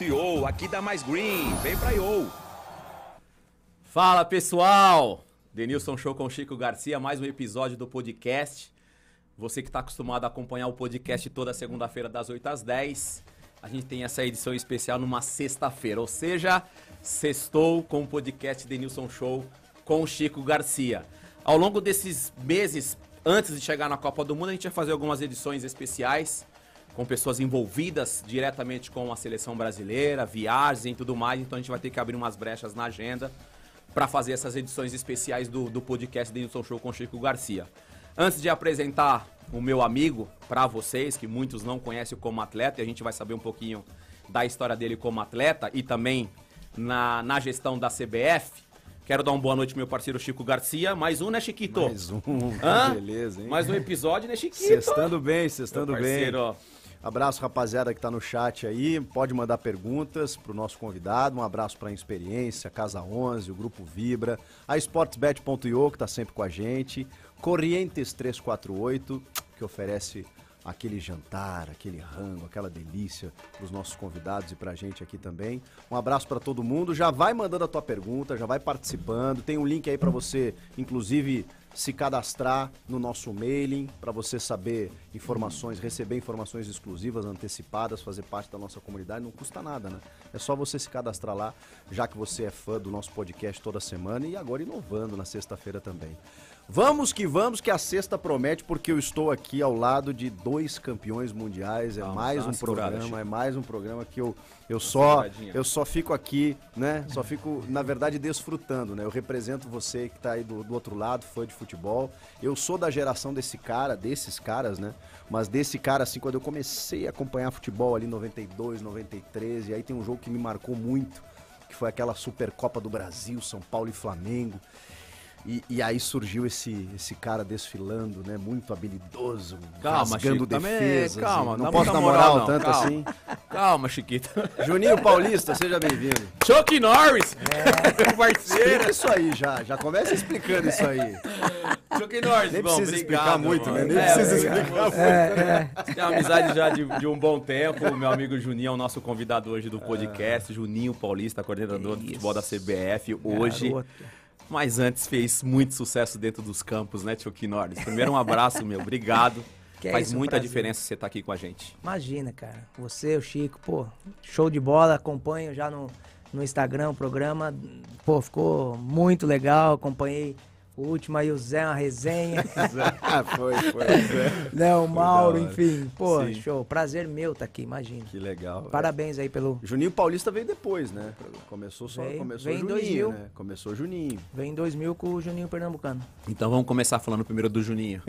IO. Aqui dá mais green. Vem pra IO. Fala, pessoal. Denilson Show com Chico Garcia. Mais um episódio do podcast. Você que está acostumado a acompanhar o podcast toda segunda-feira das 8 às 10. A gente tem essa edição especial numa sexta-feira. Ou seja, sextou com o podcast Denilson Show com Chico Garcia. Ao longo desses meses, antes de chegar na Copa do Mundo, a gente ia fazer algumas edições especiais com pessoas envolvidas diretamente com a seleção brasileira, viagens e tudo mais. Então a gente vai ter que abrir umas brechas na agenda para fazer essas edições especiais do, do podcast Denilson Show com Chico Garcia. Antes de apresentar o meu amigo para vocês, que muitos não conhecem como atleta, e a gente vai saber um pouquinho da história dele como atleta e também na, na gestão da CBF. Quero dar uma boa noite meu parceiro Chico Garcia. Mais um, né, Chiquito? Mais um, Hã? beleza, hein? Mais um episódio, né, Chiquito? Cestando bem, cestando bem. Abraço, rapaziada, que está no chat aí. Pode mandar perguntas para o nosso convidado. Um abraço para a Experiência, Casa 11, o Grupo Vibra, a Sportsbet.io, que está sempre com a gente, Corrientes 348, que oferece aquele jantar, aquele rango, aquela delícia para os nossos convidados e para a gente aqui também. Um abraço para todo mundo. Já vai mandando a tua pergunta, já vai participando. Tem um link aí para você, inclusive, se cadastrar no nosso mailing para você saber informações, receber informações exclusivas, antecipadas, fazer parte da nossa comunidade, não custa nada, né? É só você se cadastrar lá, já que você é fã do nosso podcast toda semana e agora inovando na sexta-feira também. Vamos que vamos, que a sexta promete, porque eu estou aqui ao lado de dois campeões mundiais. É vamos, mais um programa, é mais um programa que eu, eu, só, eu só fico aqui, né? Só fico, na verdade, desfrutando, né? Eu represento você que está aí do, do outro lado, fã de futebol. Eu sou da geração desse cara, desses caras, né? Mas desse cara, assim, quando eu comecei a acompanhar futebol ali em 92, 93, e aí tem um jogo que me marcou muito, que foi aquela Supercopa do Brasil, São Paulo e Flamengo. E, e, aí surgiu esse, esse cara desfilando, né? Muito habilidoso, calma, rasgando Chico, é- defesas. Também, calma, não posso dar moral, moral não, tanto calma, assim. Calma, Chiquita. Juninho Paulista, seja bem-vindo. Chuck Norris! É. Parceiro. Explica isso aí já, já começa explicando isso aí. Chuck Norris, Nem bom, precisa explicar muito, né? mano. né? Nem é, precisa obrigado. explicar muito. É. é. Tem uma amizade já de, de, um bom tempo. O meu amigo Juninho é o nosso convidado hoje do podcast. Juninho Paulista, coordenador isso. do futebol da CBF. Hoje... Garota mas antes fez muito sucesso dentro dos campos, né, Tio Norris? Primeiro um abraço, meu. Obrigado. Que é Faz é isso, muita um diferença você estar tá aqui com a gente. Imagina, cara. Você, o Chico, pô, show de bola. Acompanho já no, no Instagram o programa. Pô, ficou muito legal. Acompanhei o último aí, o Zé, uma resenha. Ah, foi, foi. Zé. Não, né, o Mauro, enfim. Pô, Sim. show. Prazer meu tá aqui, imagina. Que legal. É. Parabéns aí pelo. Juninho Paulista veio depois, né? Começou só. Veio, começou vem Juninho, 2000. né? Começou Juninho. Vem em 2000 com o Juninho Pernambucano. Então vamos começar falando primeiro do Juninho.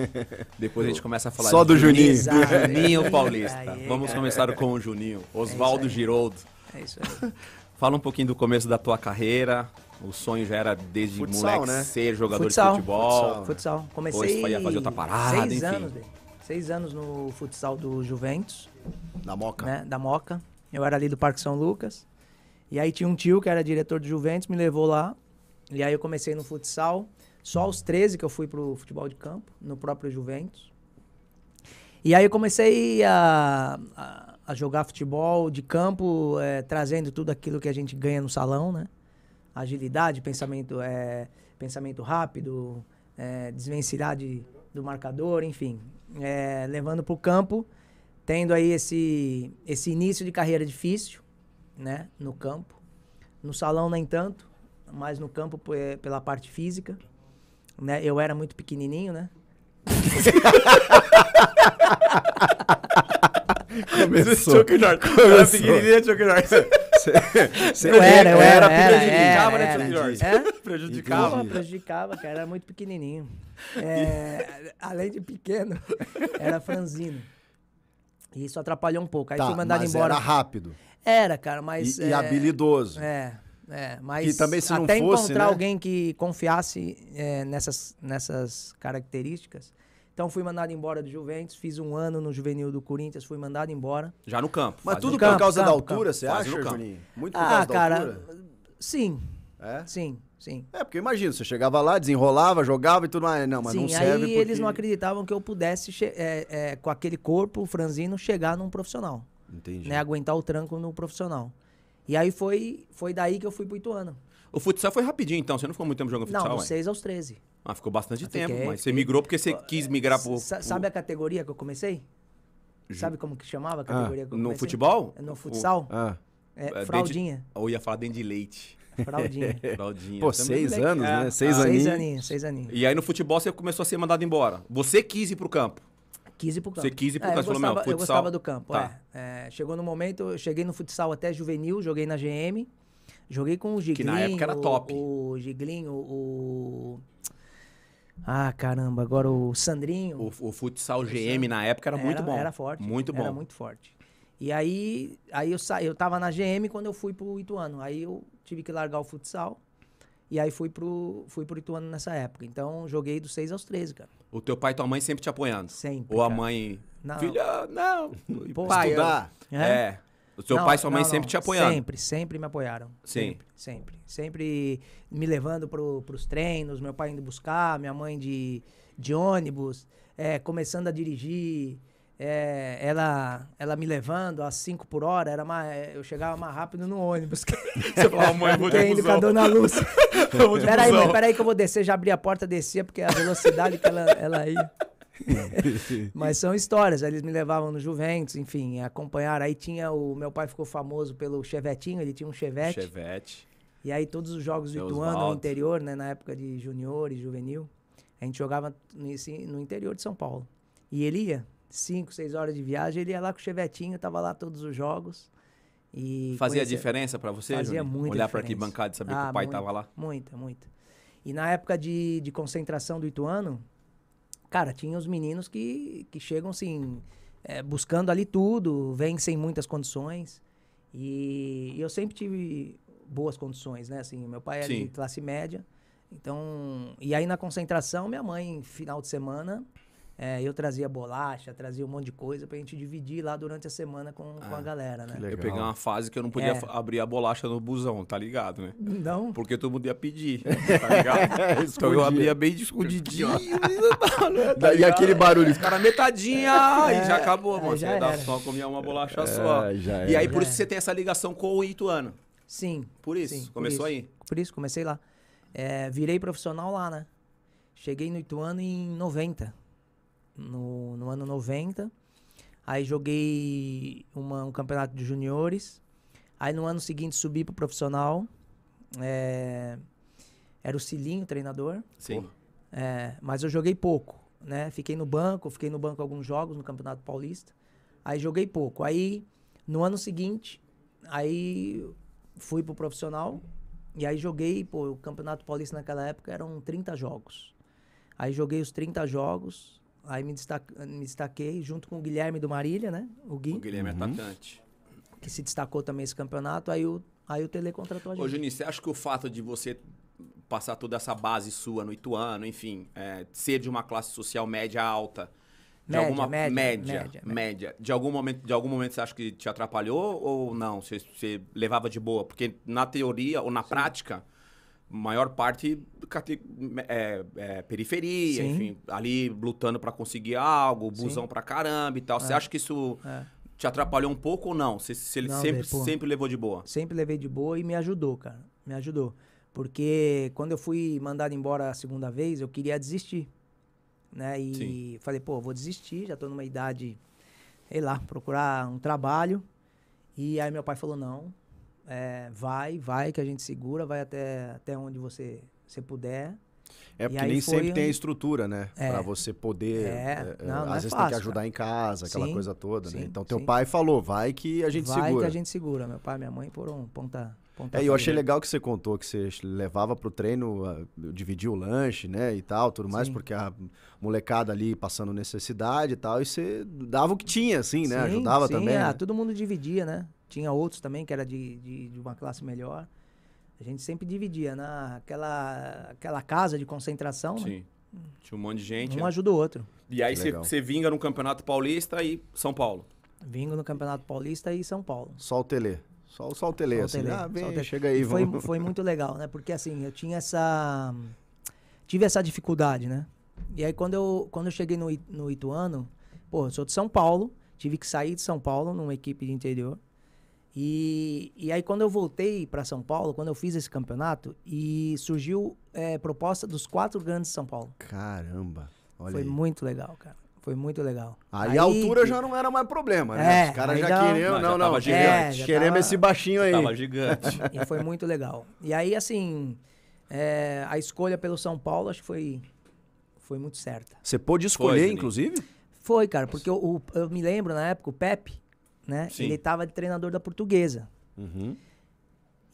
depois a gente começa a falar. Só do Juninho. Juninho, do Juninho é, Paulista. Aí, é, vamos cara. começar com o Juninho. Oswaldo é Giroldo. É isso aí. Fala um pouquinho do começo da tua carreira, o sonho já era desde futsal, moleque né? ser jogador futsal, de futebol. Futsal, futsal. Comecei Depois ia fazer outra parada, seis enfim. Anos, seis anos no futsal do Juventus. Da Moca. Né? Da Moca. Eu era ali do Parque São Lucas. E aí tinha um tio que era diretor do Juventus, me levou lá. E aí eu comecei no futsal. Só aos 13 que eu fui pro futebol de campo, no próprio Juventus. E aí eu comecei a, a, a jogar futebol de campo, é, trazendo tudo aquilo que a gente ganha no salão, né? agilidade, pensamento, é, pensamento rápido, é, desvencilhar de, do marcador, enfim, é, levando para o campo, tendo aí esse, esse início de carreira difícil, né, no campo. No salão, nem tanto, mas no campo é, pela parte física. Né? Eu era muito pequenininho, né? Começou. Chuck Norris. Começou. Era pequenininha Chuck Norris. Você era, eu era, era, prejudicava, né, Chuck Norris? É? Prejudicava. prejudicava, cara, era muito pequenininho. É, além de pequeno, era franzino. E isso atrapalhou um pouco. Aí tá, fui mandado mas embora. Era rápido. Era, cara, mas. E, é, e habilidoso. É. É, mas também se até não fosse, encontrar né? alguém que confiasse é, nessas, nessas características, então fui mandado embora do Juventus, fiz um ano no juvenil do Corinthians, fui mandado embora. Já no campo. Mas tudo por causa campo, da altura, campo. você acha, Juninho? Muito por ah, causa cara, da altura? Sim. É? Sim, sim. É, porque imagina, você chegava lá, desenrolava, jogava e tudo mais. Não, mas sim, não serve aí porque... eles não acreditavam que eu pudesse, é, é, com aquele corpo franzino, chegar num profissional. Entendi. Né, aguentar o tranco no profissional. E aí foi, foi daí que eu fui pro Ituano. O futsal foi rapidinho, então? Você não ficou muito tempo jogando futsal? Não, dos 6 aos 13. Ah, ficou bastante tempo, mas você migrou porque você quis eh, migrar pro, pro... Sabe a categoria que eu comecei? Sabe como que chamava a ah, categoria ah, que eu comecei? No futebol? No futsal? O... Ah. É, é fraldinha. De... Ou ia falar dentro de leite. Fraldinha. Fraldinha. Pô, seis anos, é. né? Seis ah, aninhos. Seis aninhos, seis aninhos. E aí no futebol você começou a ser mandado embora. Você quis ir pro campo. Quis ir pro campo. Você quis ir pro é, campo. Eu gostava, falou, eu gostava do campo, tá. É. é. Chegou no momento, eu cheguei no futsal até juvenil, joguei na GM. Joguei com o Giglin. Que na época era top. O, o Giglin, o, o... Ah, caramba, agora o Sandrinho. O, o futsal GM na época era, era, muito bom. Era forte. Muito bom. Era muito forte. E aí, aí eu, saí, eu tava na GM quando eu fui pro Ituano. Aí eu tive que largar o futsal. E aí fui pro, fui pro Ituano nessa época. Então joguei dos 6 aos 13, cara. O teu pai e tua mãe sempre te apoiando? Sempre. Ou cara. a mãe. Não. Filha, não. Pô, Estudar. Eu... É. é. O seu não, pai e sua mãe não, sempre não. te apoiaram? Sempre, sempre me apoiaram. Sim. Sempre, sempre. Sempre me levando pro, pros treinos, meu pai indo buscar, minha mãe de, de ônibus, é, começando a dirigir. É, ela, ela me levando a 5 por hora, era mais, eu chegava mais rápido no ônibus. Você falou, mãe, vou de indo com a dona Lúcia. peraí, peraí que eu vou descer, já abri a porta, descia, porque a velocidade que ela, ela ia. Mas são histórias. Eles me levavam no Juventus, enfim, acompanharam. Aí tinha o. Meu pai ficou famoso pelo Chevetinho, ele tinha um Chevette. Chevette. E aí todos os jogos do Ituano no interior, né? Na época de junior e juvenil, a gente jogava no interior de São Paulo. E ele ia. Cinco, seis horas de viagem, ele ia lá com o Chevetinho, tava lá todos os jogos. E Fazia conhecia. diferença para você, Fazia muito Olhar para arquibancada e saber ah, que o pai muito, tava lá? Muita, muita. E na época de, de concentração do Ituano, Cara, tinha os meninos que, que chegam assim, é, buscando ali tudo, vêm sem muitas condições. E, e eu sempre tive boas condições, né? Assim, meu pai era é Sim. de classe média. Então, e aí na concentração, minha mãe, final de semana, é, eu trazia bolacha, trazia um monte de coisa pra gente dividir lá durante a semana com, ah, com a ah, galera, né? Eu peguei uma fase que eu não podia é. abrir a bolacha no busão, tá ligado, né? Não. Porque todo mundo ia pedir, tá ligado? então eu abria bem de escondidinho. tá e aquele barulho. cara, metadinha, é, e já acabou, é, mano. Já você dá só, comia uma bolacha é, só. e aí por isso é. você tem essa ligação com o Ituano. Sim. Por isso, sim, começou por isso. aí. Por isso, comecei lá. virei profissional lá, né? Cheguei no Ituano em 90 no, no ano 90. Aí joguei uma, um campeonato de juniores. Aí no ano seguinte subi pro profissional. É, era o Cilinho, treinador. Sim. É, mas eu joguei pouco, né? Fiquei no banco, fiquei no banco alguns jogos no Campeonato Paulista. Aí joguei pouco. Aí no ano seguinte, aí fui pro profissional. E aí joguei, pô, o Campeonato Paulista naquela época eram 30 jogos. Aí joguei os 30 jogos, Aí me, destaque, me destaquei junto com o Guilherme do Marília, né? O, Gui, o Guilherme é uhum. atacante. Que se destacou também esse campeonato. Aí o, aí o Tele contratou a gente. Ô, Juninho, você acha que o fato de você passar toda essa base sua no Ituano, enfim, é, ser de uma classe social média alta, de média, alguma média média, média, média, De algum momento, de algum momento você acha que te atrapalhou ou não? Você, você levava de boa? Porque na teoria ou na Sim. prática maior parte é, é, periferia, Sim. enfim, ali lutando para conseguir algo, busão para pra caramba e tal. Você é. acha que isso é. te atrapalhou um pouco ou não? Se, ele sempre, depois, sempre levou de boa? Sempre levei de boa e me ajudou, cara. Me ajudou. Porque quando eu fui mandado embora a segunda vez, eu queria desistir. Né? E Sim. falei, pô, vou desistir, já tô numa idade, sei lá, procurar um trabalho. E aí meu pai falou, não, é, vai, vai que a gente segura, vai até, até onde você, você puder. É porque nem sempre tem a estrutura, né? É, para você poder. É, é, é não, às é vezes fácil, tem que ajudar cara. em casa, aquela sim, coisa toda, né? sim, né? Então teu sim. pai falou, vai que a gente vai segura. Vai que a gente segura. Meu pai e minha mãe foram ponta. ponta é, eu achei legal que você contou que você levava pro treino, dividia o lanche, né? E tal, tudo mais, porque a molecada ali passando necessidade e tal, e você dava o que tinha, assim, né? Ajudava também. É, né? todo mundo dividia, né? Tinha outros também que era de, de, de uma classe melhor. A gente sempre dividia naquela né? aquela casa de concentração. Né? Sim. Né? Tinha um monte de gente. Um né? ajuda o outro. E aí você vinga no Campeonato Paulista e São Paulo. Vingo no Campeonato Paulista e São Paulo. Só o Tele. Só, só o Tele, só assim. Né? Ah, o tele. Ah, vem, chega aí, foi, Foi muito legal, né? Porque assim, eu tinha essa... Tive essa dificuldade, né? E aí quando eu, quando eu cheguei no, no Ituano, pô, eu sou de São Paulo, tive que sair de São Paulo numa equipe de interior. E, e aí, quando eu voltei para São Paulo, quando eu fiz esse campeonato, e surgiu é, proposta dos quatro grandes de São Paulo. Caramba! Olha Foi aí. muito legal, cara. Foi muito legal. Aí, aí, a altura já não era mais problema, né? É, Os caras já, queriam, não, não, não é, gigante. É, queremos tava, esse baixinho aí. Tava gigante. E foi muito legal. E aí, assim, é, a escolha pelo São Paulo, acho que foi, foi muito certa. Você pôde escolher, foi, inclusive? Foi, cara, porque eu, eu, me lembro na época, o Pepe, né? Sim. Ele tava de treinador da portuguesa. Uhum.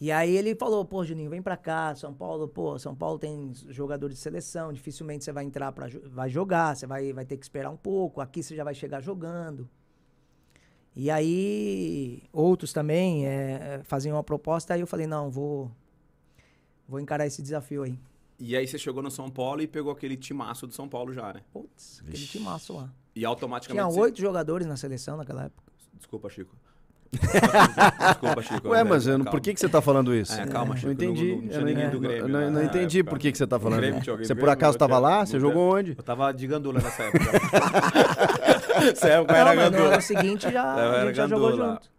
E aí ele falou, pô, Juninho, vem pra cá, São Paulo, pô, São Paulo tem jogador de seleção, dificilmente você vai entrar para vai jogar, você vai, vai ter que esperar um pouco, aqui você já vai chegar jogando. E aí outros também é, faziam uma proposta, aí eu falei, não, vou, vou encarar esse desafio aí. E aí você chegou no São Paulo e pegou aquele timaço do São Paulo já, né? Putz, aquele timaço lá. E automaticamente... Tinha oito você... jogadores na seleção naquela época. Desculpa, Chico. Desculpa, Chico. Ué, mas é, por que, que você tá falando é, isso? É, calma, Chico. Não entendi. Não, né? não, entendi por que, que você tá falando. isso. você por acaso tava lá? Você jogou onde? Eu tava de gandula nessa época. Essa época era gandula. No ano seguinte já, a gente já jogou junto.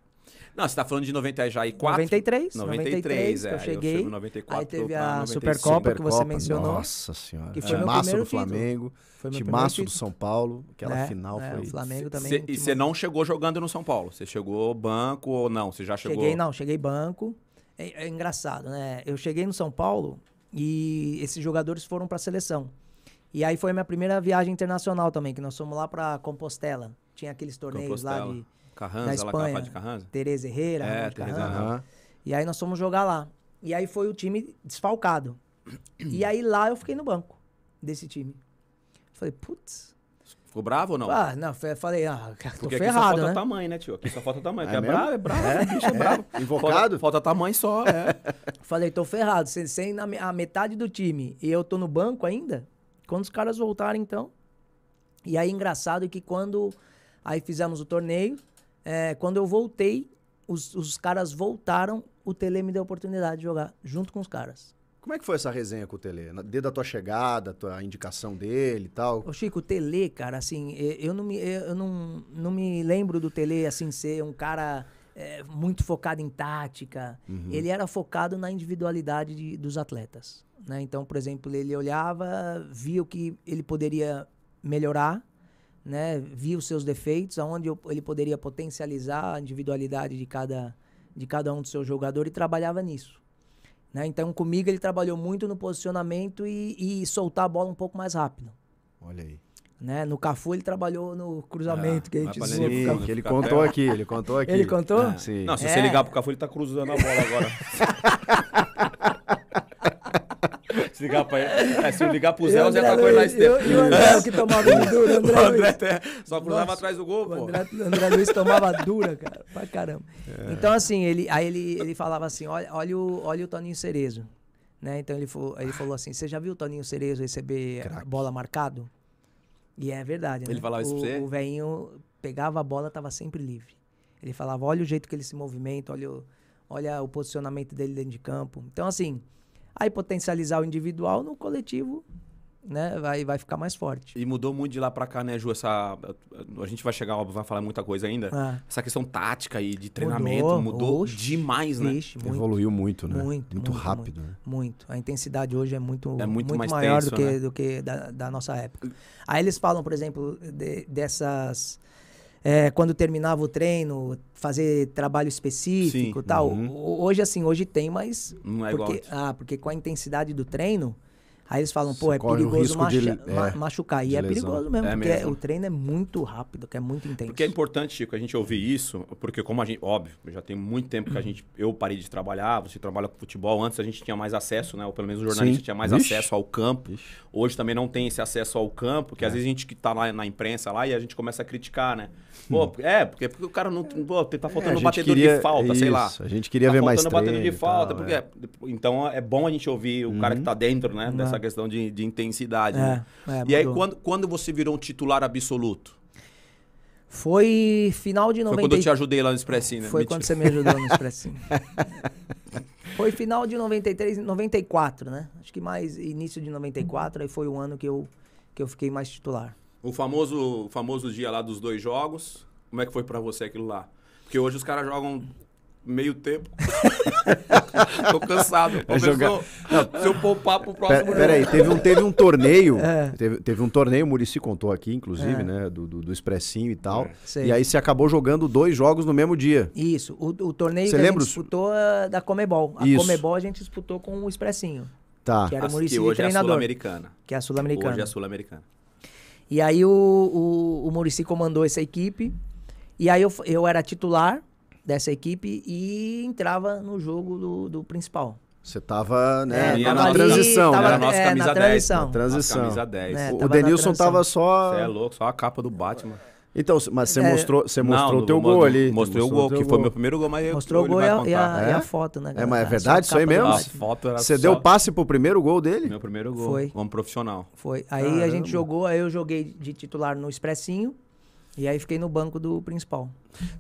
Não, você tá falando de 90 já e 4? 93. 93, 93 é. Que eu é, cheguei. Eu 94, aí teve a Supercopa, Supercopa que você mencionou. Nossa senhora. Que foi é. meu primeiro do Flamengo, foi o timaço do São Paulo, aquela é, final é, foi... O Flamengo também. Cê, é e você não chegou jogando no São Paulo? Você chegou banco ou não? Você já chegou... Cheguei, não. Cheguei banco. É, é engraçado, né? Eu cheguei no São Paulo e esses jogadores foram pra seleção. E aí foi a minha primeira viagem internacional também, que nós fomos lá pra Compostela. Tinha aqueles torneios Compostela. lá de Carranza, na Espanha. de Carranza. Tereza Herrera, é, Tereza Carranza. E aí nós fomos jogar lá. E aí foi o time desfalcado. e aí lá eu fiquei no banco desse time. Falei, putz. Ficou bravo ou não? Ah, não, falei, ah, tô Porque ferrado, aqui só falta né? tamanho, né, tio? Aqui só falta tamanho. É, é bravo, é bravo, é, bicho, é, é? bravo. Invocado? Falta, falta tamanho só, é. Falei, tô ferrado, sem, sem na, a metade do time e eu tô no banco ainda, quando os caras voltarem, então... E aí, engraçado que quando... Aí fizemos o torneio, é, quando eu voltei, os, os caras voltaram, o Tele me deu a oportunidade de jogar junto com os caras. Como é que foi essa resenha com o Tele? Desde a tua chegada, a tua indicação dele e tal? Ô Chico, o Tele, cara, assim, eu não me, eu não, não me lembro do Tele, assim, ser um cara é, muito focado em tática. Uhum. Ele era focado na individualidade de, dos atletas. Né? Então, por exemplo, ele olhava, via o que ele poderia melhorar né, os seus defeitos, aonde ele poderia potencializar a individualidade de cada, de cada um dos seus jogadores e trabalhava nisso. Né? Então, comigo, ele trabalhou muito no posicionamento e, e, soltar a bola um pouco mais rápido. Olha aí. Né? No Cafu, ele trabalhou no cruzamento ah, que a gente usou. Ele, ele, ele contou aqui, ele contou aqui. Ele contou? Ah, sim. Não, se é. você ligar pro Cafu, ele tá cruzando a bola agora. ligar pra ele. É, se eu ligar pro Zé, o Zé tá correndo lá esse tempo. E o André é que tomava dura, André o André até, só cruzava Nossa, atrás do gol, pô. O André, André Luiz tomava dura, cara, pra caramba. É. Então, assim, ele, aí ele, ele falava assim: olha, olha, o, olha o Toninho Cerezo. Né? Então ele, falou, ele falou assim: você já viu o Toninho Cerezo receber Caraca. bola marcado? E é verdade. Né? Ele falava o, isso pra você? O velhinho pegava a bola, tava sempre livre. Ele falava: olha o jeito que ele se movimenta, olha o, olha o posicionamento dele dentro de campo. Então, assim, Aí potencializar o individual no coletivo, né, vai, vai ficar mais forte. E mudou muito de lá para cá, né, Ju? Essa, a gente vai chegar, vai falar muita coisa ainda. Ah. Essa questão tática e de treinamento mudou, mudou oxe, demais, né? Vixe, muito, Evoluiu muito, né? Muito, muito, muito rápido. Muito, né? muito, A intensidade hoje é muito, é muito, muito maior tenso, do que, né? do que da, da, nossa época. Aí eles falam, por exemplo, de, dessas é, quando terminava o treino, fazer trabalho específico Sim, tal. Uhum. Hoje, assim, hoje tem, mas. Não é porque, igual. Ah, porque com a intensidade do treino, Aí eles falam, pô, é perigoso machu de, é, machucar. E é perigoso mesmo, é porque mesmo. o treino é muito rápido, que é muito intenso. Porque é importante, Chico, a gente ouvir isso, porque como a gente, óbvio, já tem muito tempo que a gente, eu parei de trabalhar, você trabalha com futebol, antes a gente tinha mais acesso, né? Ou pelo menos o jornalista Sim. tinha mais Ixi. acesso ao campo. Ixi. Hoje também não tem esse acesso ao campo, que é. às vezes a gente que tá lá na imprensa lá e a gente começa a criticar, né? Hum. Pô, é, porque, porque o cara não. Pô, tá é, faltando é, um batedor queria, de falta, isso, sei lá. A gente queria tá ver mais. Tá faltando batedor de falta. Tal, porque, é. É, Então é bom a gente ouvir o uhum. cara que uhum. tá dentro, né? Dessa essa questão de, de intensidade. É, né? é, e aí, quando, quando você virou um titular absoluto? Foi final de Foi quando eu te ajudei lá no Expressinho, né? Foi quando você me ajudou no Expressinho. foi final de 93, 94, né? Acho que mais início de 94, aí foi o ano que eu, que eu fiquei mais titular. O famoso, famoso dia lá dos dois jogos, como é que foi para você aquilo lá? Porque hoje os caras jogam meio tempo. Tô cansado. É Professor, jogar... Não. se eu poupar pro próximo Pera, Peraí, teve um, teve um torneio. É. Teve, teve um torneio, o Murici contou aqui, inclusive, é. né? Do, do, do, Expressinho e tal. É. E aí você acabou jogando dois jogos no mesmo dia. Isso. O, o torneio que lembra? a gente disputou é da Comebol. A Isso. Comebol a gente disputou com o Expressinho. Tá. Que era o Murici hoje é treinador. é Sul-Americana. Que é a Sul-Americana. Hoje é a Sul-Americana. E aí o, o, o Murici comandou essa equipe. E aí eu, eu era titular dessa equipe e entrava no jogo do, do principal. Você tava, né, é, tava na ali, transição. Tava, era né? a nossa é, camisa na 10. Transição. Na transição. Camisa 10. É, o Denilson tava só. Você é louco, só a capa do Batman. Então, mas você é. mostrou, você mostrou o teu gol mostrou, ali. Mostrei o gol, que gol. foi meu primeiro gol, mas Mostrou o gol e a, e, a, é? foto, né? É, mas é verdade isso aí mesmo? A foto era Você só... deu passe pro primeiro gol dele? Meu primeiro gol. Foi. Como profissional. Foi. Aí Caramba. a gente jogou, aí eu joguei de titular no Expressinho. E aí fiquei no banco do principal.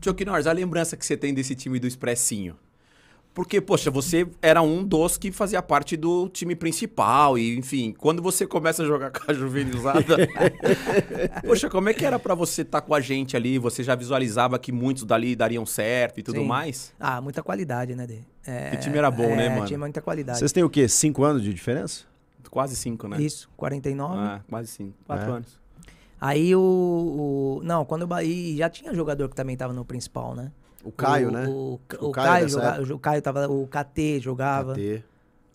Tio Quinors, a lembrança que você tem desse time do Expressinho? Porque, poxa, você era um dos que fazia parte do time principal. E, enfim, quando você começa a jogar com a juvenilizada. poxa, como é que era para você estar tá com a gente ali? Você já visualizava que muitos dali dariam certo e tudo Sim. mais? Ah, muita qualidade, né, Dê? É, que time era bom, né, é, né, mano? Tinha é muita qualidade. Vocês têm o quê? Cinco anos de diferença? Quase cinco, né? Isso, 49. Ah, quase cinco. Quatro é. anos. Aí o, o Não, quando o Bahia. Já tinha jogador que também tava no principal, né? O Caio, o, né? O, o, o Caio, Caio jogava, o Caio tava. O KT jogava. KT.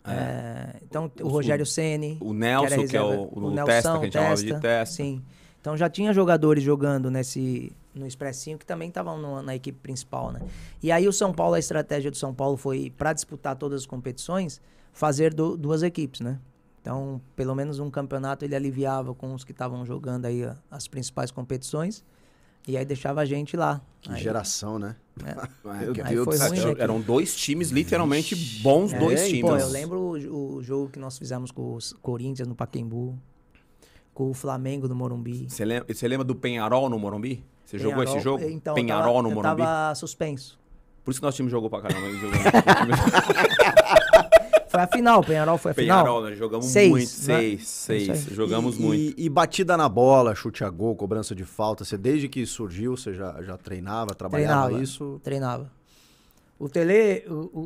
É. é, então, o, Rogério Ceni O Nelson, que, reserva, que é o, o, Nelson, Testa, que a gente Testa, chamava de Testa. Sim. Então já tinha jogadores jogando nesse no Expressinho que também estavam na equipe principal, né? E aí o São Paulo, a estratégia do São Paulo foi para disputar todas as competições, fazer do, duas equipes, né? Então, pelo menos um campeonato ele aliviava com os que estavam jogando aí as principais competições. E aí deixava a gente lá. Que aí, geração, né? É. Meu Deus né? Eram dois times, literalmente bons é, dois times. Pô, eu lembro o, o, jogo que nós fizemos com o Corinthians no Paquembu, com o Flamengo no Morumbi. Você lembra, lembra do Penharol no Morumbi? Você jogou esse jogo? Então, Penharol tava, no Morumbi? Eu tava suspenso. Por isso que nosso time jogou pra caramba. foi a final, Penharol foi a final. Penharol, né? jogamos seis, muito. Né? Seis, é seis. Jogamos e, muito. E, e, batida na bola, chute a gol, cobrança de falta. Você, desde que surgiu, você já, já treinava, trabalhava treinava, isso? Treinava. O Tele, o, o,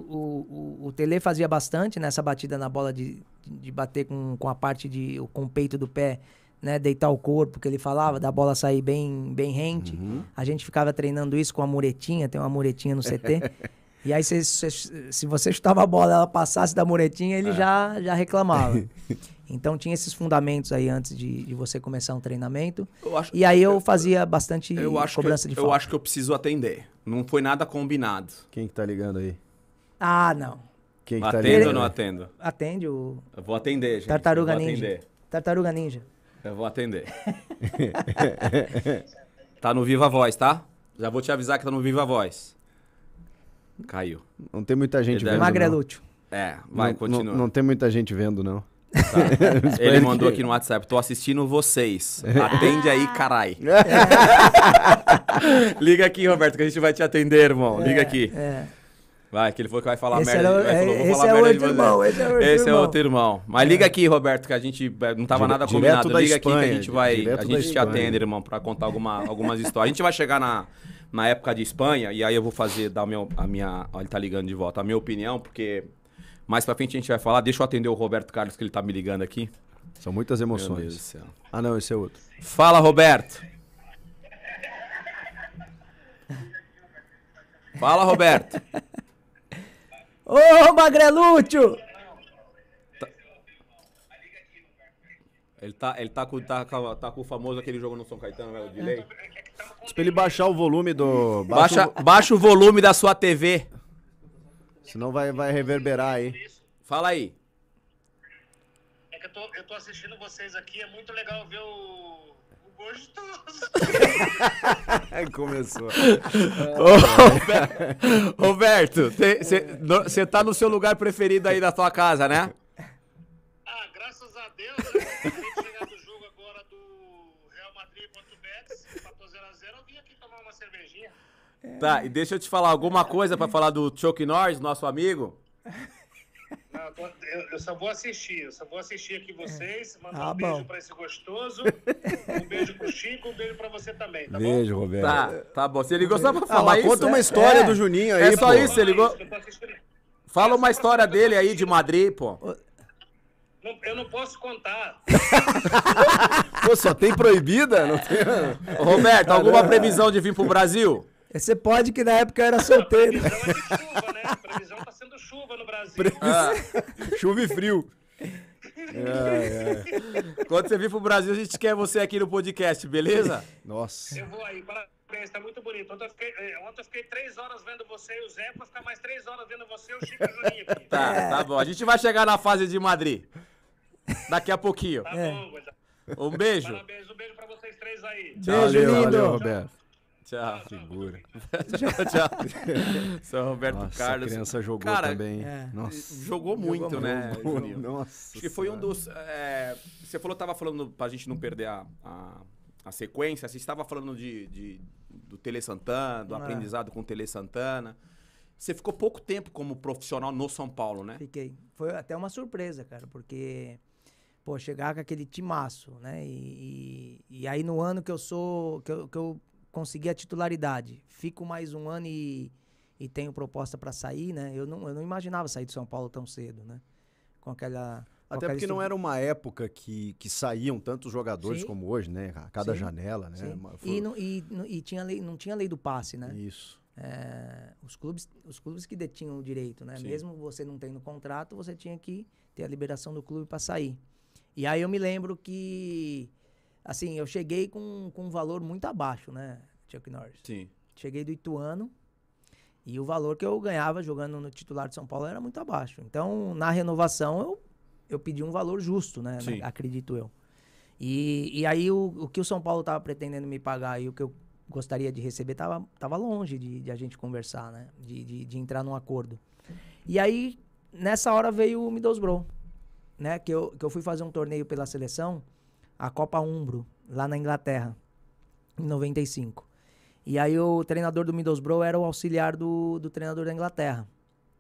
o, o Tele fazia bastante nessa né, batida na bola de, de bater com, com a parte de. com o peito do pé. Né, deitar o corpo que ele falava, da bola sair bem, bem rente. Uhum. A gente ficava treinando isso com a muretinha, tem uma muretinha no CT. E aí, se, se você chutava a bola ela passasse da muretinha, ele é. já, já reclamava. então, tinha esses fundamentos aí antes de, de você começar um treinamento. e aí, eu, fazia bastante eu cobrança eu, de falta. Eu acho que eu preciso atender. Não foi nada combinado. Quem que tá ligando aí? Ah, não. Quem que tá atendo ligando? ou não atendo? Atende o... Eu vou atender, gente. Tartaruga Ninja. Atender. Tartaruga Ninja. Eu vou atender. tá no Viva Voz, tá? Já vou te avisar que tá no Viva Voz. Caiu. Não tem muita gente vendo. Magrelúcio. É, vai, não, continua. Não, não tem muita gente vendo, não. Tá. Ele mandou aqui no WhatsApp, tô assistindo vocês. Atende aí, carai. Liga aqui, Roberto, que a gente vai te atender, irmão. Liga é, aqui. É. Vai, que ele falou que vai falar esse merda. Era, é, falou, esse, é merda irmão, esse é outro esse é irmão, esse é outro irmão. Mas é. liga aqui, Roberto, que a gente não tava nada combinado. Liga Espanha, aqui que a gente vai. A gente te Espanha. atende, irmão, pra contar alguma, algumas histórias. A gente vai chegar na, na época de Espanha, e aí eu vou fazer, dar meu, a minha. Ó, ele tá ligando de volta, a minha opinião, porque mais pra frente a gente vai falar. Deixa eu atender o Roberto Carlos, que ele tá me ligando aqui. São muitas emoções. Meu Deus do céu. Ah, não, esse é outro. Fala, Roberto. Fala, Roberto. Ô, Magrelúcio! Tá. Ele tá, ele tá, com, tá, tá com o famoso aquele jogo no São Caetano, velho né, de lei. Diz tipo, pra ele baixar o volume do. Baixa, baixa o... volume da sua TV. Senão vai, vai reverberar aí. Fala aí. É que eu tô, eu tô assistindo vocês aqui, é muito legal ver o. o gostoso. Começou. Ô, Roberto, você tá no seu lugar preferido aí da tua casa, né? Tá, e deixa eu te falar alguma coisa para falar do Chuck Norris, nosso amigo? Não, eu, eu, só vou assistir, eu só vou assistir aqui vocês. É. Mandar ah, um beijo para esse gostoso, um beijo pro Chico, um beijo para você também, tá beijo, bom? Roberto. Tá, tá bom. Você ligou só pra ah, falar ah, isso? Conta uma história é. do Juninho aí, É só pô. isso, você ligou? É Fala é uma história dele aí de Madrid, pô. eu não posso contar. pô, só tem proibida? Não tem... Roberto, alguma previsão de vir pro Brasil? Você pode que na época eu era solteiro. Não, previsão é de chuva, né? Previsão tá sendo chuva no Brasil. Pre... Ah, chuva e frio. É, é. Quando você vir pro Brasil, a gente quer você aqui no podcast, beleza? Nossa. Eu vou aí, parabéns, tá muito bonito. Ontem eu fiquei, é, ontem eu fiquei três horas vendo você e o Zé, vou ficar mais três horas vendo você e o Chico Juninho. Aqui. Tá, é. tá bom. A gente vai chegar na fase de Madrid. Daqui a pouquinho. Tá bom, é. Um beijo. Parabéns, um beijo pra vocês três aí. Beijo, valeu, lindo. Valeu, Roberto. Tchau. Segura. tchau, tchau. São Roberto Nossa, Carlos. A criança jogou Cara, também. É. Nossa. Jogou muito, jogou, né? Jogou. Nossa. Acho que foi um dos. É, você falou, tava falando, pra gente não perder a, a, a sequência, você estava falando de, de do Tele Santana, do é. aprendizado com o Tele Santana. Você ficou pouco tempo como profissional no São Paulo, né? Fiquei. Foi até uma surpresa, cara, porque pô, chegar com aquele timaço, né? E, e, e, aí no ano que eu sou, que eu, que eu consegui a titularidade. Fico mais um ano e, e tenho proposta para sair, né? Eu não, eu não imaginava sair de São Paulo tão cedo, né? Com aquela. Com Até porque não era uma época que, que saíam tantos jogadores Sim. como hoje, né? A cada Sim. janela, né? Foi... E, não, e, e tinha lei, não tinha lei do passe, né? Isso. É, os, clubes, os clubes que detinham o direito, né? Sim. Mesmo você não tendo contrato, você tinha que ter a liberação do clube para sair. E aí eu me lembro que assim, eu cheguei com, com um valor muito abaixo, né, Chuck Norris? Sim. Cheguei do Ituano e o valor que eu ganhava jogando no titular de São Paulo era muito abaixo. Então, na renovação, eu, eu pedi um valor justo, né? Sim. Acredito eu. E, e aí, o, o que o São Paulo estava pretendendo me pagar e o que eu gostaria de receber estava tava longe de, de, a gente conversar, né? De, de, de, entrar num acordo. E aí, nessa hora veio o Middlesbrough, né? Que eu, que eu fui fazer um torneio pela seleção a Copa Umbro, lá na Inglaterra, em 95. E aí o treinador do Middlesbrough era o auxiliar do, do treinador da Inglaterra.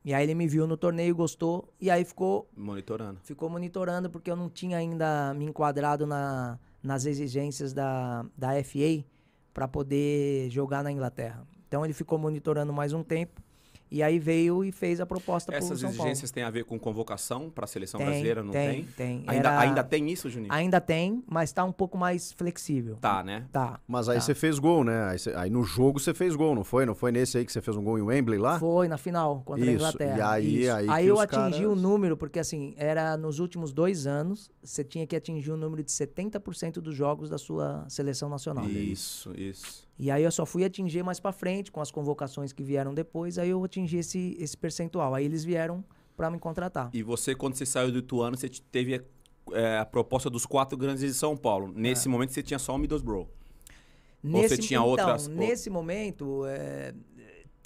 E aí ele me viu no torneio, gostou, e aí ficou... Monitorando. Ficou monitorando, porque eu não tinha ainda me enquadrado na, nas exigências da, da FA para poder jogar na Inglaterra. Então ele ficou monitorando mais um tempo. E aí veio e fez a proposta Essas São exigências têm a ver com convocação para a seleção tem, brasileira, não tem? Tem, tem. Ainda, Era... ainda tem isso, Juninho? Ainda tem, mas está um pouco mais flexível. Tá, né? Tá. Mas aí tá. você tá. fez gol, né? Aí, cê, aí, no jogo você fez gol, não foi? Não foi nesse aí que você fez um gol em Wembley lá? Foi, na final, contra isso. a Inglaterra. E aí, isso. aí, aí eu atingi caras... o número, porque assim, era nos últimos dois anos, você tinha que atingir o um número de 70% dos jogos da sua seleção nacional. Isso, isso. E aí eu só fui atingir mais para frente, com as convocações que vieram depois, aí eu atingi esse, esse percentual. Aí eles vieram para me contratar. E você, quando você saiu do Ituano, você teve é, a proposta dos quatro grandes de São Paulo. É. Nesse é. momento você tinha só o Middlesbrough. Nesse, Ou você tinha então, outras? Nesse momento, é,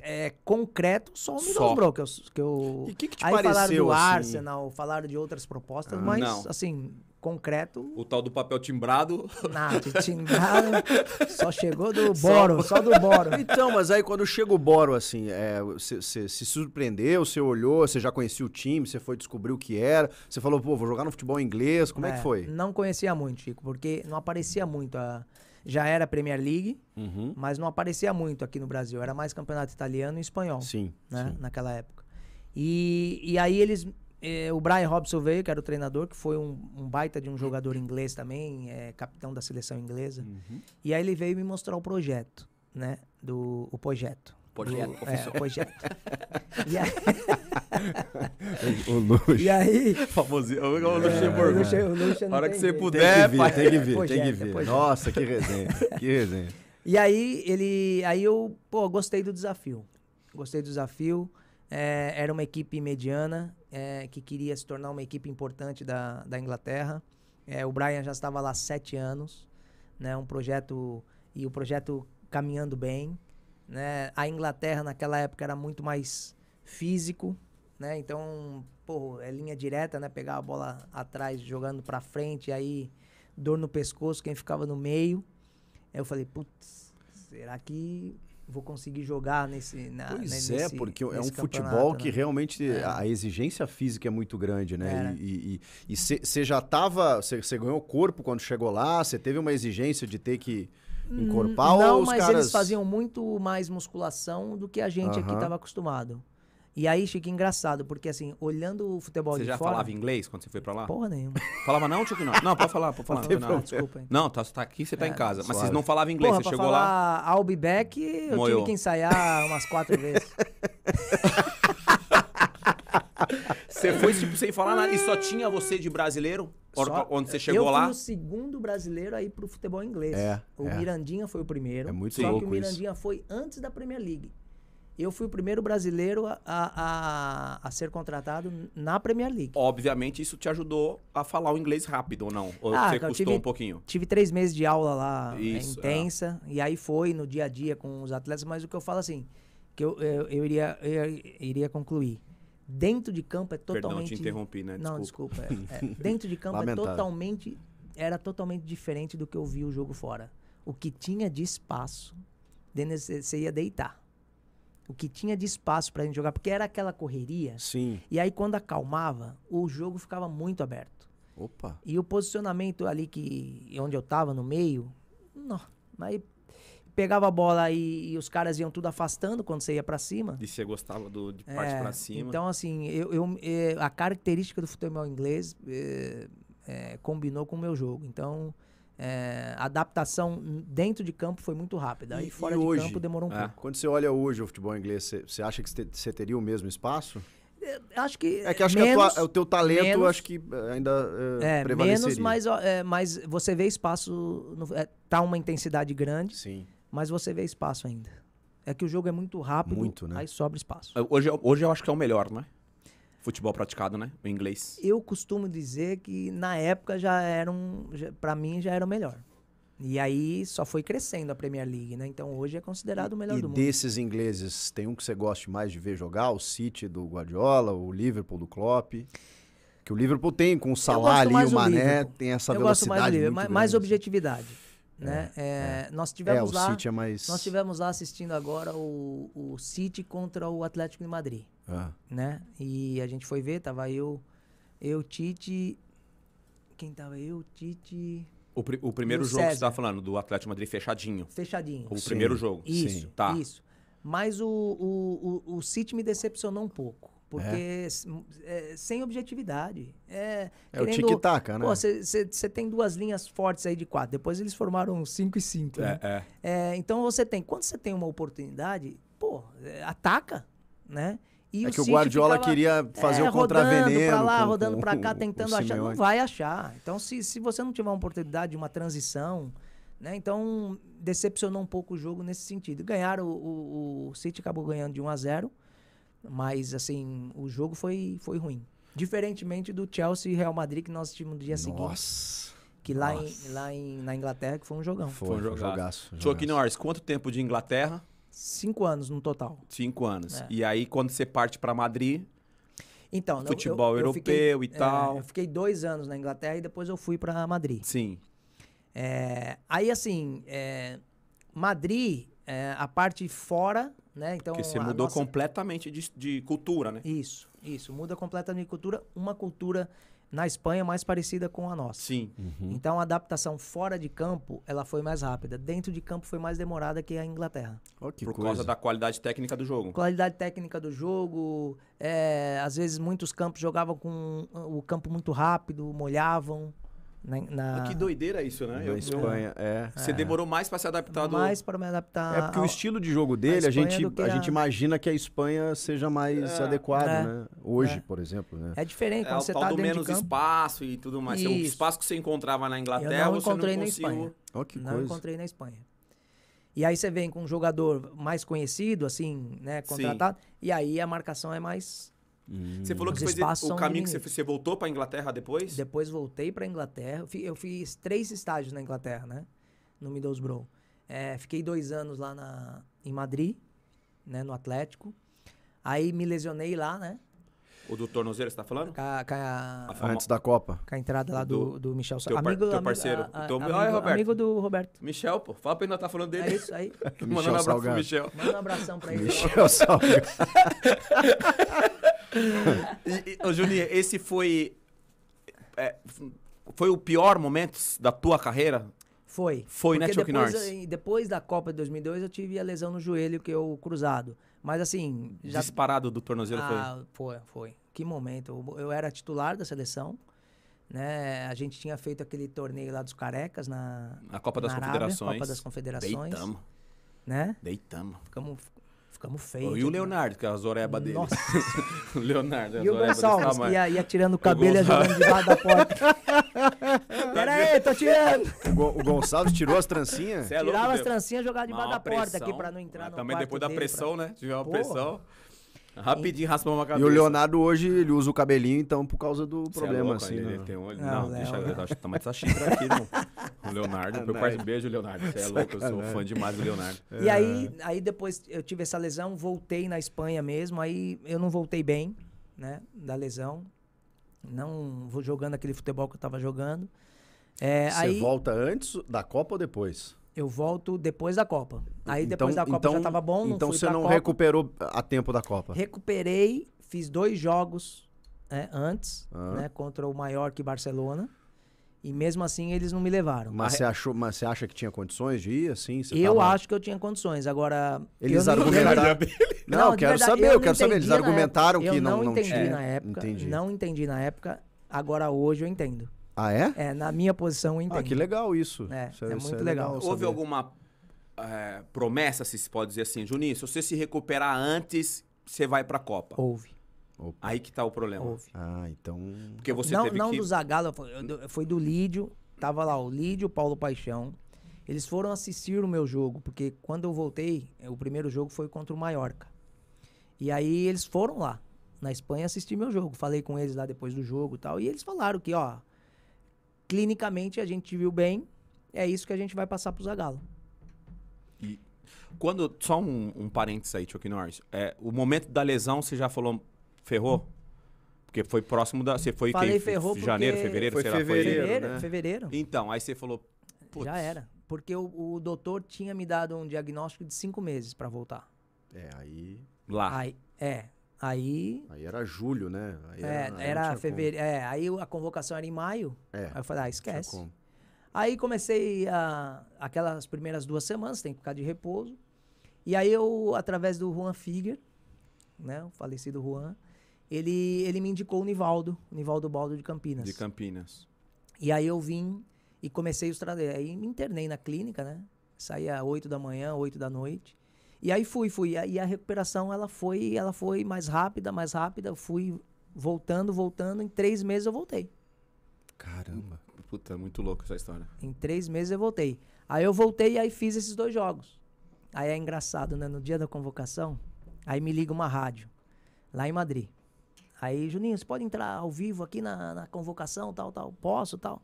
é concreto só o Middlesbrough que eu, que eu... E que que te aí pareceu, falaram do assim? Arsenal, falaram de outras propostas, ah, mas não. assim, concreto. O tal do papel timbrado. Nada, timbrado só chegou do boro, só... só... do boro. Então, mas aí quando chega o boro, assim, é, você é, se surpreendeu, você olhou, você já conhecia o time, você foi descobrir o que era, você falou, pô, vou jogar no futebol inglês, como é, é, que foi? Não conhecia muito, Chico, porque não aparecia muito a... Já era Premier League, uhum. mas não aparecia muito aqui no Brasil. Era mais campeonato italiano e espanhol, sim, né? Sim. Naquela época. E, e aí eles é, o Brian Robson veio, que era o treinador, que foi um, um baita de um jogador inglês também, é, capitão da seleção inglesa. Uhum. E aí ele veio me mostrar o projeto, né? Do, o projeto. Projeto, do, é, o projeto. e aí... o Luxo. E aí... Famosinho. O Luxemburgo. É, é, o Luxo, é né? hora que você puder, tem que vir, tem que vir, projeto, tem que vir. Nossa, que resenha, que resenha. E aí ele... Aí eu, pô, gostei do desafio. Gostei do desafio. É, era uma equipe mediana é, que queria se tornar uma equipe importante da, da Inglaterra. É, o Brian já estava lá sete anos, né? Um projeto e o projeto caminhando bem, né? A Inglaterra naquela época era muito mais físico, né? Então, pô, é linha direta, né? Pegar a bola atrás, jogando para frente, aí dor no pescoço, quem ficava no meio. Aí eu falei, putz, será que vou conseguir jogar nesse. Na, pois né, é, nesse, é, porque é um futebol que né? realmente é. a exigência física é muito grande, né? É. E você já tava. Você ganhou corpo quando chegou lá, você teve uma exigência de ter que hum, encorpar Não, ou os mas caras... eles faziam muito mais musculação do que a gente aqui estava acostumado. E aí cheguei engraçado, porque assim, olhando o futebol você de fora... Você já falava inglês quando você foi pra lá? Porra nenhuma. Falava não, Tio? Não, não pode falar, pode falar. Não, não, não. É. desculpa. Hein. Não, tá, tá aqui, você tá é, em casa. Mas vocês não falavam inglês, Porra, você chegou lá... lá... I'll be back, eu tive que ensaiar umas quatro vezes. Você foi tipo, sem falar nada e só tinha você de brasileiro? Só, onde você chegou eu lá? Eu fui o segundo brasileiro aí pro futebol inglês. É, o é. Mirandinha foi o primeiro. É muito só louco que o Mirandinha isso. foi antes da Premier League eu fui o primeiro brasileiro a, a, a, ser contratado na Premier League. Obviamente, isso te ajudou a falar o inglês rápido ou não? Ou ah, você custou tive, um pouquinho? Tive três meses de aula lá é, isso, é. intensa, é. e aí foi no dia a dia com os atletas, mas o que eu falo assim, que eu, eu, eu iria, eu iria concluir. Dentro de campo é totalmente. Perdão, te interrompi, né? Desculpa. Não, desculpa. É, é, dentro de campo é totalmente. Era totalmente diferente do que eu vi o jogo fora. O que tinha de espaço, você ia deitar o que tinha de espaço a gente jogar, porque era aquela correria. Sim. E aí quando acalmava, o jogo ficava muito aberto. Opa. E o posicionamento ali que onde eu tava no meio, não, aí pegava a bola e, e, os caras iam tudo afastando quando você ia para cima. E você gostava do, de parte é, para cima. Então, assim, eu, eu, é, a característica do futebol inglês é, é, combinou com o meu jogo. Então, é, a adaptação dentro de campo foi muito rápida. E, e fora e de hoje, campo demorou um é, pouco. Quando você olha hoje o futebol inglês, você acha que você teria o mesmo espaço? É, acho que. É que acho menos, que é, tua, o teu talento, menos, acho que é, ainda é, é Menos, mas, é, mas você vê espaço. No, é, tá uma intensidade grande. Sim. Mas você vê espaço ainda. É que o jogo é muito rápido. Muito, né? Aí sobra espaço. Hoje, hoje eu acho que é o melhor, né? futebol praticado, né? O inglês. Eu costumo dizer que na época já era um. Para mim já era o melhor. E aí só foi crescendo a Premier League, né? Então hoje é considerado o melhor e do mundo. E desses ingleses, tem um que você goste mais de ver jogar? O City do Guardiola, o Liverpool do Klopp? Que o Liverpool tem com o Salah ali, o Mané, tem essa Eu velocidade. Gosto mais, mais né? objetividade. É, né? É, é. Nós é, tivemos é, lá, mais... Nós tivemos lá assistindo agora o, o City contra o Atlético de Madrid. Ah. Né? E a gente foi ver, tava eu, eu, Tite. Quem tava eu, Tite. O, o primeiro jogo César. que você tava falando, do Atlético Madrid fechadinho. Fechadinho. O Sim. primeiro jogo. Isso, Sim. tá. Isso. Mas o, o, o, o City me decepcionou um pouco. Porque é. É, sem objetividade. É, é querendo, o tic-tac, né? Você tem duas linhas fortes aí de quatro. Depois eles formaram cinco e cinco. Né? É, é. é, então você tem, quando você tem uma oportunidade, pô, é, ataca, né? E é o que o Guardiola ficava, queria fazer é, o contraveneno. Rodando para lá, com, rodando para cá, tentando achar. Não vai achar. Então, se, se você não tiver uma oportunidade, uma transição, né? Então, decepcionou um pouco o jogo nesse sentido. Ganharam, o, o, o City acabou ganhando de 1 a 0 mas, assim, o jogo foi, foi ruim. Diferentemente do Chelsea e Real Madrid que nós tivemos no dia Nossa. seguinte. Que lá, Nossa. em, lá em, na Inglaterra que foi um jogão. Foi, foi um jogaço. jogaço. Norris, quanto tempo de Inglaterra? Cinco anos no total. Cinco anos. É. E aí, quando você parte para Madrid. Então, futebol eu, eu europeu fiquei, e é, tal. eu fiquei dois anos na Inglaterra e depois eu fui para Madrid. Sim. É, aí, assim, é, Madrid, a parte fora né? Então, Porque você mudou nossa... completamente de, de, cultura, né? Isso, isso. Muda completamente de cultura. Uma cultura na Espanha mais parecida com a nossa. Sim. Uhum. Então a adaptação fora de campo ela foi mais rápida. Dentro de campo foi mais demorada que a Inglaterra. Oh, que Por coisa. causa da qualidade técnica do jogo. Qualidade técnica do jogo. É, às vezes muitos campos jogavam com o campo muito rápido, molhavam. Na, na... Ah, que doideira isso, né? Eu, na Espanha, eu... é. Você é. demorou mais para se adaptar do... Mais para me adaptar. É porque ao... o estilo de jogo dele, a gente, a... a... gente imagina que a Espanha seja mais é. adequada, é. né? Hoje, é. por exemplo, né? É diferente é, quando você tá dentro menos de campo. espaço e tudo mais. É isso. O espaço que você encontrava na Inglaterra, eu não encontrei não na Espanha. Oh, que não coisa. encontrei na Espanha. E aí você vem com um jogador mais conhecido, assim, né, contratado, Sim. e aí a marcação é mais Hum. Você falou que foi o caminho que você, você voltou para Inglaterra depois? Depois voltei para Inglaterra. Eu fiz, três estágios na Inglaterra, né? No Middlesbrough. É, fiquei dois anos lá na, em Madrid, né? No Atlético. Aí me lesionei lá, né? O do tornozeiro, você tá falando? Ca, ca, a, antes da Copa. Com a entrada lá do, do Michel Teu, amigo, teu amigo, parceiro. A, a, então, teu, amigo, Roberto. amigo do Roberto. Michel, pô. Fala pra ele não tá falando dele. É isso aí. Manda um abraço pro Michel. Manda um abração pra ele. Michel Salgado. ô, Juninho, esse foi. É, foi o pior momento da tua carreira? Foi. Foi, né, Chuck depois, Depois da Copa de 2002, eu tive a lesão no joelho, que eu cruzado. Mas assim. Já... Disparado do tornozelo ah, foi? Foi, foi. Que momento. Eu, era titular da seleção. Né? A gente tinha feito aquele torneio lá dos carecas na. Copa na das Arábia, Confederações. Copa das Confederações. Deitamos. Né? Deitamos. Ficamos ficamos feios. Oh, e o né? Leonardo, que é a zoreba dele. Nossa. o Leonardo, é a E o Gonçalves, tá que ia, tirando o cabelo e Gonçalves... jogando debaixo da porta. Tá Pera aí, tô tirando. O, Gonçalves tirou as trancinhas? É louco, Tirava as trancinhas e jogava debaixo da porta aqui pra não entrar no Também depois da dele, pressão, pra... né? Tiver uma pressão. Rapidinho raspou uma cabeça. E o Leonardo hoje, ele usa o cabelinho, então, por causa do é problema, é louco, assim. Ele, não. Né? tem um olho. Não, não deixa eu dar tamanho aqui, não. O Leonardo, meu ah, quarto né? beijo, Leonardo. Você é louco, eu sou fã demais do Leonardo. É. É. E aí, aí depois eu tive essa lesão, voltei na Espanha mesmo, aí eu não voltei bem, né? Da lesão. Não vou jogando aquele futebol que eu tava jogando. É, Você aí... volta antes da Copa ou depois? Eu volto depois da Copa. Aí então, depois então, da Copa então, já tava bom. Não então você não Copa. recuperou a tempo da Copa? Recuperei, fiz dois jogos é, antes, ah. né, contra o Mallorca e Barcelona. E mesmo assim eles não me levaram. Mas você, achou, mas você acha que tinha condições de ir assim? eu tava... acho que eu tinha condições. Agora. Eles argumentaram. Não, quero verdade, saber, eu, quero saber. Eles argumentaram que não, não, entendi tinha. na época. Entendi. Não entendi na época. Agora hoje eu entendo. Ah, é? É, na minha posição eu Ah, que legal isso. É, isso é, é muito isso é legal. legal Houve alguma é, promessa, se pode dizer assim, Juninho, se você se recuperar antes, você vai pra Copa. Houve. Opa. Aí que tá o problema. Houve. Ah, então... Porque você não, teve não que... do Zagallo, foi do Lídio, tava lá o Lídio, Paulo Paixão. Eles foram assistir o meu jogo, porque quando eu voltei, o primeiro jogo foi contra o Mallorca. E aí eles foram lá, na Espanha, assistir meu jogo. Falei com eles lá depois do jogo e tal. E eles falaram que, ó, clinicamente a gente viu bem, é isso que a gente vai passar pro Zagalo. E quando. Só um, um parênteses aí, Chuck Norris. É, o momento da lesão, você já falou, ferrou? Porque foi próximo da. Você foi Falei quem? Ferrou janeiro, fevereiro, foi sei fevereiro, lá, foi fevereiro, né? fevereiro. Então, aí você falou. Putz. Já era. Porque o, o, doutor tinha me dado um diagnóstico de cinco meses para voltar. É, aí. Lá. Aí, é. Aí. Aí era julho, né? Aí é, era, era fevereiro. É, aí a convocação era em maio. É, aí eu falei, ah, esquece. Aí comecei a, aquelas primeiras duas semanas, tem que ficar de repouso. E aí eu, através do Juan Figuer, né? O falecido Juan, ele, ele me indicou o Nivaldo, o Nivaldo Baldo de Campinas. De Campinas. E aí eu vim e comecei os trabalhos. Aí me internei na clínica, né? Saía 8 da manhã, 8 da noite. E aí fui, fui. E a, recuperação ela foi, ela foi mais rápida, mais rápida. Eu fui voltando, voltando. Em três meses eu voltei. Caramba. Puta, é muito louco essa história. Em três meses eu voltei. Aí eu voltei e aí fiz esses dois jogos. Aí é engraçado, né? No dia da convocação, aí me liga uma rádio, lá em Madrid. Aí, Juninho, você pode entrar ao vivo aqui na, na convocação, tal, tal? Posso, tal.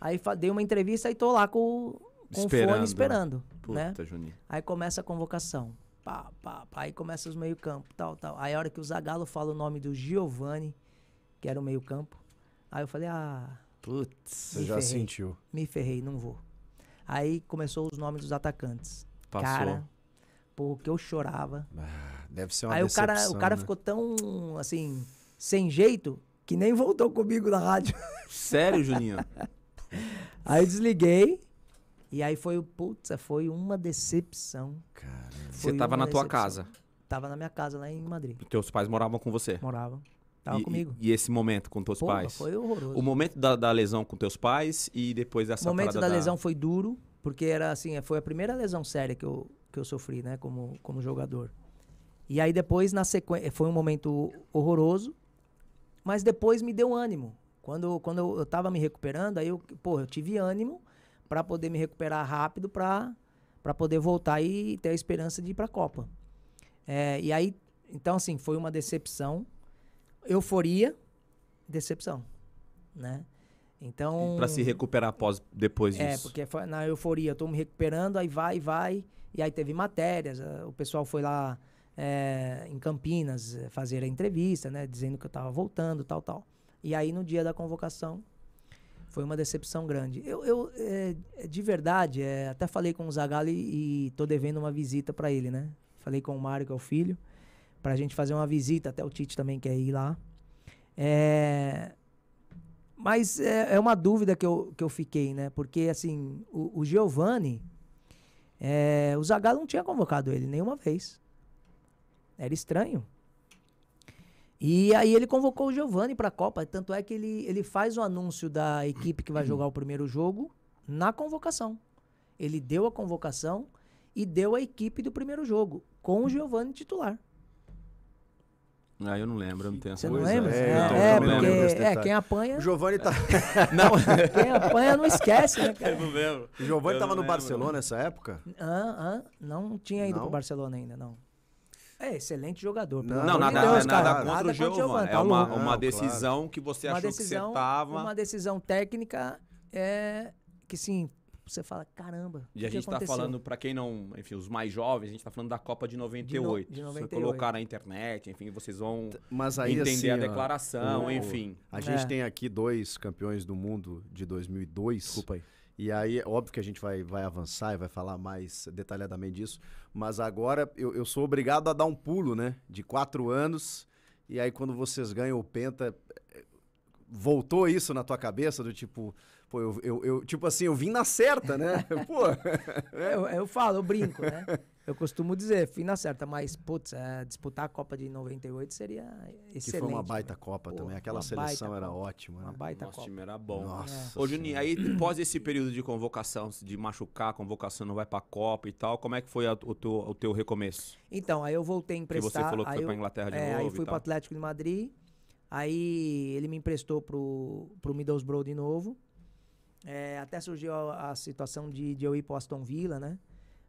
Aí dei uma entrevista e tô lá com o com esperando, fone esperando. Né? Puta, né? Aí começa a convocação. Pá, pá, pá. Aí começa os meio-campo, tal, tal. Aí a hora que o Zagallo fala o nome do Giovanni, que era o meio-campo, aí eu falei, ah. Putz, você já ferrei, sentiu. Me ferrei, não vou. Aí começou os nomes dos atacantes. Passou. Cara, porque eu chorava. Ah, deve ser uma Aí o cara, o cara né? ficou tão, assim, sem jeito, que nem voltou comigo na rádio. Sério, Juninho? Aí desliguei. E aí foi, putz, foi uma decepção. você tava na tua casa? Tava na minha casa lá em Madrid. Teus pais moravam com você? Moravam. Tava e, comigo. E esse momento com teus pais? Foi horroroso. O momento da, da, lesão com teus pais e depois dessa O momento da, da, lesão foi duro, porque era assim, foi a primeira lesão séria que eu, que eu sofri, né, como, como jogador. E aí depois, na sequência, eh, foi um momento horroroso, mas depois me deu ânimo. Quando, quando eu, eu tava me recuperando, aí eu, pô, eu tive ânimo para poder me recuperar rápido para poder voltar e ter a esperança de ir para a Copa. É, e aí, então, assim, foi uma decepção, euforia, decepção, né? Então. Para se recuperar após, depois é, disso. É, porque na euforia, eu tô me recuperando, aí vai, vai. E aí teve matérias, eh, o pessoal foi lá é, em Campinas eh, fazer a entrevista, né? Dizendo que eu tava voltando, tal, tal. E aí no dia da convocação, foi uma decepção grande. Eu, eu é, de verdade, é, até falei com o Zagalli e tô devendo uma visita para ele, né? Falei com o Mário, que é o filho, pra gente fazer uma visita, até o Tite também quer ir lá. É, mas é, é uma dúvida que eu, que eu fiquei, né? Porque, assim, o, o Giovanni, o Zagallo não tinha convocado ele nenhuma vez. Era estranho. E aí ele convocou o Giovani para a Copa, tanto é que ele, ele faz o anúncio da equipe que vai jogar o primeiro jogo na convocação. Ele deu a convocação e deu a equipe do primeiro jogo, com o Giovani titular. Ah, eu não lembro, eu não tenho essa coisa. Você não lembra? É, não, é, então, é não porque, é, quem apanha... O Giovani tá... não. Quem apanha não esquece, né, cara? Eu não lembro. O Giovani tava no Barcelona nessa época? Ah, ah, não tinha ido não? pro Barcelona ainda, não. É, excelente jogador. Não, não nada, Deus, nada, nada, contra nada o mano. É uma, não, tá uma decisão claro. que você uma achou decisão, que você tava... Uma decisão técnica é, que, sim, você fala, caramba. E a gente está falando, para quem não, enfim, os mais jovens, a gente está falando da Copa de 98. De, no, de 98. você colocar na internet, enfim, vocês vão Mas aí, entender assim, a declaração, ó, enfim. A gente é. tem aqui dois campeões do mundo de 2002. Desculpa aí. E aí, óbvio que a gente vai, vai avançar e vai falar mais detalhadamente disso, mas agora eu, eu sou obrigado a dar um pulo, né? De quatro anos, e aí quando vocês ganham o Penta, voltou isso na tua cabeça do tipo, pô, eu, eu, eu tipo assim, eu vim na certa, né? pô. É, eu, eu falo, eu brinco, né? Eu costumo dizer, fina certa, mas, putz, é, disputar a Copa de 98 seria excelente. Que foi uma né? baita né? Copa também, aquela seleção era Copa. ótima. Né? Uma baita Nosso Copa. time era bom. Nossa. É. Ô, Juninho, aí após esse período de convocação, de machucar, convocação não vai pra Copa e tal, como é que foi a, o, teu, o teu recomeço? Então, aí eu voltei emprestar. Que você falou que foi eu, pra Inglaterra de é, novo. Aí fui pro Atlético de Madrid, aí ele me emprestou pro, pro Middlesbrough de novo. É, até surgiu a, a situação de, de eu ir pro Aston Villa, né?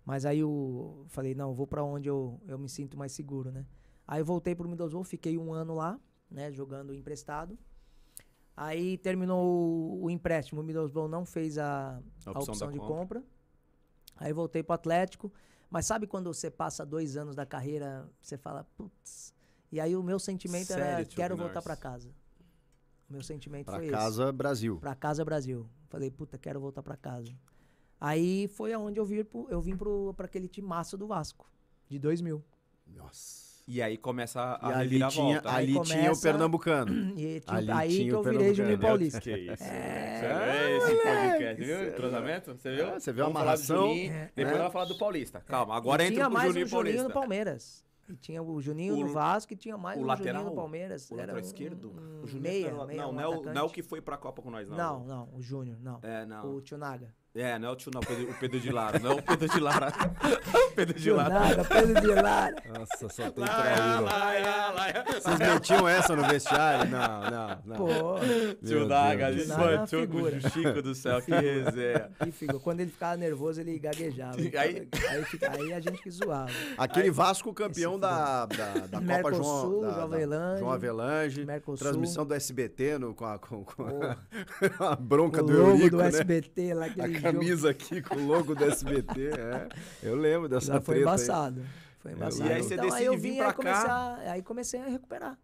Mas aí eu falei, não, vou para onde eu, eu me sinto mais seguro, né? Aí eu voltei pro Middlesbrough, fiquei um ano lá, né, jogando emprestado. Aí terminou o, o empréstimo, o Middlesbrough não fez a, a opção, a opção de compra. compra. Aí voltei pro Atlético, mas sabe quando você passa dois anos da carreira, você fala, putz... E aí o meu sentimento Sério, era, quero voltar para casa. O meu sentimento pra foi casa, esse. Para casa, Brasil. Para casa, Brasil. Falei, puta, quero voltar para casa. Aí foi aonde eu vim, pro, eu vim pro, pra aquele time timaço do Vasco, de 2000. Nossa. E aí começa a e ali tinha, volta. Né? Ali começa... tinha o pernambucano. E tinha, ali aí tinha que eu virei Juninho Paulista. Que isso. É, é esse podcast, você viu? É Entrosamento? Você viu? É, você viu a amarração. Juninho, é. Depois né? ela fala do Paulista. Calma, agora e entra o Juninho um Paulista. no Palmeiras. E tinha o Juninho do Vasco e tinha mais o um lateral, Juninho do Palmeiras. O lateral um, esquerdo? Um, o Juninho meia, meia, não, não, é o, não é o que foi pra Copa com nós, não. Não, né? não, o Júnior, não. É, não. O Tio Naga. É, não é o tio, não, o Pedro, o Pedro de Lara. Não é o Pedro de Lara. o Pedro de Lara. Nada, Pedro de Lara. Nossa, só tem traíra. Vocês metiam essa no vestiário? Não, não, não. Pô. Tio Naga, tio do é Chico do céu, que reserva. E Quando ele ficava nervoso, ele gaguejava. Aí, aí, aí a gente que zoava. Aquele aí, Vasco campeão da, da, da Copa João, da, João Avelange. João Avelange. Mercosul. Transmissão do SBT no, com a, com, com a bronca o do Eurico, do né? SBT lá que ele camisa aqui com o logo do SBT. É, eu lembro dessa Já foi embaçado. Aí. Foi embaçado. E aí você então, aí eu vim, vir pra aí comecei, cá. A, aí comecei a recuperar.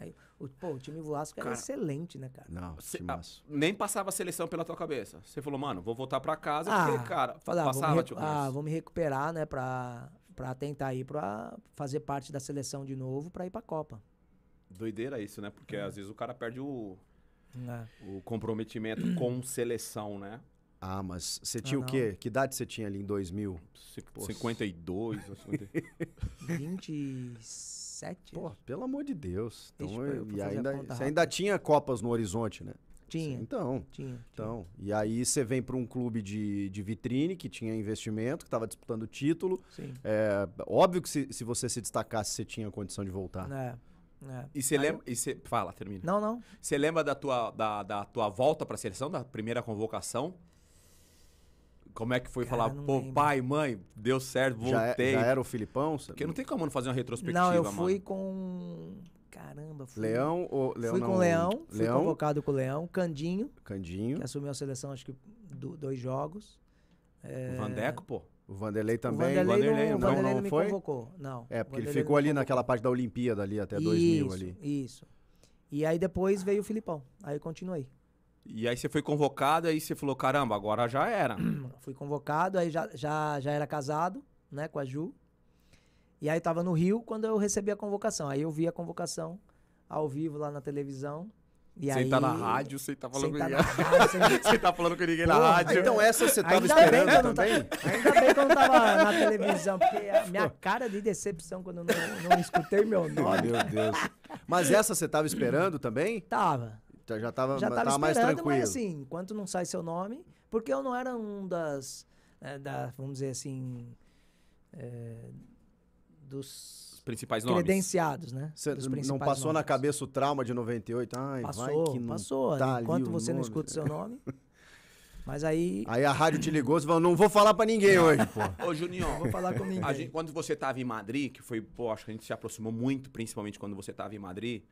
Aí, o, pô, o time Vasco era excelente, né, cara? Não, Cê, a, nem passava a seleção pela tua cabeça. Você falou, mano, vou voltar pra casa ah, porque, cara, falar, ah, passava, vou me, tipo, ah, vou me recuperar, né, pra, pra tentar ir pra fazer parte da seleção de novo pra ir pra Copa. Doideira isso, né? Porque é. às vezes o cara perde o, é. o comprometimento com seleção, né? Ah, mas você ah, tinha ah, o quê? Que idade você tinha ali em 2000? 52. 27. Pô, pelo amor de Deus. Então, eu, e ainda, você ainda tinha Copas no horizonte, né? Tinha. Então, tinha, então. Tinha. E aí você vem para um clube de, de vitrine que tinha investimento, que estava disputando título. Sim. É, óbvio que se, se você se destacasse, você tinha condição de voltar. É. É. E você lembra. Eu... E cê, fala, termina. Não, não. Você lembra da tua, da, da tua volta para a seleção, da primeira convocação? Como é que foi Cara, falar, pô, lembro. pai, mãe, deu certo, é- voltei. Já, já era o Filipão? Sabe? Porque não tem como não fazer uma retrospectiva, Não, eu mano. fui com... Caramba, fui. Leão ou... Leão, fui não, com o Leão, Leão, fui convocado com o Leão. Candinho. Candinho. Que assumiu a seleção, acho que, do, dois jogos. É... Vandeco, pô. O Vanderlei também. O Vanderlei, Vanderlei não, não, Vanderlei não, não me foi? convocou, não. É, porque ele ficou ali naquela parte da Olimpíada ali, até isso, 2000 ali. Isso, isso. E aí depois veio o Filipão. Aí continuei. E aí você foi convocado, aí você falou, caramba, agora já era. Fui convocado, aí já, já, já era casado, né, com a Ju. E aí tava no Rio quando eu recebi a convocação. Aí eu vi a convocação ao vivo lá na televisão. E você aí... tá na rádio, você tá falando com tá ninguém. Você tá falando com ninguém é na rádio. Então essa você tava ainda esperando bem também? Tá... Ainda bem que eu não tava na televisão, porque a minha cara é de decepção quando eu não, não escutei meu nome. Meu Deus. Mas essa você tava esperando também? Tava já estava já tava tava mais tranquilo. Mas assim, enquanto não sai seu nome, porque eu não era um das, é, da, vamos dizer assim, é, dos Os principais credenciados, né? nomes. né? não passou nomes. na cabeça o trauma de 98? Ai, passou, vai que não passou. Tá enquanto você nome. não escuta seu nome. Mas aí. Aí a rádio te ligou, você falou, não vou falar pra ninguém é. hoje, pô. Ô, Juninho. Não vou falar com ninguém. Gente, quando você tava em Madrid, que foi, pô, acho que a gente se aproximou muito, principalmente quando você tava em Madrid,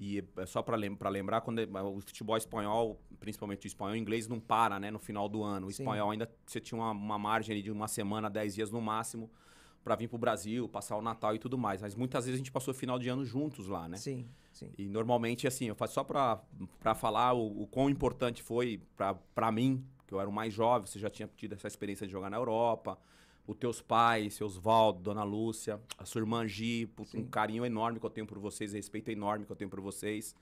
e eh, só para lem lembrar, quando é, o futebol espanhol, principalmente o espanhol, o inglês não para, né? No final do ano. O Sim. espanhol ainda você tinha uma, uma margem de uma semana, dez dias no máximo para vir para o Brasil, passar o Natal e tudo mais. Mas muitas vezes a gente passou o final de ano juntos lá, né? Sim, sim. E normalmente, assim, eu faço só para falar o, o quão importante foi para mim, que eu era o mais jovem, você já tinha tido essa experiência de jogar na Europa, os teus pais, seu Osvaldo, Dona Lúcia, a sua irmã Gi, Sim. um carinho enorme que eu tenho por vocês, respeito enorme que eu tenho por vocês.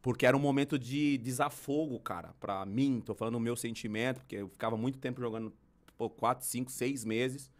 Porque era um momento de desafogo, cara, pra mim. Tô falando o meu sentimento, porque eu ficava muito tempo jogando, pô, 4, 5, 6 meses.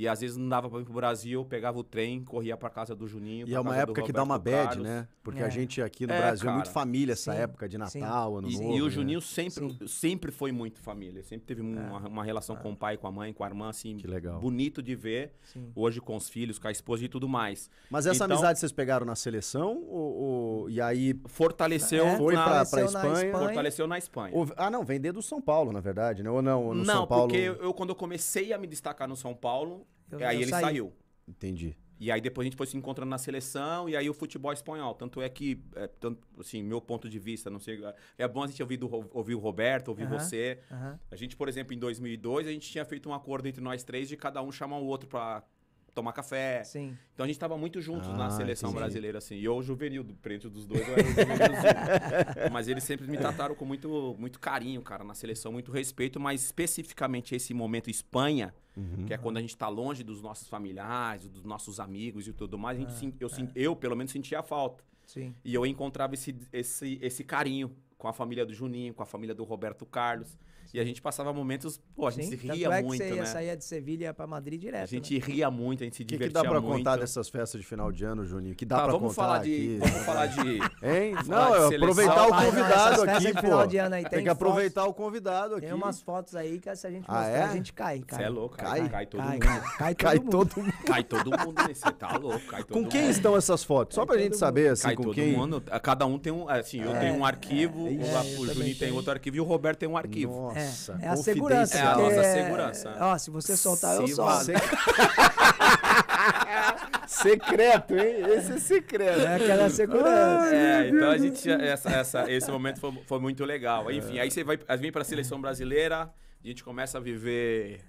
E às vezes não dava para ir pro Brasil, pegava o trem, corria para casa do Juninho. E é uma época que dá uma bad, né? Porque é. a gente aqui no é, Brasil cara. é muito família essa Sim. época de Natal, Sim. ano e, novo. E o né? Juninho sempre, sempre foi muito família. Sempre teve é. uma, uma, relação com o pai, com a mãe, com a irmã, assim, que legal. bonito de ver. Hoje com os filhos, com a esposa e tudo mais. Mas essa então, amizade vocês pegaram na seleção ou, ou e aí fortaleceu é? foi para Espanha, Espanha, fortaleceu na Espanha. Ou, ah, não, vender do São Paulo, na verdade, né? Ou não, no não, São Paulo. Não, porque eu quando eu comecei a me destacar no São Paulo, eu, aí eu ele saí. saiu. Entendi. E aí depois a gente foi se encontrando na seleção e aí o futebol espanhol. Tanto é que, é, tanto, assim, meu ponto de vista, não sei. É, é bom a gente ouvir, do, ouvir o Roberto, ouvir uhum, você. Uhum. A gente, por exemplo, em 2002, a gente tinha feito um acordo entre nós três de cada um chamar o outro para tomar café. Sim. Então a gente estava muito juntos ah, na seleção brasileira, assim. E eu, o juvenil, do preto dos dois, eu era o juvenil Mas eles sempre me trataram com muito, muito carinho, cara, na seleção, muito respeito, mas especificamente esse momento Espanha, uhum. que é quando a gente está longe dos nossos familiares, dos nossos amigos e tudo mais, a gente, ah, eu, é. eu, pelo menos, sentia a falta. Sim. E eu encontrava esse, esse, esse carinho com a família do Juninho, com a família do Roberto Carlos. E a gente passava momentos, pô, a gente Sim, se ria tanto é que você ia né? saía de Sevilha ia pra Madrid direto. A gente né? ria muito, a gente se divertia muito. O que dá pra contar dessas festas de final de ano, Juninho? Que dá tá, pra vamos contar falar de, aqui? Vamos falar de... Hein? Não, eu aproveitar o convidado aqui, pô. De ano aí, tem, tem que aproveitar fotos, o convidado aqui. Tem umas fotos aí que se a gente ah, mostrar, ah, é? a gente cai, cai. Você é louco, cai, cai, todo mundo. Cai, todo mundo. Cai todo mundo nesse, tá louco, cai todo Com quem mundo. estão essas fotos? Só pra gente saber, assim, com quem? Cai todo mundo, cada um tem um, assim, eu é, tenho um é, arquivo, é, o Juninho tem outro arquivo e o Roberto tem um arquivo. Nossa, é, é a segurança. É a nossa segurança. É, ó, se você soltar, se eu solto. Você... secreto, hein? Esse é secreto. É aquela segurança. É, então a gente. Essa, essa, esse momento foi, foi muito legal. Enfim, aí você vai vem para a seleção brasileira, a gente começa a viver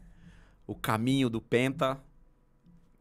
o caminho do Penta,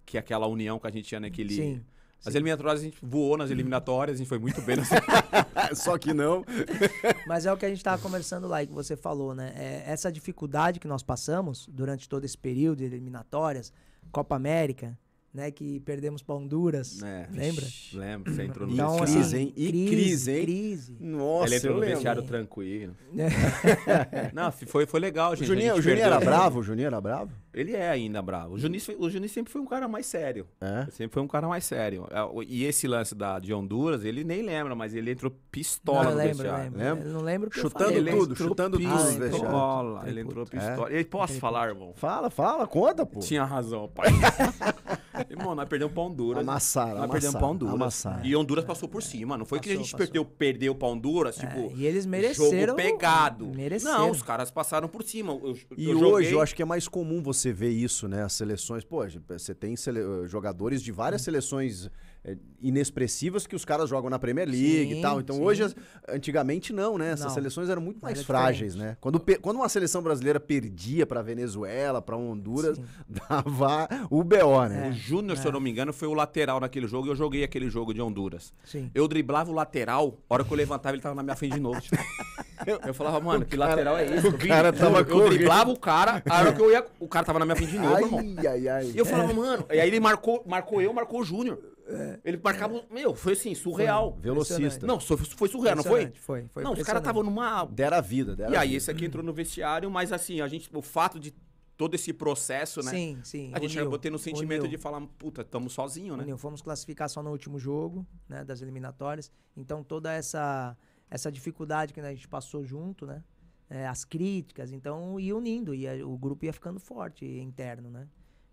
que é aquela união que a gente tinha naquele. Sim as eliminatórias a gente voou nas eliminatórias, a gente foi muito bem. Nas... Só que não. Mas é o que a gente estava conversando lá e que você falou, né? É essa dificuldade que nós passamos durante todo esse período de eliminatórias, Copa América, né, que perdemos para Honduras, é. lembra? Lembro, você entrou no então, assim, crise, assim, hein? E crise, crise, hein? Crise. Nossa, Ele entrou no vestiário tranquilo. É. Não, foi, foi legal, gente. O Juninho, gente o Juninho era bravo? O Juninho era bravo? Ele é ainda bravo. O hum. Juninho, o Juninho sempre foi um cara mais sério. É? Sempre foi um cara mais sério. É, e esse lance da, de Honduras, ele nem lembra, mas ele entrou pistola não, no lembro, vestiário. Lembro. Não lembro Chutando tudo, chutando tudo. Pistola, pistola. Ele entrou pistola. É. Ele, posso falar, irmão? Fala, fala, conta, pô. Tinha razão, pai. Irmão, nós perdemos pra Honduras. Amassaram, Nós perdemos pra Honduras. Amassaram. E Honduras passou por cima. Não foi que a gente perdeu, perdeu pra Honduras, assim, é, tipo... e eles mereceram- Jogo pegado. mereceram. Não, os caras passaram por cima. Eu, E eu hoje eu acho que é mais comum você ver isso, né? As seleções. Pô, você tem sele- jogadores de várias hum. seleções é, inexpressivas que os caras jogam na Premier League sim, e tal. Então sim. hoje, antigamente não, né? Essas não. seleções eram muito mais era frágeis, diferente. né? Quando, quando uma seleção brasileira perdia para Venezuela, para Honduras, sim. dava o BO, né? É. O Júnior, é. se eu não me é. engano, foi o lateral naquele jogo e eu joguei aquele jogo de Honduras. Eu driblava o lateral, a hora que eu levantava ele tava na minha frente de novo. Tipo. eu, falava, mano, o que cara, lateral é esse? O eu, cara tava eu, eu driblava o cara, a hora que eu ia, o cara tava na minha frente de novo, ai, irmão. Ai, ai. E eu falava, mano, e aí ele marcou, marcou eu, marcou o Júnior. É, ele marcava. É. Meu, foi assim, surreal. Foi, velocista. Não, foi surreal, não foi? Foi, foi. Não, os caras estavam numa. Dera a vida, dera E aí, vida. esse aqui entrou no vestiário, mas assim, a gente, o fato de todo esse processo, né? Sim, sim. A gente acabou tendo o sentimento uniu. de falar, puta, estamos sozinhos, né? Uniu. Fomos classificar só no último jogo, né, das eliminatórias. Então, toda essa, essa dificuldade que a gente passou junto, né? É, as críticas, então ia unindo, ia, o grupo ia ficando forte interno, né?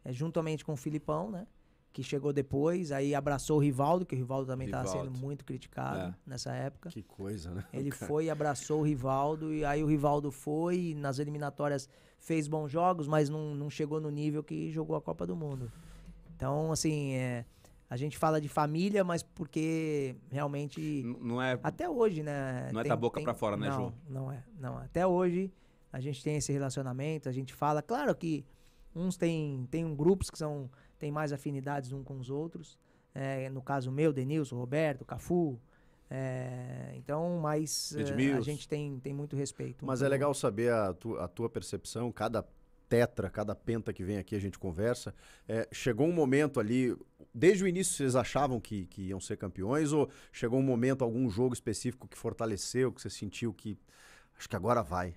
É, juntamente com o Filipão, né? que chegou depois, aí abraçou o Rivaldo, que o Rivaldo também estava sendo muito criticado é. nessa época. Que coisa, né? Ele Cara. foi e abraçou o Rivaldo, e aí o Rivaldo foi, nas eliminatórias fez bons jogos, mas não, não chegou no nível que jogou a Copa do Mundo. Então, assim, é, a gente fala de família, mas porque realmente. N não é. Até hoje, né? Não é tem, é da boca tem, pra fora, né, não, João? Não é, não é. Até hoje a gente tem esse relacionamento, a gente fala. Claro que uns têm, têm um grupos que são têm mais afinidades uns com os outros. É, no caso meu, Denilson, Roberto, Cafu. É, então, mas é, a gente tem, tem muito respeito. mas é legal saber a, tu, a tua percepção, cada tetra, cada penta que vem aqui a gente conversa. É, chegou um momento ali, desde o início vocês achavam que, que iam ser campeões ou chegou um momento, algum jogo específico que fortaleceu, que você sentiu que acho que agora vai?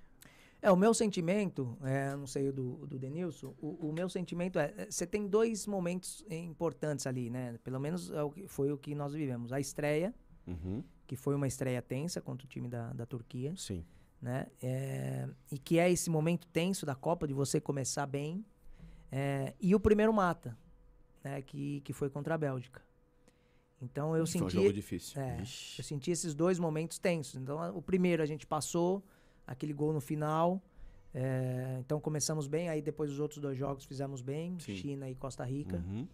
É, o meu sentimento, é, não sei o do, do Denilson, o, o, meu sentimento é, é, você tem dois momentos importantes ali, né? Pelo menos é o que, foi o que nós vivemos. A estreia, uhum. que foi uma estreia tensa contra o time da, da Turquia. Sim. Né? É, e que é esse momento tenso da Copa, de você começar bem. É, e o primeiro mata, né? Que, que foi contra a Bélgica. Então eu foi senti... Foi um jogo difícil. É, eu senti esses dois momentos tensos. Então o primeiro a gente passou aquele gol no final. É, então começamos bem, aí depois os outros dois jogos fizemos bem, Sim. China e Costa Rica. Uhum.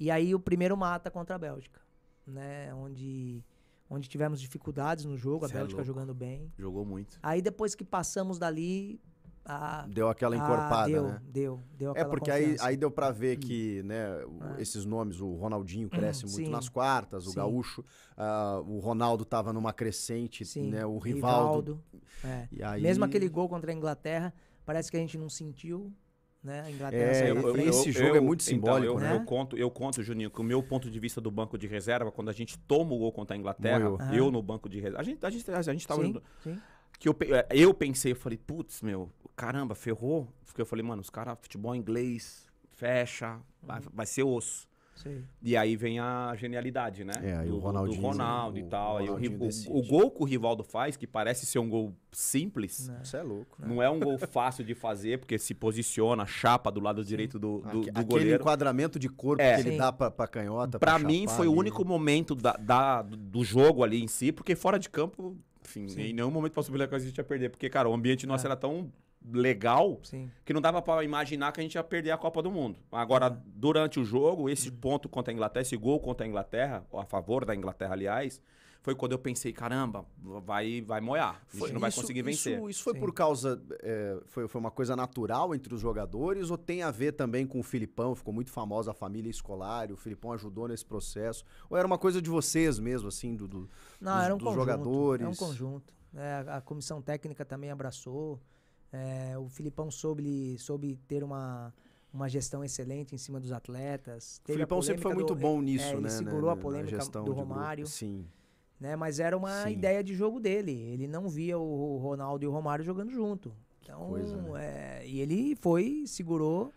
E aí o primeiro mata contra a Bélgica, né? Onde, onde tivemos dificuldades no jogo, a é Bélgica é jogando bem. Jogou muito. Aí depois que passamos dali, ah, deu aquela ah, encorpada, deu, né? Deu, deu É, porque aí, aí deu para ver que, hum. né, ah. esses nomes, o Ronaldinho hum, cresce muito Sim. nas quartas, o Sim. Gaúcho, uh, o Ronaldo tava numa crescente, Sim. né, o Rivaldo. Rivaldo. É. Aí... Mesmo aquele gol contra a Inglaterra, parece que a gente não sentiu, né? A Inglaterra é, eu, eu, Esse jogo eu, é muito então, simbólico, então, né? eu, conto, eu conto, Juninho, que o meu ponto de vista do banco de reserva, quando a gente toma o gol contra a Inglaterra, eu no banco de reserva. A gente, a gente, a gente tava. Sim, sim. Que eu, eh, eu pensei, eu falei, putz, meu, caramba, ferrou. Porque eu falei, mano, os caras, futebol é inglês, fecha, vai, uhum. vai ser osso. Sim. E aí vem a genialidade, né? É, aí do, o Ronaldinho. Do Ronaldo o, e tal. O, aí o, o, gol que o Rivaldo faz, que parece ser um gol simples. Não. Né. Isso é louco. Né? Não é um gol fácil de fazer, porque se posiciona, chapa do lado Sim. direito do, do, Aque, do aquele goleiro. Aquele enquadramento de corpo é. que Sim. ele dá pra, pra canhota. Pra, pra mim, foi ali. o único momento da, da, do jogo ali em si, porque fora de campo. Enfim, em nenhum momento possibilidade que a gente ia perder, porque, cara, o ambiente nosso é. era tão legal Sim. que não dava para imaginar que a gente ia perder a Copa do Mundo. Agora, uhum. durante o jogo, esse uhum. ponto contra a Inglaterra, esse gol contra a Inglaterra, a favor da Inglaterra, aliás, foi quando eu pensei, caramba, vai, vai moiar, a gente foi, não vai isso, conseguir vencer. Isso, isso foi Sim. por causa, é, foi, foi uma coisa natural entre os jogadores ou tem a ver também com o Filipão, ficou muito famosa a família escolar, o Filipão ajudou nesse processo, ou era uma coisa de vocês mesmo, assim, do, do não, dos, era um dos conjunto, jogadores? Era um conjunto, é, a, a comissão técnica também abraçou, é, o Filipão soube, soube ter uma, uma gestão excelente em cima dos atletas. Teve o Filipão sempre foi muito do, bom é, nisso, é, ele né, segurou né, a polêmica do Romário. Sim. Né? Mas era uma Sim. ideia de jogo dele. Ele não via o Ronaldo e o Romário jogando junto. Então, coisa, né? é, e ele foi, segurou.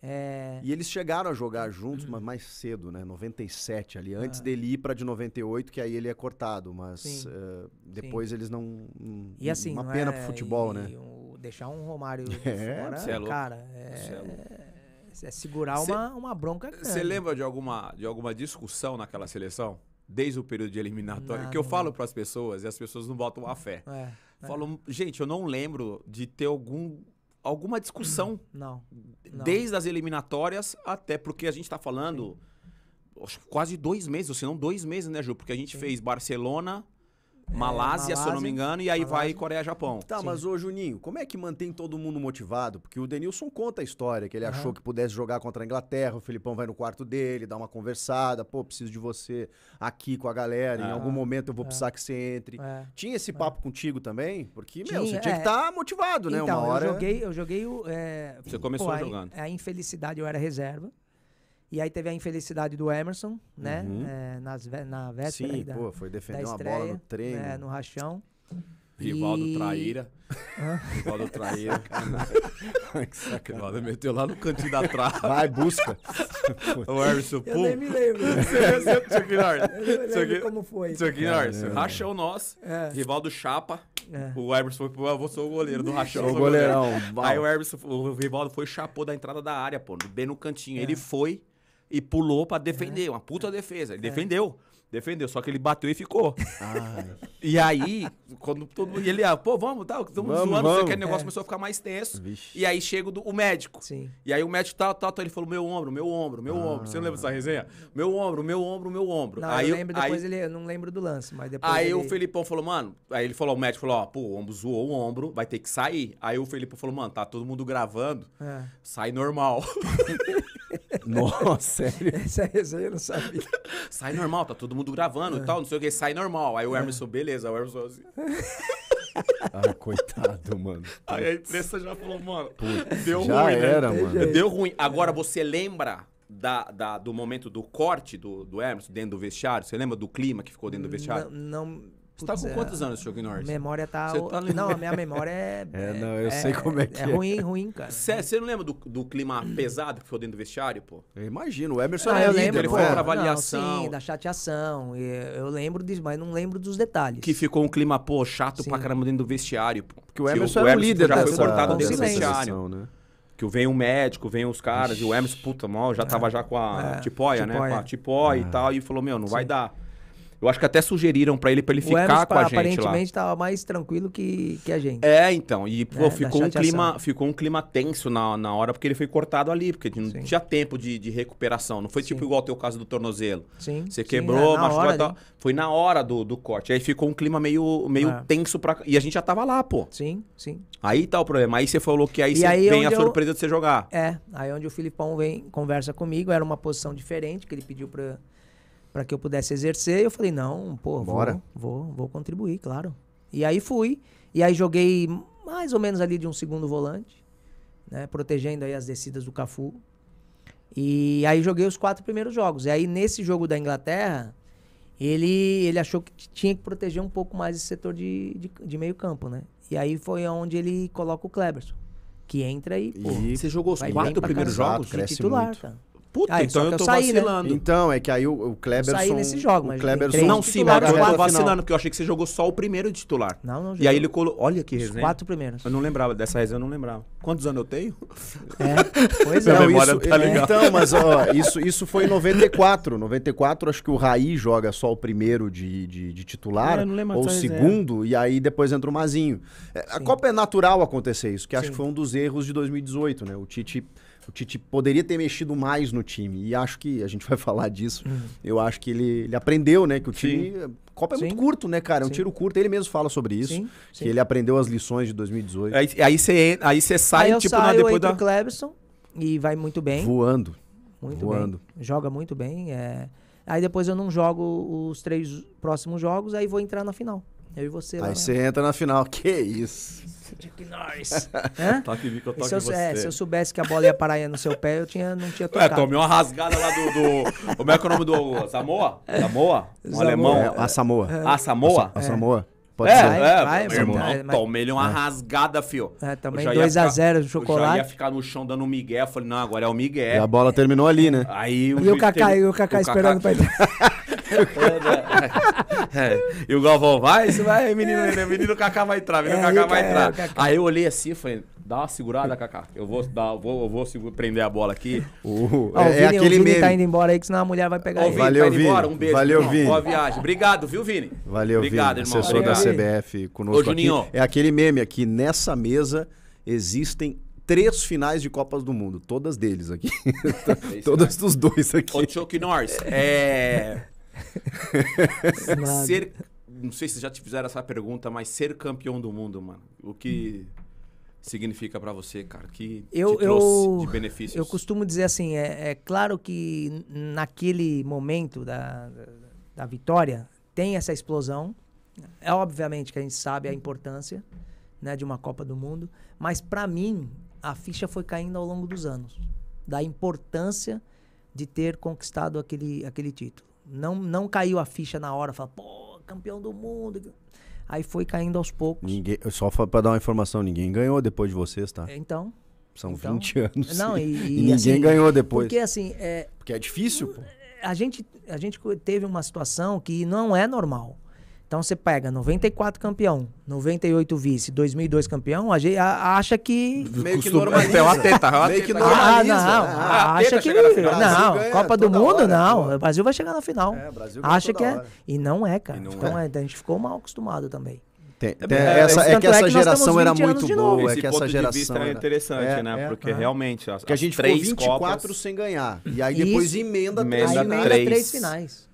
É... E eles chegaram a jogar uhum. juntos, mas mais cedo, né? 97 ali, ah. antes dele ir para de 98, que aí ele é cortado, mas uh, depois Sim. eles não. Um, e assim, uma pena é... pro futebol, e né? O deixar um Romário é, fora, é louco, cara, é, é, é segurar cê, uma, uma bronca grande. Você lembra de alguma, de alguma discussão naquela seleção? Desde o período de eliminatória, não, que eu não. falo para as pessoas e as pessoas não botam a fé. É, é. gente, eu não lembro de ter algum, alguma discussão. Não, não. Desde as eliminatórias até porque a gente está falando Sim. quase dois meses, ou se não dois meses, né, Ju? Porque a gente Sim. fez Barcelona, é, Malásia, se eu não me engano, e aí Malásia. vai Coreia, Japão. Tá, Sim. mas ô Juninho, como é que mantém todo mundo motivado? Porque o Denilson conta a história, que ele uhum. achou que pudesse jogar contra a Inglaterra, o Filipão vai no quarto dele, dá uma conversada, pô, preciso de você aqui com a galera, uhum. em é. algum momento eu vou é. precisar que você entre. Tinha esse papo contigo também? Porque, tinha, meu, você tinha que estar tá motivado, né? Então, uma hora... eu joguei, eu joguei o... É... Você começou pô, jogando. A, a infelicidade, eu era reserva. E aí teve a infelicidade do Emerson, né? Uhum. É, nas, na véspera. Sim, da, pô, foi defender estreia, uma bola no treino. Né? no rachão. Rivaldo e... Traíra. Rivaldo Traíra. que sacanagem. meteu lá no cantinho da trave. Vai, busca. o Emerson, pum. Eu nem me lembro. Você, viu, Eu lembro como foi. Seu é. rachão nós. É. Rivaldo Chapa. É. O Emerson foi pro avô, ah, sou o goleiro do rachão. Sou o goleirão. Aí o Emerson, o Rivaldo foi chapou da entrada da área, pô. Bem no cantinho. É. Ele foi e pulou para defender, é. uma puta é. defesa. Ele é. defendeu. Defendeu, só que ele bateu e ficou. Ai. E aí, quando todo mundo, ele, ah, pô, vamos, tá, estamos vamos, zoando, vamos. o negócio é. começou a ficar mais tenso. Vixe. E aí chega o médico. Sim. E aí o médico tal, tal, tal, ele falou: meu ombro, meu ombro, meu ah. ombro. Você não lembra dessa ah. resenha? Meu ombro, meu ombro, meu ombro. Não, aí eu lembro, depois aí, ele, eu não lembro do lance, mas depois. Aí ele... o Felipão falou, mano, aí ele falou: o médico falou, ó, pô, o ombro zoou o ombro, vai ter que sair. Aí o Felipão falou, mano, tá todo mundo gravando, é. sai normal. Nossa, sério? Essa resenha eu não sabia. Sai normal, tá todo mundo gravando e é. tal, não sei o que, sai normal. Aí o Hermes Emerson, é. beleza, o Hermes falou assim. Ah, coitado, mano. Aí a imprensa já falou, mano, Putz, deu já ruim, né? era, né? mano. Deu ruim. Agora você lembra da, da, do momento do corte do, do Emerson dentro do vestiário? Você lembra do clima que ficou dentro do vestiário? Não, não você tá com é, quantos anos, Choco Norte? Memória tá. tá Não, a minha memória é. É, não, é, eu é, sei como é que é. É ruim, ruim, cara. Você não lembra do, do clima pesado que foi dentro do vestiário, pô? Eu imagino. O Emerson ah, era eu líder, lembro, ele foi pra avaliação. Não, sim, da chateação. Eu lembro disso, mas não lembro dos detalhes. Que ficou um clima, pô, chato sim. pra caramba dentro do vestiário, pô. Porque o Emerson, o, o era o líder, já dessa, foi cortado dentro do vestiário. Né? Que vem um médico, vem os caras, Ixi. e o Emerson, puta, mal, já tava é. já com a é, tipóia, né? Com a tipóia e tal, e falou, meu, não vai dar. Eu acho que até sugeriram para ele para ele o ficar com a gente lá. Aparentemente tava mais tranquilo que, que a gente. É, então, e pô, é, ficou um clima, ficou um clima tenso na, na hora porque ele foi cortado ali, porque não Sim. tinha tempo de, de recuperação. Não foi tipo Sim. tipo igual teu caso do tornozelo. Sim. Você Sim, quebrou, é, machucou, hora, tal. foi na hora do, do corte. Aí ficou um clima meio meio é. tenso para e a gente já tava lá, pô. Sim, sim. Aí tá o problema. Aí você falou que aí, aí vem a surpresa eu... de você jogar. É, aí onde o Filipão vem, conversa comigo, era uma posição diferente que ele pediu para para que eu pudesse exercer. Eu falei, não, pô, Bora. Vou, vou, vou contribuir, claro. E aí fui. E aí joguei mais ou menos ali de um segundo volante, né? Protegendo aí as descidas do Cafu. E aí joguei os quatro primeiros jogos. E aí nesse jogo da Inglaterra, ele, ele achou que tinha que proteger um pouco mais esse setor de, de, de meio campo, né? E aí foi onde ele coloca o Kleberson, que entra e... Pô, e você jogou os quatro primeiros jogos? Cresce titular, muito. Cara. Puta, ah, então eu, eu saí, né? vacilando. Né? Então, é que aí o, o Eu saí nesse jogo, mas... O Kleber não, sim, mas eu tô vacilando, porque eu achei que você jogou só o primeiro de titular. Não, não. E aí ele colocou... Olha que resenha. Os quatro primeiros. Eu não lembrava, dessa resenha eu não lembrava. Quantos anos eu tenho? É, pois é. Não, isso, tá é, legal. Então, mas ó, isso, isso foi em 94. 94, acho que o Raí joga só o primeiro de, de, de titular, é, ou o segundo, e aí depois entra o Mazinho. É, a Copa é natural acontecer isso, que acho que foi um dos erros de 2018, né? O Tite... O Tite poderia ter mexido mais no time. E acho que a gente vai falar disso. Uhum. Eu acho que ele, ele aprendeu, né? Que o time. Sim. Copa é sim. muito curto, né, cara? É um sim. tiro curto. Ele mesmo fala sobre isso. Sim. Que ele aprendeu as lições de 2018. Aí você aí você sai, aí tipo, saio, na, depois da. Clebson e vai muito bem. Voando. Muito Voando. bem. Joga muito bem. É... Aí depois eu não jogo os três próximos jogos, aí vou entrar na final. Eu e você. Aí você entra na final. Que isso. Chuck Norris. Hã? Toque toque se eu, é, você. É, se eu soubesse que a bola ia parar no seu pé, eu tinha, não tinha tocado. É, tomei uma rasgada lá do... do como é que é o nome do... Samoa? É. Samoa? Um Samoa. alemão? É, a Samoa. É. A ah, Samoa? A Samoa. Pode é, ser. É, vai, meu irmão, mas... tomei uma é. rasgada, fio. É, também 2x0 do chocolate. Eu já ia ficar no chão dando um migué. Eu falei, não, agora é o migué. E a bola terminou ali, né? Aí o e o Cacá, teve... e o Cacá esperando Cacá... pra entrar. É, é. e o Galvão vai, isso vai, é. menino, menino Kaká vai entrar, menino é, Kaká vai entrar. Aí eu olhei assim e falei, dá uma segurada, Kaká. Eu vou, dar, vou, eu vou prender a bola aqui. Uh, oh, é, Vini, é aquele o Vini tá meme. tá indo embora aí, que senão a mulher vai pegar oh, ele. Vini, Valeu, tá Vini. Embora, um beijo. Valeu, irmão. Vini. Boa viagem. Obrigado, viu, Vini? Valeu, Obrigado, Vini. Irmão. Assessor da CBF conosco Ô, Juninho. aqui. É aquele meme aqui, nessa mesa existem três finais de Copas do Mundo, todas deles aqui. todas dos dois aqui. Ô, Chuck Norris, é ser, não sei se já te fizeram essa pergunta, mas ser campeão do mundo, mano, o que significa para você, cara? Que eu, te eu, de benefícios? Eu costumo dizer assim, é, é claro que naquele momento da, da, da vitória tem essa explosão. É obviamente que a gente sabe a importância né, de uma Copa do Mundo, mas para mim a ficha foi caindo ao longo dos anos da importância de ter conquistado aquele, aquele título. Não, não caiu a ficha na hora, fala, pô, campeão do mundo. Aí foi caindo aos poucos. Ninguém, só para dar uma informação, ninguém ganhou depois de vocês, tá? Então. São então, 20 anos. Não, e, e, e assim, ninguém assim, ganhou depois. Porque assim. É, porque é difícil, pô. A gente, a gente teve uma situação que não é normal. Então você pega 94 campeão, 98 vice, 2002 campeão, a gente acha que meio que então, normaliza. É uma teta, é uma meio que Ah, não, ah, ah acha que não, Copa do Mundo hora, não, pô. o Brasil vai chegar na final. É, Brasil acha que é e não é, cara. Não então é. é. a gente ficou mal acostumado também. Tem, é, tem, é, essa, é, que é essa é que geração era muito boa, é que essa geração era é interessante, é, né? Porque realmente, as, que a gente três ficou 24 Copas... sem ganhar. E aí depois emenda, emenda três finais.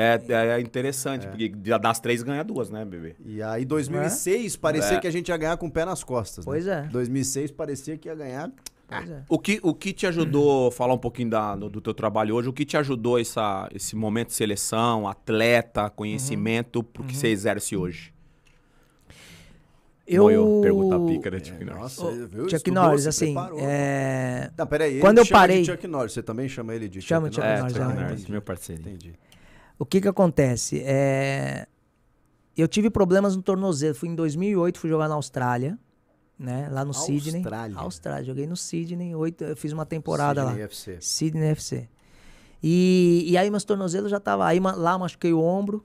É, é, é interessante, é. porque das três ganha duas, né, bebê? E aí, 2006, né? é? parecia que a gente ia ganhar com o pé nas costas. Né? Pois né? é. 2006 parecia que ia ganhar. É. O, que, o que te ajudou, falar um pouquinho da, do, do, teu trabalho hoje, o que te ajudou essa, esse momento de seleção, atleta, conhecimento, uhum. que uhum. você exerce hoje? Eu... Bom, perguntar a pica, né, Norris? Nossa, Chuck Norris, assim... é... Não, peraí, Quando eu parei... Chuck Norris, você também chama ele de Chuck, chama Norris? Chama Chuck Norris, é, Chuck Norris, Norris é. meu parceiro. Entendi o que que acontece? É... Eu tive problemas no tornozelo. Fui em 2008, fui jogar na Austrália, né? Lá no Austrália. Sydney. Austrália. Joguei no Sydney, oito, eu fiz uma temporada Sydney lá. FC. Sydney FC. E, e aí meus tornozelos já tava aí lá machuquei o ombro.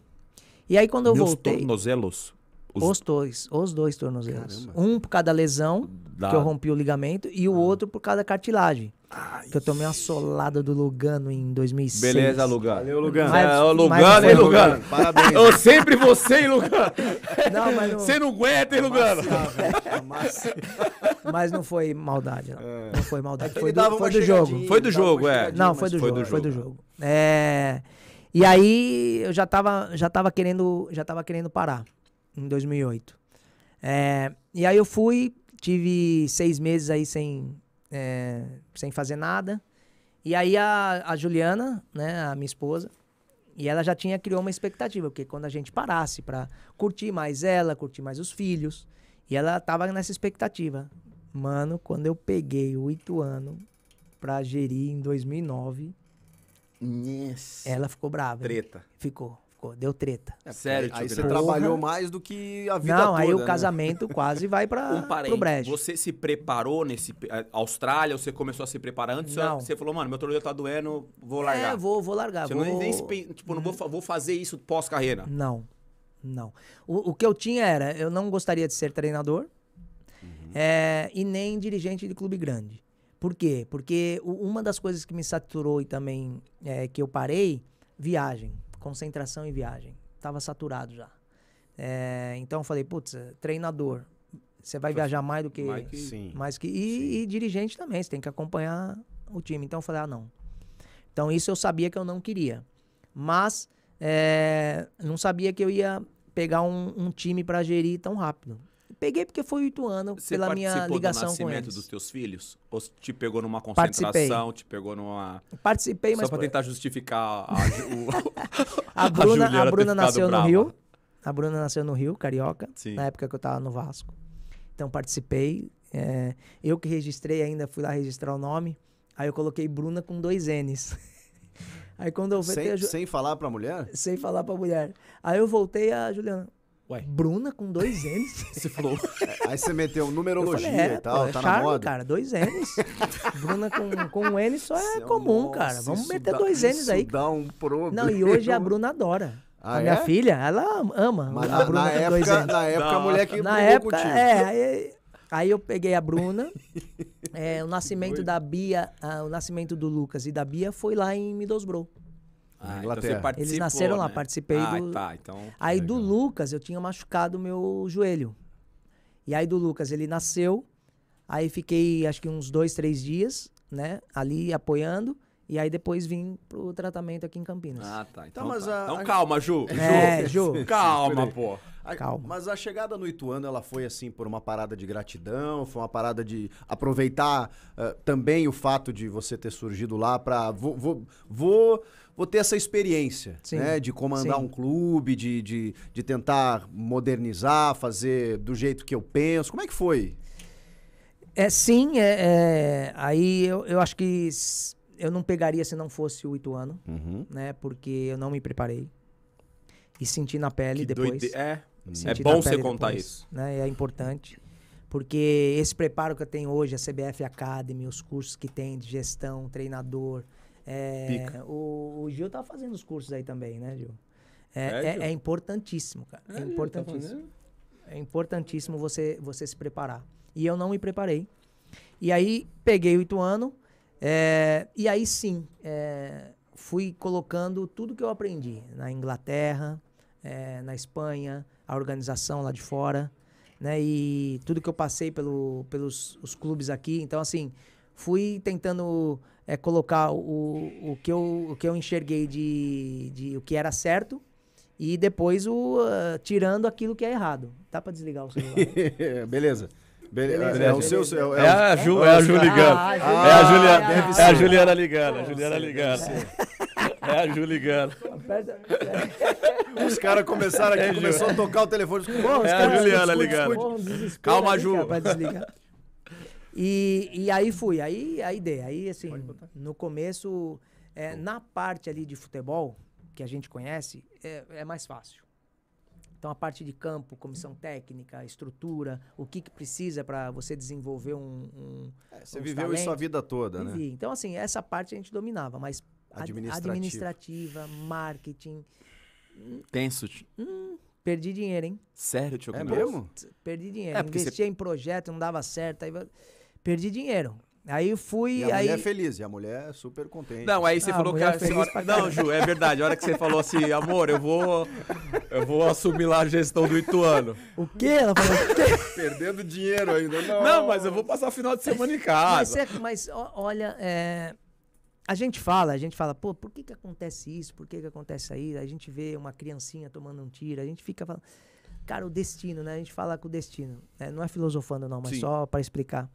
E aí quando eu meus voltei. tornozelos. Os... os... dois, os dois tornozelos. Caramba. Um por cada lesão da... que eu rompi o ligamento e ah. o outro por cada cartilagem. Ai, que eu tomei uma solada do Lugano em 2006. Beleza, Lugano. Valeu, Lugano. Mas, é, Lugano, hein, Lugano? Parabéns. Eu sempre você, hein, Lugano? Não, mas não... Você não aguenta, hein, Lugano? mas não foi maldade, não. É. Não foi maldade. É foi, do, foi do, jogo. Foi do jogo, é. Não, foi do foi jogo, do foi jogo. do jogo. É... E aí eu já tava, já tava, querendo, já tava querendo parar, em 2008. É... E aí eu fui, tive seis meses aí sem, é, sem fazer nada. E aí a, a Juliana, né, a minha esposa, e ela já tinha criou uma expectativa, porque quando a gente parasse para curtir mais ela, curtir mais os filhos, e ela tava nessa expectativa. Mano, quando eu peguei oito anos pra gerir em 2009, yes. ela ficou brava. Treta. Hein? Ficou ficou, deu treta. É, Sério, aí você Porra. trabalhou mais do que a vida Não, toda, aí o né? casamento quase vai para um brejo. Você se preparou nesse Austrália, você começou a se preparar antes, não. você falou, mano, meu tornozelo tá doendo, vou largar. É, vou, vou largar. Você vou... não nem tipo, não vou, vou fazer isso pós carreira. Não. Não. O, o que eu tinha era, eu não gostaria de ser treinador uhum. é, e nem dirigente de clube grande. Por quê? Porque uma das coisas que me saturou e também é, que eu parei, viagem concentração e viagem. Tava saturado já. É, então eu falei, putz, treinador, você vai viajar mais do que. Mais que. Sim. Mais que e, e, dirigente também, você tem que acompanhar o time. Então eu falei, ah, não. Então isso eu sabia que eu não queria. Mas é, não sabia que eu ia pegar um, um time para gerir tão rápido. Peguei porque foi oito anos Você pela minha ligação com eles. nascimento dos teus filhos? Ou te pegou numa concentração, Participei. te pegou numa... Participei, Só mas... Só pra tentar justificar a... o... a Bruna, a, a Bruna nasceu brava. no Rio. A Bruna nasceu no Rio, carioca. Sim. Na época que eu tava no Vasco. Então participei. É, eu que registrei ainda, fui lá registrar o nome. Aí eu coloquei Bruna com dois N's. Aí quando eu... Sem, eu... sem falar pra mulher? Sem falar pra mulher. Aí eu voltei a Juliana... Ué. Bruna com dois N's. Você falou. É, aí você meteu numerologia falei, é, e tal, pô, é tá charme, na moda. cara, dois N's. Bruna com, com um N só é, é comum, Nossa, cara. Vamos meter dá, dois N's aí. Dá um problema. Não, e hoje a Bruna adora. Ah, a minha é? filha, ela ama Mas a Bruna na com época, dois N's. Na época, a mulher que na época, contigo. É, aí, aí, eu peguei a Bruna. é, o nascimento da Bia, o nascimento do Lucas e da Bia foi lá em Middlesbrough. Ah, então Inglaterra. Então Eles nasceram né? lá, participei ah, do. Tá, então. Aí Legal. do Lucas eu tinha machucado meu joelho. E aí do Lucas ele nasceu. Aí fiquei acho que uns dois, três dias, né? Ali apoiando. E aí depois vim pro tratamento aqui em Campinas. Ah, tá. Então, então, tá. A... então calma, Ju. É, Ju. Calma, pô. Calma. Mas a chegada no Ituano, ela foi assim por uma parada de gratidão, foi uma parada de aproveitar uh, também o fato de você ter surgido lá para vou, vou, vou vou ter essa experiência sim, né? de comandar sim. um clube, de, de, de tentar modernizar, fazer do jeito que eu penso. Como é que foi? É sim, é, é, aí eu, eu acho que eu não pegaria se não fosse o Ituano, uhum. né? Porque eu não me preparei. E senti na pele que depois. Doide... É, é bom você contar depois, isso. Né? É importante. Porque esse preparo que eu tenho hoje, a CBF Academy, os cursos que tem de gestão, treinador, é, o, o, Gil tá fazendo os cursos aí também, né, Gil? É, é, é importantíssimo, cara. É, tá importantíssimo. Tá é importantíssimo você, você se preparar. E eu não me preparei. E aí peguei o Ituano. É, e aí sim, é, fui colocando tudo que eu aprendi na Inglaterra, é, na Espanha, a organização lá de fora, né? E tudo que eu passei pelo, pelos os clubes aqui. Então, assim, fui tentando é, colocar o, o, que eu, o que eu enxerguei de, de o que era certo e depois o uh, tirando aquilo que é errado. tá para desligar o celular? Beleza. é, é o seu, é, é, a Ju, é a é Ju ligando. é a ah, Juliana, é a Juliana ligando, a Juliana ligando. É a Ju ligando. Os caras começaram aqui, é começou a tocar o telefone. bom é a Juliana ligando. Calma, né, Ju. Cara, e, e aí fui, aí, a dei. Aí, assim, no começo, é, na parte ali de futebol, que a gente conhece, é, é mais fácil. Então, a parte de campo, comissão técnica, estrutura, o que, que precisa para você desenvolver um. um é, você viveu talentos. isso a vida toda, né? Vivi. né? Então, assim, essa parte a gente dominava, mas administrativa, administrativa marketing. Tenso. Hum, perdi dinheiro, hein? Sério, tio? É mesmo? Perdi dinheiro. É, Investia em projeto, não dava certo. Aí Perdi dinheiro. Aí fui. E a aí... mulher é feliz, e a mulher é super contente. Não, aí você ah, falou que a é senhora. Não, Ju, é verdade. A hora que você falou assim, amor, eu vou. Eu vou assumir lá a gestão do Ituano. O quê? Ela falou. Perdendo dinheiro ainda. Não. não, mas eu vou passar o final de semana em casa. Mas, é, mas olha, é, a gente fala, a gente fala, pô, por que, que acontece isso? Por que, que acontece aí? A gente vê uma criancinha tomando um tiro, a gente fica falando. Cara, o destino, né? A gente fala com o destino. Né? Não é filosofando, não, mas Sim. só para explicar.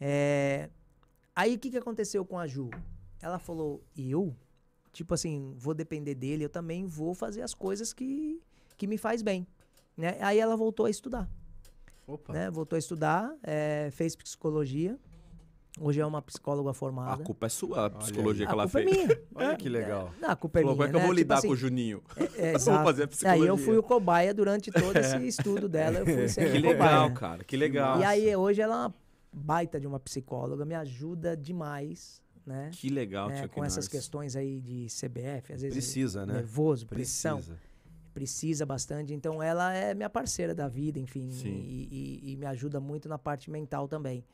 É, aí o que, que aconteceu com a Ju? Ela falou, eu? Tipo assim, vou depender dele, eu também vou fazer as coisas que, que me faz bem. Né? Aí ela voltou a estudar. Opa. Né? Voltou a estudar, é, fez psicologia. Hoje é uma psicóloga formada. A culpa é sua, a psicologia que a ela culpa é fez. É minha. Olha que é, legal. É, não, a culpa é Falou, minha. Como é que né? eu vou tipo lidar assim, com o Juninho? É, é, exato. vou fazer a psicologia. Aí eu fui o cobaia durante todo esse é. estudo dela. Eu fui Que legal, cobaia. cara. Que legal. E aí hoje ela é uma baita de uma psicóloga, me ajuda demais. Né? Que legal, né? Com essas Norris. questões aí de CBF, às vezes. Precisa, né? Nervoso, pressão. Precisa. Precisa bastante. Então, ela é minha parceira da vida, enfim. E, e, e, me ajuda muito na parte mental também.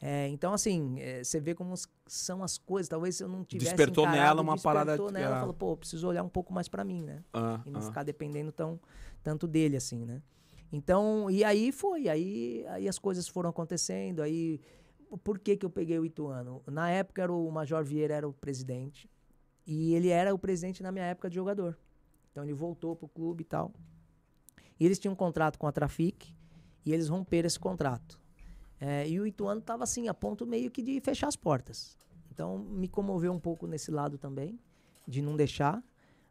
É, então, assim, é, você vê como são as coisas. Talvez eu não tivesse. Despertou encarado, nela uma despertou parada. Despertou nela. Ela falou, pô, preciso olhar um pouco mais para mim, né? Ah, e não ah. ficar dependendo tão, tanto dele, assim, né? Então, e aí foi, aí, aí as coisas foram acontecendo, aí por que, que eu peguei o Ituano? Na época era o Major Vieira era o presidente e ele era o presidente na minha época de jogador. Então ele voltou pro clube e tal. E eles tinham um contrato com a Trafic e eles romperam esse contrato. É, e o Ituano estava assim, a ponto meio que de fechar as portas. Então me comoveu um pouco nesse lado também, de não deixar.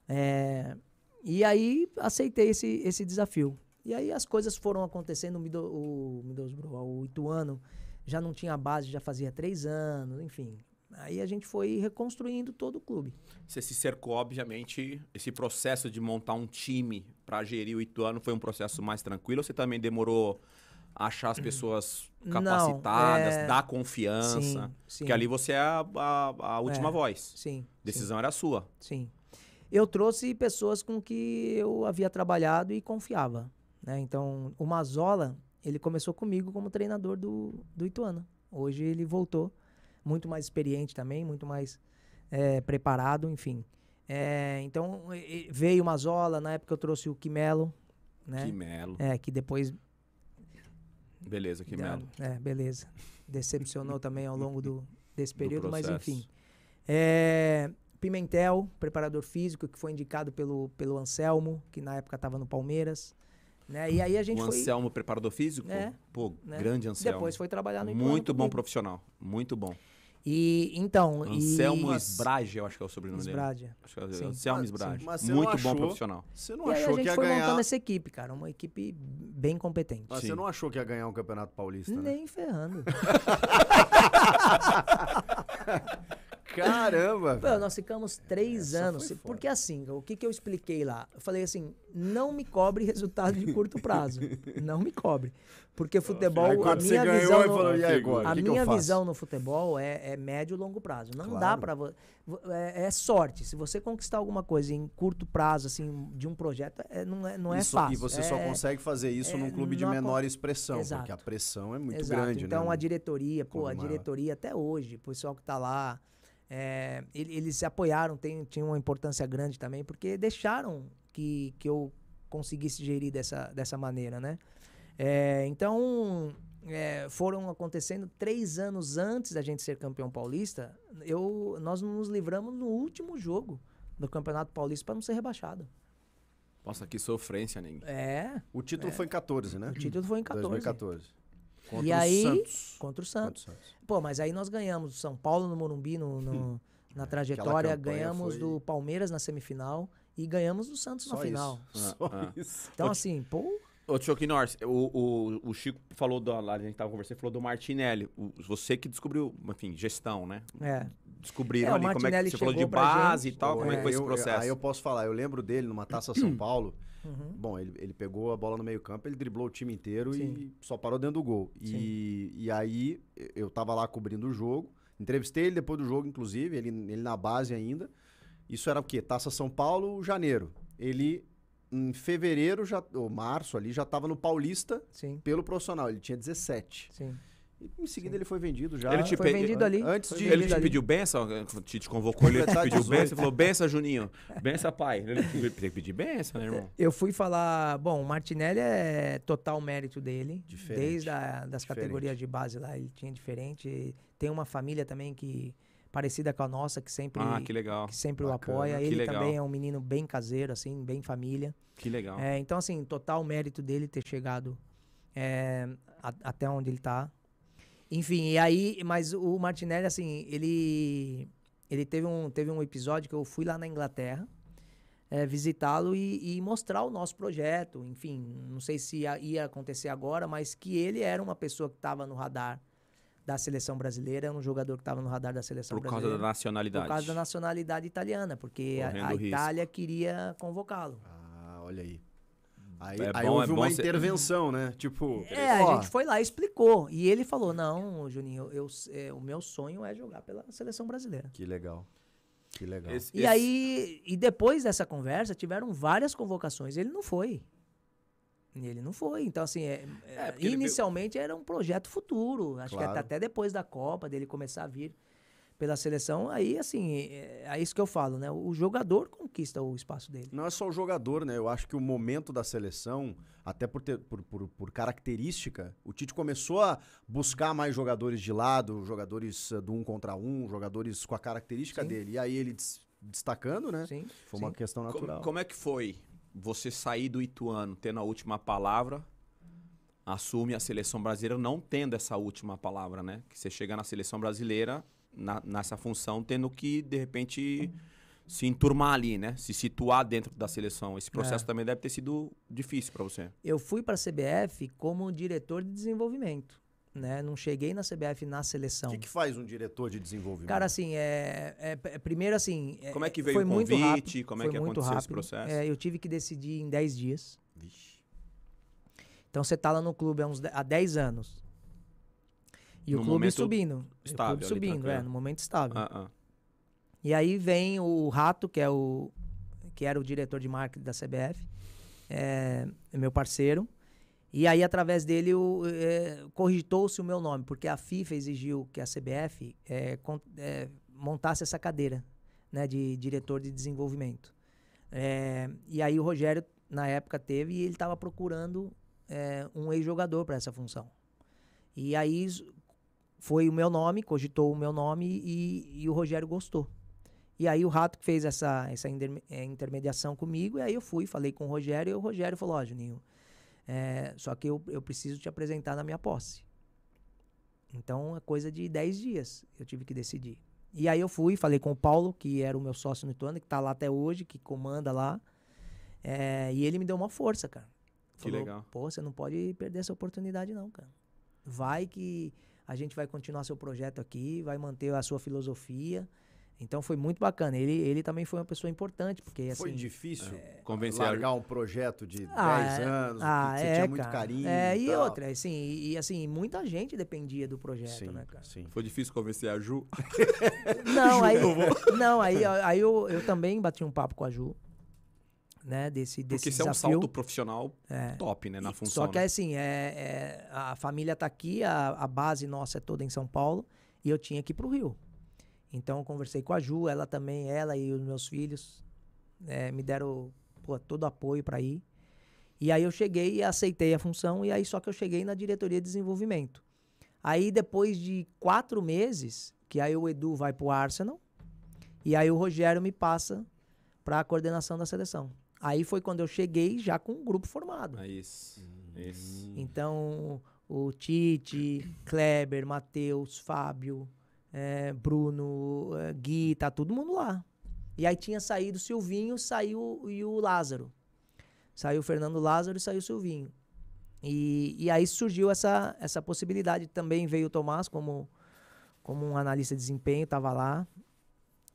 É, e aí aceitei esse, esse desafio. E aí as coisas foram acontecendo, o, Mido, o Middlesbrough, o Ituano, já não tinha base, já fazia três anos, enfim. Aí a gente foi reconstruindo todo o clube. Você se cercou, obviamente, esse processo de montar um time para gerir o Ituano foi um processo mais tranquilo? Ou você também demorou a achar as pessoas capacitadas, não, é... dar confiança? Sim, sim. Porque ali você é a, a, a última é, voz. Sim. Decisão sim. era sua. Sim. Eu trouxe pessoas com que eu havia trabalhado e confiava. Né? Então, o Mazola, ele começou comigo como treinador do, do Ituano. Hoje ele voltou, muito mais experiente também, muito mais é, preparado, enfim. É, então, veio o Mazola, na época eu trouxe o Quimelo. Né? Quimelo. É, que depois Beleza, Quimelo. É, beleza. Decepcionou também ao longo do, desse período, mas enfim. É, Pimentel, preparador físico, que foi indicado pelo, pelo Anselmo, que na época estava no Palmeiras. Né? E aí a gente o foi... Anselmo preparador físico? É, Pô, né? grande Anselmo. Depois foi trabalhar no Muito bom profissional, muito bom. E então. Anselmo e... Esbrage, eu acho que é o sobrenome Esbrage. dele. Acho que é Anselmo Esbrage. Mas, mas Muito achou, bom profissional. Você não e achou aí a gente foi montando essa equipe, cara. Uma equipe bem competente. Mas Sim. você não achou que ia ganhar um Campeonato Paulista? Né? Nem né? ferrando. Caramba! Pô, nós ficamos três Essa anos. Porque assim, o que, que eu expliquei lá? Eu falei assim: não me cobre resultado de curto prazo. não me cobre. Porque futebol, aí, a minha, visão, ganhou, no, falei, aí, agora, a que minha que visão no futebol é, é, médio e longo prazo. Não claro. dá para é, é, sorte. Se você conquistar alguma coisa em curto prazo, assim, de um projeto, é, não é, não é isso, fácil. E você só é, consegue fazer isso é, num clube de menor con... expressão, Exato. porque a pressão é muito Exato. grande. Né? Então né? a diretoria, pô, a diretoria maior. até hoje, o pessoal que tá lá, é, eles apoiaram, tem, tinham uma importância grande também, porque deixaram que, que eu conseguisse gerir dessa, dessa maneira, né? É, então, é, foram acontecendo três anos antes da gente ser campeão paulista, eu, nós nos livramos no último jogo do Campeonato Paulista para não ser rebaixado. Nossa, que sofrência, Ning. É. O título é. foi em 14, né? O título foi em 14. 2014. Contra e o aí, Santos. Contra o Santos. Santos. Pô, mas aí nós ganhamos São Paulo no Morumbi no, no hum. na trajetória, ganhamos foi... do Palmeiras na semifinal e ganhamos do Santos Só na final. Isso. Ah, Só ah. isso. Então, assim, pô. Ô, Choque Norris, o, o, o, Chico falou do. A gente tava conversando, falou do Martinelli. O, você que descobriu, enfim, gestão, né? É. Descobriram é, ali como é que você falou de base gente. e tal, é. como é que é. foi esse processo. Eu, aí eu posso falar, eu lembro dele numa taça São hum. Paulo. Uhum. Bom, ele, ele pegou a bola no meio-campo, ele driblou o time inteiro Sim. e só parou dentro do gol. E, e aí eu tava lá cobrindo o jogo, entrevistei ele depois do jogo, inclusive, ele, ele na base ainda. Isso era o quê? Taça São Paulo, janeiro. Ele, em fevereiro, já, ou março ali, já tava no Paulista Sim. pelo profissional. Ele tinha 17. Sim em seguida Sim. ele foi vendido já. Ele te foi pe... vendido ali. Antes de... Ele te ali. pediu benção, te, te convocou, ele te pediu benção, ele falou benção, Juninho. Benção, pai. Ele tem que pedir benção, né, irmão? Eu fui falar, bom, o Martinelli é total mérito dele. Diferente. Desde a, das diferente. categorias de base lá, ele tinha diferente. Tem uma família também que parecida com a nossa, que sempre, ah, que legal. Que sempre o apoia. Que ele legal. também é um menino bem caseiro, assim, bem família. Que legal. É, então, assim, total mérito dele ter chegado é, a, até onde ele está enfim, e aí, mas o Martinelli, assim, ele, ele teve, um, teve um episódio que eu fui lá na Inglaterra é, visitá-lo e, e, mostrar o nosso projeto. Enfim, não sei se ia, ia acontecer agora, mas que ele era uma pessoa que estava no radar da seleção brasileira, um jogador que estava no radar da seleção por brasileira. Por causa da nacionalidade. Por causa da nacionalidade italiana, porque Correndo a, a Itália queria convocá-lo. Ah, olha aí. Aí, é aí bom, houve é uma ser... intervenção, né? Tipo. É, a gente foi lá e explicou. E ele falou: não, Juninho, eu, é, o meu sonho é jogar pela seleção brasileira. Que legal. Que legal. Esse, e esse... aí, e depois dessa conversa, tiveram várias convocações. Ele não foi. Ele não foi. Então, assim, é, é, é inicialmente veio... era um projeto futuro. Acho claro. que até depois da Copa, dele começar a vir pela seleção, aí assim, é, é isso que eu falo, né? O jogador conquista o espaço dele. Não é só o jogador, né? Eu acho que o momento da seleção, até por, ter, por, por, por característica, o Tite começou a buscar mais jogadores de lado, jogadores eh, do um contra um, jogadores com a característica sim. dele. E aí ele des, destacando, né? Sim. Foi sim. uma questão natural. Como, como é que foi você sair do Ituano tendo a última palavra? Assume a seleção brasileira não tendo essa última palavra, né? Que você chega na seleção brasileira na, nessa função, tendo que, de repente, se enturmar ali, né? Se situar dentro da seleção. Esse é. processo é. também deve ter sido difícil para você. Eu fui para a CBF como diretor de desenvolvimento. Né? Não cheguei na CBF na seleção. O que, que, faz um diretor de desenvolvimento? Cara, assim, é, é, é primeiro assim. É, como é que é, veio foi o convite? Muito rápido, como é que aconteceu rápido. esse processo? É, eu tive que decidir em 10 dias. Vixe. Então você tá lá no clube há, uns, há 10 anos. E o clube subindo. Estável, o clube subindo, é, no momento estável. Ah, ah. E aí vem o Rato, que é o que era o diretor de marketing da CBF, é, é, meu parceiro. E aí, através dele, é, corrigitou-se o meu nome, porque a FIFA exigiu que a CBF é, é, montasse essa cadeira né, de diretor de desenvolvimento. É, e aí, o Rogério, na época, teve e ele estava procurando um ex-jogador para essa função. E aí, foi o meu nome, cogitou o meu nome e, e o Rogério gostou. E aí o Rato que fez essa, essa é, intermediação comigo, e aí eu fui, falei com o Rogério, e o Rogério falou, ó, oh, Juninho, é, só que eu, eu preciso te apresentar na minha posse. Então, é coisa de 10 dias eu tive que decidir. E aí eu fui, falei com o Paulo, que era o meu sócio no Ituano, que está lá até hoje, que comanda lá. É, e ele me deu uma força, cara. Falou, que legal. Pô, você não pode perder essa oportunidade não, cara. Vai que a gente vai continuar seu projeto aqui, vai manter a sua filosofia. Então foi muito bacana. Ele, ele também foi uma pessoa importante, porque assim, Foi difícil é, convencer largar a... um projeto de 10 ah, é. anos, ah, que você é, tinha muito cara, carinho. É, e, e outra, assim, e, e, assim, muita gente dependia do projeto, sim, né, cara? Sim. Foi difícil convencer a Ju. não, aí, não, aí, aí eu, eu também bati um papo com a Ju né, desse, desse Porque isso é um salto profissional é. top, né, na função. Só que né? assim, é, é, a família está aqui, a, a base nossa é toda em São Paulo, e eu tinha que ir para o Rio. Então eu conversei com a Ju, ela também, ela e os meus filhos é, me deram pô, todo apoio para ir. E aí eu cheguei e aceitei a função, e aí só que eu cheguei na diretoria de desenvolvimento. Aí depois de quatro meses, que aí o Edu vai para o Arsenal, e aí o Rogério me passa para a coordenação da seleção. Aí foi quando eu cheguei já com um grupo formado. É isso. Hum. É isso. Então, o Tite, Kleber, Matheus, Fábio, é, Bruno, é, Gui, tá todo mundo lá. E aí tinha saído o Silvinho, saiu e o Lázaro. Saiu o Fernando Lázaro e saiu o Silvinho. E, e aí surgiu essa, essa possibilidade. Também veio o Tomás como, como um analista de desempenho, estava lá.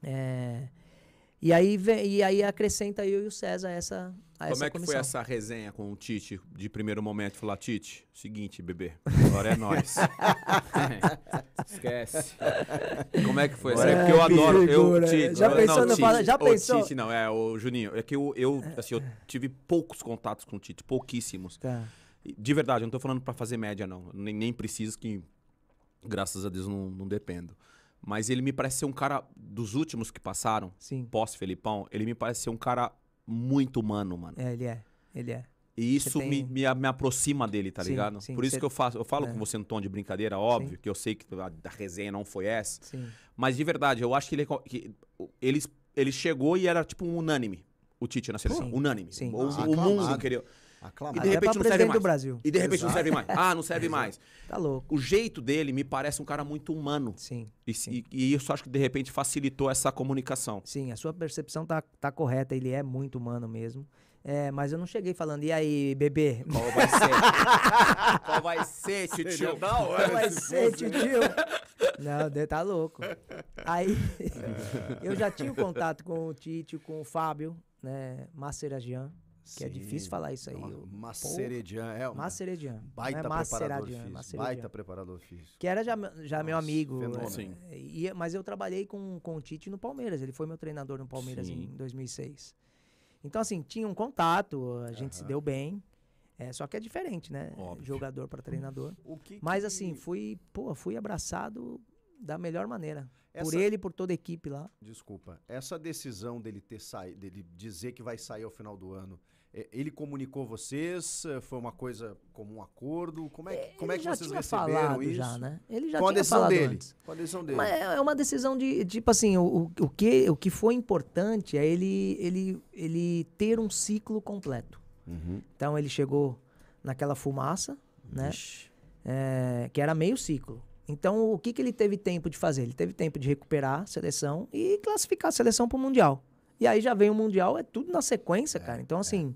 É, e aí, vem, e aí acrescenta eu e o César essa, a Como essa é que foi essa resenha com o Tite de primeiro momento? Falar, ah, Tite, seguinte, bebê, agora é nós. Esquece. Como é que foi? Agora é porque eu adoro. Eu, Tite, é. já pensou não, Tite, fala, já pensou? O Tite, não, é o Juninho. É que eu, eu, assim, eu tive poucos contatos com o Tite, pouquíssimos. Tá. De verdade, eu não tô falando para fazer média, não. Nem, nem preciso que, graças a Deus, não, não dependo. Mas ele me parece ser um cara dos últimos que passaram, Sim. pós-Felipão, ele me parece ser um cara muito humano, mano. É, ele é. Ele é. E isso tem... me, me, me, aproxima dele, tá sim, ligado? Sim, Por isso que eu faço, eu falo é. com você no tom de brincadeira, óbvio, sim. que eu sei que a, a, resenha não foi essa. Sim. Mas de verdade, eu acho que ele, é que ele, ele chegou e era tipo um unânime. O Tite na seleção, unânime. O, ah, o mundo queria. Aclamado. É e de repente não serve mais. Do Brasil. E de repente Exato. não serve mais. Ah, não serve mais. Tá louco. O jeito dele me parece um cara muito humano. Sim. E, sim. e, e isso acho que de repente facilitou essa comunicação. Sim, a sua percepção tá, tá correta. Ele é muito humano mesmo. É, mas eu não cheguei falando, e aí, bebê? Qual vai ser? Qual vai ser, titio? Qual vai ser, titio? Não, tá louco. Aí, eu já tinha contato com o Tite, com o Fábio, né, Maceragian. Que Sim, é difícil falar isso é aí. Maceredian, é. Uma, Maceredian. Baita é preparador físico. Baita preparador físico. Que era já, já Nossa, meu amigo. É, Sim. E, mas eu trabalhei com, com o Tite no Palmeiras. Ele foi meu treinador no Palmeiras Sim. em 2006. Então, assim, tinha um contato, a gente uhum. se deu bem. É, só que é diferente, né? Óbvio. Jogador para treinador. Que mas, que... assim, fui, pô, fui abraçado da melhor maneira. Essa... Por ele e por toda a equipe lá. Desculpa. Essa decisão dele ter saído, dele dizer que vai sair ao final do ano, é, ele comunicou vocês? É, foi uma coisa como um acordo? Como é, que, como é que vocês receberam isso? Já, né? Ele já Com a decisão dele. Antes. Com a decisão dele. Mas é, é uma decisão de, tipo assim, o, o, que, o que foi importante é ele, ele, ele ter um ciclo completo. Uhum. Então ele chegou naquela fumaça, né? É, que era meio ciclo. Então o que, que ele teve tempo de fazer? Ele teve tempo de recuperar a seleção e classificar a seleção para o Mundial. E aí já vem o Mundial, é tudo na sequência, é, cara. Então, é. assim,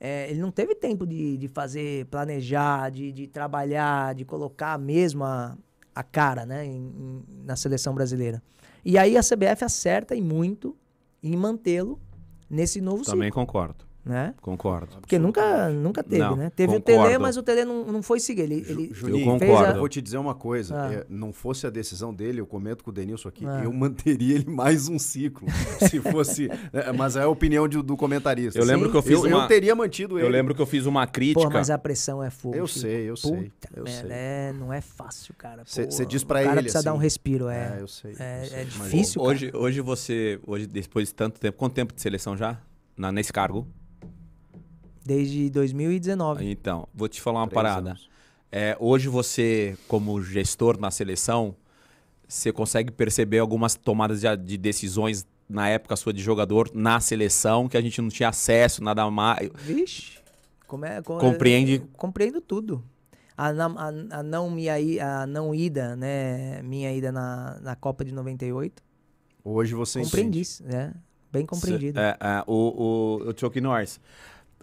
é, ele não teve tempo de, de fazer, planejar, de, de trabalhar, de colocar mesmo a, a cara, né, em, em, na seleção brasileira. E aí a CBF acerta e muito em mantê-lo nesse novo Também ciclo. concordo né? Concordo. Porque nunca, nunca teve, não, né? Teve concordo. o Tele, mas o Tele não, não foi seguir. Ele, ele Juninho, eu concordo. A... Vou te dizer uma coisa. Ah. É, não fosse a decisão dele, eu comento com o Denilson aqui, ah. eu manteria ele mais um ciclo. se fosse... É, mas é a opinião de, do comentarista. Eu lembro Sim. que eu fiz eu, uma... eu teria mantido ele. Eu lembro que eu fiz uma crítica... Pô, mas a pressão é fogo. Eu sei, eu sei. eu sei. É, não é fácil, cara. Você diz pra o cara ele, precisa assim, dar um assim. respiro, é. É, eu sei. É, eu é sei, difícil, Hoje, hoje você... Hoje, depois de tanto tempo... Quanto tempo de seleção já? Na, nesse cargo? Desde 2019. Então, vou te falar uma parada. É, hoje você, como gestor na seleção, você consegue perceber algumas tomadas de, de, decisões na época sua de jogador na seleção que a gente não tinha acesso, nada mais. Vixe, como é, como compreende? É, compreendo tudo. A, a, a, não minha, a não ida, né? Minha ida na, na Copa de 98. Hoje você compreendi, né? Bem compreendido. É, é, o, o, o Chuck Norris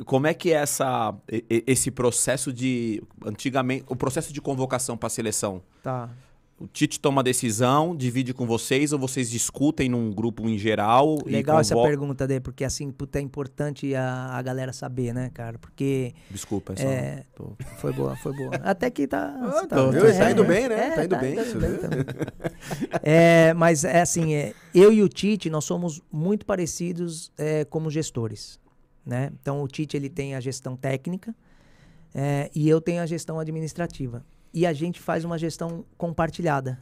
como é que é essa, esse processo de. Antigamente, o processo de convocação para a seleção. Tá. O Tite toma a decisão, divide com vocês, ou vocês discutem num grupo em geral? Legal essa pergunta dê porque assim, puta, é importante a, a galera saber, né, cara? Porque. Desculpa, é só. É, tô... Foi boa, foi boa. Até que tá. Ah, tá, então, tá, indo né? bem, né? É, tá indo tá bem. é, mas é assim, é, eu e o Tite, nós somos muito parecidos é, como gestores né? Então o Tite ele tem a gestão técnica é, e eu tenho a gestão administrativa e a gente faz uma gestão compartilhada,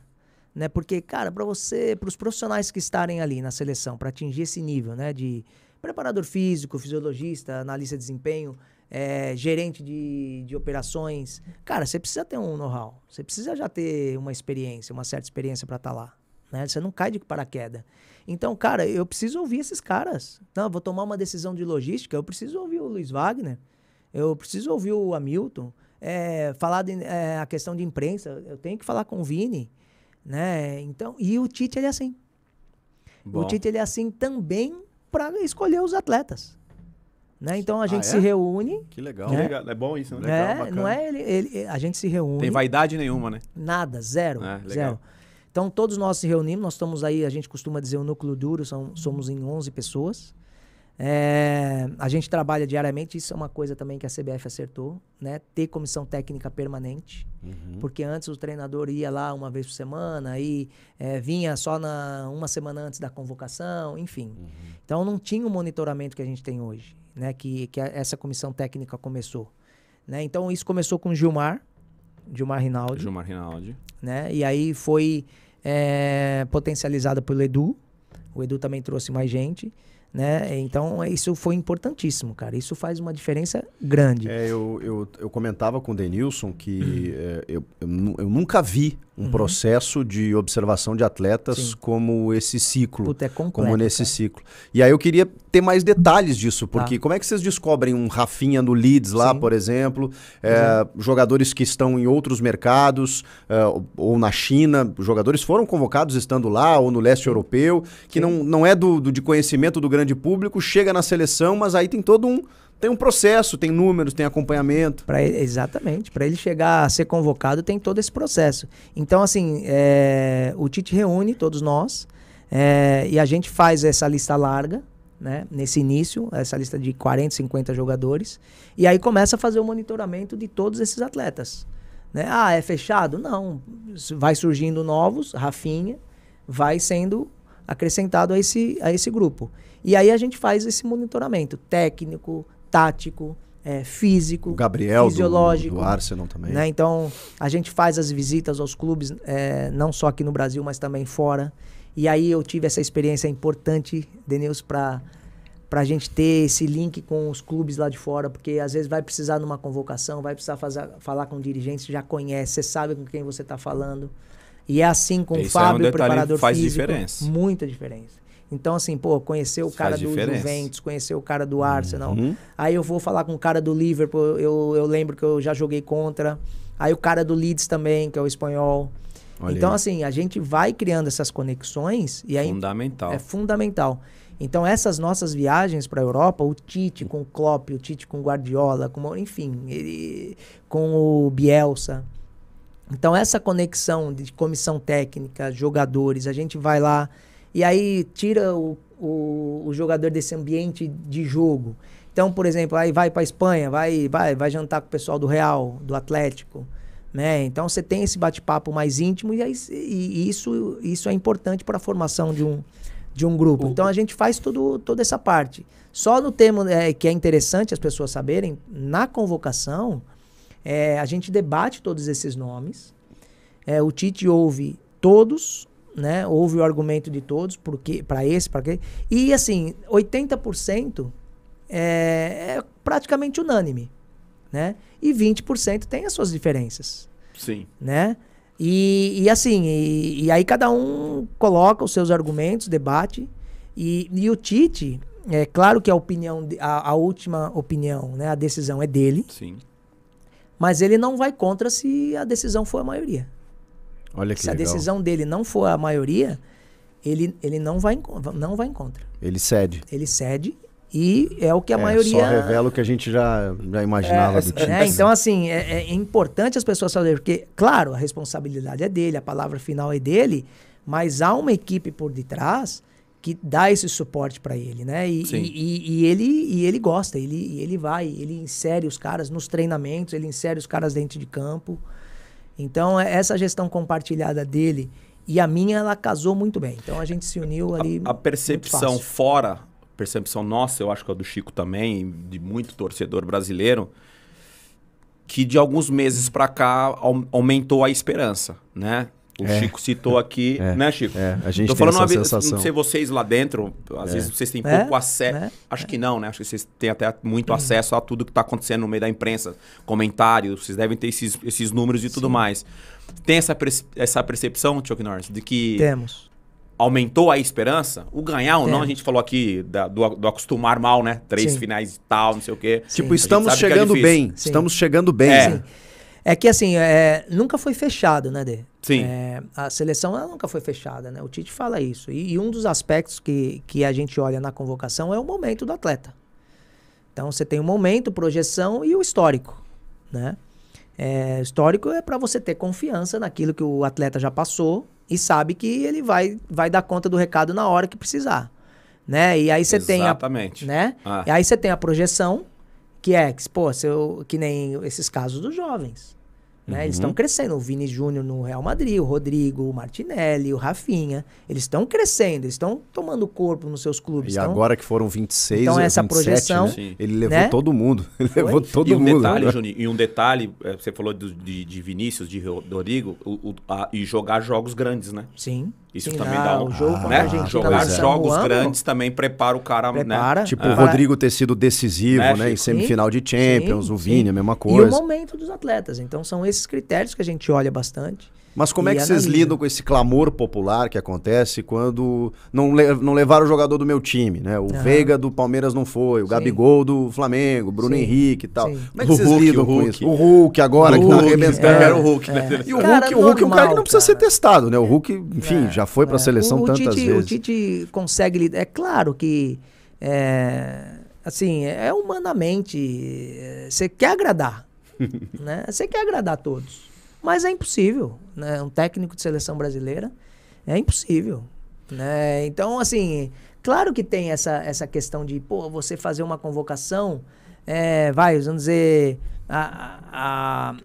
né? Porque cara, para você, para os profissionais que estarem ali na seleção, para atingir esse nível, né? De preparador físico, fisiologista, analista de desempenho, é, gerente de, de operações, cara, você precisa ter um know-how, você precisa já ter uma experiência, uma certa experiência para estar tá lá, né? Você não cai de paraquedas. Então, cara, eu preciso ouvir esses caras. Não, vou tomar uma decisão de logística, eu preciso ouvir o Luiz Wagner, eu preciso ouvir o Hamilton, é, falar de, é, a questão de imprensa, eu tenho que falar com o Vini, né? Então, e o Tite, ele é assim. Bom. O Tite, ele é assim também para escolher os atletas. Né? Então a ah, gente ah, é? se reúne. Que legal. Né? legal. É bom isso, né? Legal, é, não é ele, ele, A gente se reúne. Tem vaidade nenhuma, né? Nada, zero. É, zero. Então, todos nós se reunimos, nós estamos aí, a gente costuma dizer o núcleo duro, são, uhum. somos em 11 pessoas. É, a gente trabalha diariamente, isso é uma coisa também que a CBF acertou, né? Ter comissão técnica permanente. Uhum. Porque antes o treinador ia lá uma vez por semana, aí é, vinha só na, uma semana antes da convocação, enfim. Uhum. Então não tinha o monitoramento que a gente tem hoje, né? Que, que a, essa comissão técnica começou. Né? Então isso começou com Gilmar, Gilmar Rinaldi. Gilmar Rinaldi. Né? E aí foi é, potencializada pelo Edu. O Edu também trouxe mais gente. Né? Então, é, isso foi importantíssimo, cara. Isso faz uma diferença grande. É, eu, eu, eu comentava com o Denilson que uhum. é, eu, eu, eu, nunca vi um uhum. processo de observação de atletas Sim. como esse ciclo, Puta, é completo, como nesse cara. ciclo. E aí eu queria ter mais detalhes disso, tá. porque tá. como é que vocês descobrem um Rafinha no Leeds lá, Sim. por exemplo, é, é, jogadores que estão em outros mercados é, ou na China, jogadores foram convocados estando lá ou no leste europeu, que não, não é do, do, de conhecimento do grande público, chega na seleção, mas aí tem todo um tem um processo, tem números, tem acompanhamento. Pra ele, exatamente. Para ele chegar a ser convocado, tem todo esse processo. Então, assim, é, o Tite reúne todos nós é, e a gente faz essa lista larga, né, nesse início, essa lista de 40, 50 jogadores. E aí começa a fazer o monitoramento de todos esses atletas. Né? Ah, é fechado? Não. Vai surgindo novos, Rafinha, vai sendo acrescentado a esse, a esse grupo. E aí a gente faz esse monitoramento técnico, tático, é, físico, o Gabriel fisiológico. Do, do Arsenal também. Né? Então, a gente faz as visitas aos clubes, é, não só aqui no Brasil, mas também fora. E aí eu tive essa experiência importante, Denils, para para a gente ter esse link com os clubes lá de fora, porque às vezes vai precisar numa convocação, vai precisar fazer, falar com dirigentes, já conhece, você sabe com quem você está falando. E é assim com Esse o Fábio, é um preparador faz físico, diferença. muita diferença. Então, assim, pô, conhecer o Isso cara do diferença. Juventus, conhecer o cara do Arsenal. Uhum. Aí eu vou falar com o cara do Liverpool, eu, eu lembro que eu já joguei contra. Aí o cara do Leeds também, que é o espanhol. Olha então, aí. assim, a gente vai criando essas conexões e aí. Fundamental. É fundamental. Então, essas nossas viagens para a Europa, o Tite com o Klopp, o Tite com o Guardiola, com, enfim, ele, com o Bielsa. Então, essa conexão de comissão técnica, jogadores, a gente vai lá e aí tira o, o, o jogador desse ambiente de jogo. Então, por exemplo, aí vai para Espanha, vai, vai, vai jantar com o pessoal do Real, do Atlético, né? Então você tem esse bate-papo mais íntimo e, aí, e, isso, isso é importante para a formação de um, de um grupo. Então a gente faz tudo, toda essa parte. Só no tema é, que é interessante as pessoas saberem, na convocação é, a gente debate todos esses nomes. É, o Tite ouve todos né? Houve o argumento de todos, para esse, para aquele. E assim, 80% é, é praticamente unânime, né? E 20% tem as suas diferenças. Sim. Né? E, e assim, e, e, aí cada um coloca os seus argumentos, debate. E, e o Tite, é claro que a opinião, a, a última opinião, né? A decisão é dele. Sim. Mas ele não vai contra se a decisão for a maioria. Olha que Se a decisão dele não for a maioria, ele, ele não, vai, não vai em contra. Ele cede. Ele cede e é o que a é, maioria. Só revela o que a gente já, já imaginava é, do é, time. Né, então, assim, é, é importante as pessoas fazerem, porque, claro, a responsabilidade é dele, a palavra final é dele, mas há uma equipe por detrás que dá esse suporte para ele, né? E, e, e, ele, e ele gosta, ele, ele vai, ele insere os caras nos treinamentos, ele insere os caras dentro de campo. Então, é, essa gestão compartilhada dele e a minha, ela casou muito bem. Então, a gente se uniu ali. A, a percepção fora, percepção nossa, eu acho que é do Chico também, de muito torcedor brasileiro, que de alguns meses para cá aumentou a esperança, né? O é. Chico citou aqui, é. né, Chico? É, a gente Tô falando uma vez, sensação. não sei vocês lá dentro, às é. vezes vocês têm pouco é, acesso. Né? Acho é. que não, né? Acho que vocês têm até muito acesso a tudo que está acontecendo no meio da imprensa, comentários, vocês devem ter esses, esses números e Sim. tudo mais. Tem essa, essa percepção, Chuck Norris, de que. Temos. Aumentou a esperança? O ganhar ou Temos. não, é. a gente falou aqui da, do, do, acostumar mal, né? Três Sim. finais e tal, não sei o quê. Tipo, Sim. Tipo, estamos chegando, bem, estamos chegando bem. Estamos chegando bem. É que assim, é, nunca foi fechado, né, Dê? Sim. É, a seleção ela nunca foi fechada, né? O Tite fala isso. E, e, um dos aspectos que, que a gente olha na convocação é o momento do atleta. Então você tem o momento, projeção e o histórico, né? É, histórico é para você ter confiança naquilo que o atleta já passou e sabe que ele vai, vai dar conta do recado na hora que precisar, né? E aí você tem a, né? Ah. E aí você tem a projeção, que é, que, pô, eu, que nem esses casos dos jovens. Né? Uhum. Eles estão crescendo. O Vini Júnior no Real Madrid, o Rodrigo, o Martinelli, o Rafinha. Eles estão crescendo, eles estão tomando corpo nos seus clubes. E tão... agora que foram 26 então, é essa 27, projeção, né? ele levou né? todo mundo. Ele Foi? levou todo e um mundo. Detalhe, Juninho, e um detalhe, é, você falou de, de, de Vinícius, de Rodrigo, o, o, a, e jogar jogos grandes, né? Sim. Isso Sim, também dá um jogo, né? Gente, Jogar jogos grandes também prepara o cara, né? prepara, né? Tipo o Rodrigo ter sido decisivo, né? Em semifinal de Champions, sim, o Vini, sim. a mesma coisa. E o momento dos atletas. Então são esses critérios que a gente olha bastante. Mas como e é que é vocês lidam com esse clamor popular que acontece quando não, le não levaram o jogador do meu time, né? O Aham. Veiga do Palmeiras não foi, o Sim. Gabigol do Flamengo, Bruno Sim. Henrique e tal. Sim. Como é que vocês Hulk, lidam com isso? O Hulk agora, tá o Hulk, que tá arrebentando. É, o Hulk, né? é. né? E o cara, Hulk, o Hulk normal, é um cara que não precisa cara. ser testado, né? O Hulk, é. enfim, é, já foi para a é. seleção o, tantas Tite, vezes. O Tite consegue... É claro que... assim, é humanamente... Você quer agradar, né? Você quer agradar a todos. Mas é impossível né, um técnico de seleção brasileira, é impossível. Né? Então, assim, claro que tem essa, essa questão de, pô, você fazer uma convocação, é, vai, vamos dizer, a, a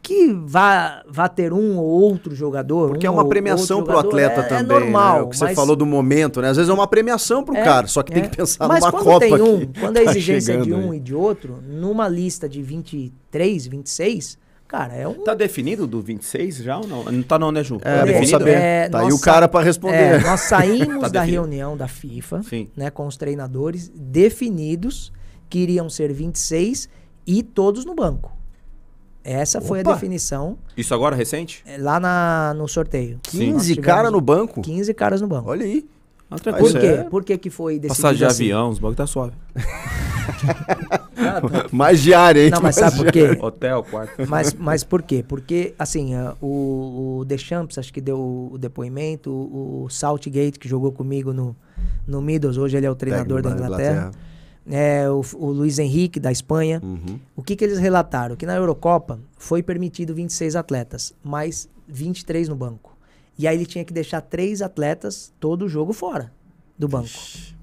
que vá, vá ter um ou outro jogador. Porque um é uma premiação para o atleta é, é também. É normal. Né? O que mas... você falou do momento, né? Às vezes é uma premiação para o é, cara, só que é. tem que pensar mas numa quando Copa. Tem um, quando a tá exigência é de um aí. e de outro, numa lista de 23, 26, Cara, é um. Tá definido do 26 já ou não? Não tá não, né, Ju? É, é bom saber. É, tá aí o cara para responder. É, nós saímos tá da reunião da FIFA, Sim. né, com os treinadores definidos que iriam ser 26 e todos no banco. Essa Opa. foi a definição. Isso agora recente? É, lá na, no sorteio. 15 caras no banco? 15 caras no banco. Olha aí. Ah, Por quê? É... Por que, que foi decidido Passagem de assim? avião, os bancos tá suave. mais diária, hein? Não, mas sabe por quê? Hotel, quarto. Mas, mas por quê? Porque, assim, o, o Deschamps, acho que deu o depoimento, o, Saltgate, que jogou comigo no, no Middles, hoje ele é o treinador da Inglaterra. Inglaterra. É, o, o, Luiz Henrique, da Espanha. Uhum. O que, que eles relataram? Que na Eurocopa foi permitido 26 atletas, mais 23 no banco. E aí ele tinha que deixar três atletas todo o jogo fora do banco. Ixi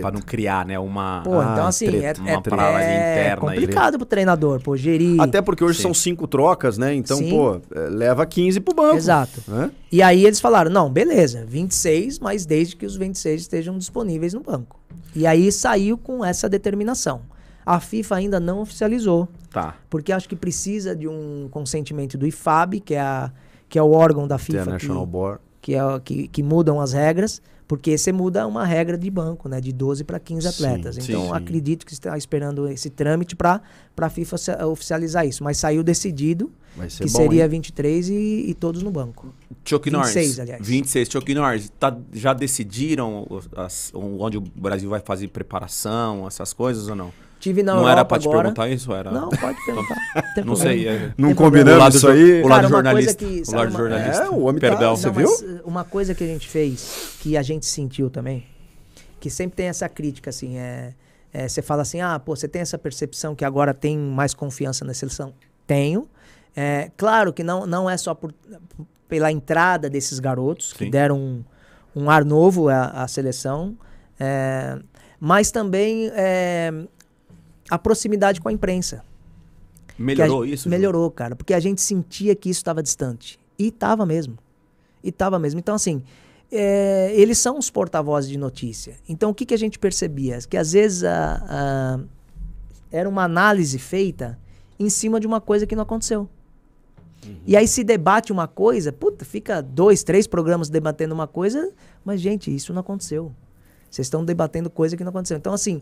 para não criar, né? Uma. Pô, então, ah, então assim, treta, é, uma é, é complicado aí. pro treinador, pô, gerir. Até porque hoje Sim. são cinco trocas, né? Então, Sim. pô, é, leva 15 pro banco. Exato. Né? E aí eles falaram: não, beleza, 26, mas desde que os 26 estejam disponíveis no banco. E aí saiu com essa determinação. A FIFA ainda não oficializou. Tá. Porque acho que precisa de um consentimento do IFAB, que é, a, que é o órgão da FIFA. International que, Board. Que, é, que, que mudam as regras porque você muda uma regra de banco, né? De 12 para 15 atletas. Sim, então, sim, acredito que está esperando esse trâmite para a FIFA oficializar isso. Mas saiu decidido que bom, seria hein? 23 e, e, todos no banco. Chuck 26, 26, aliás. 26. Chuck Norris, tá, já decidiram as, onde o Brasil vai fazer preparação, essas coisas ou não? Tive na não Europa era pra agora. te perguntar isso? Era... Não, pode perguntar. não, sei. É... Não combinamos isso aí? O lado jornalista. o lado jornalista. É, o homem tá- Perdão. Tá... Não, você viu? Uma coisa que a gente fez, que a gente sentiu também, que sempre tem essa crítica, assim, é... É, você fala assim, ah, pô, você tem essa percepção que agora tem mais confiança na seleção? Tenho. É, claro que não, não é só por, pela entrada desses garotos, Sim. que deram um, um ar novo à, à seleção, é, mas também é, a proximidade com a imprensa. Melhorou isso? Melhorou, cara, porque a gente sentia que isso estava distante. E estava mesmo. E estava mesmo. Então, assim, é, eles são os porta-vozes de notícia. Então, o que, que a gente percebia? Que às vezes a, a, era uma análise feita em cima de uma coisa que não aconteceu. Uhum. E aí se debate uma coisa, puta, fica dois, três programas debatendo uma coisa, mas, gente, isso não aconteceu. Vocês estão debatendo coisa que não aconteceu. Então, assim,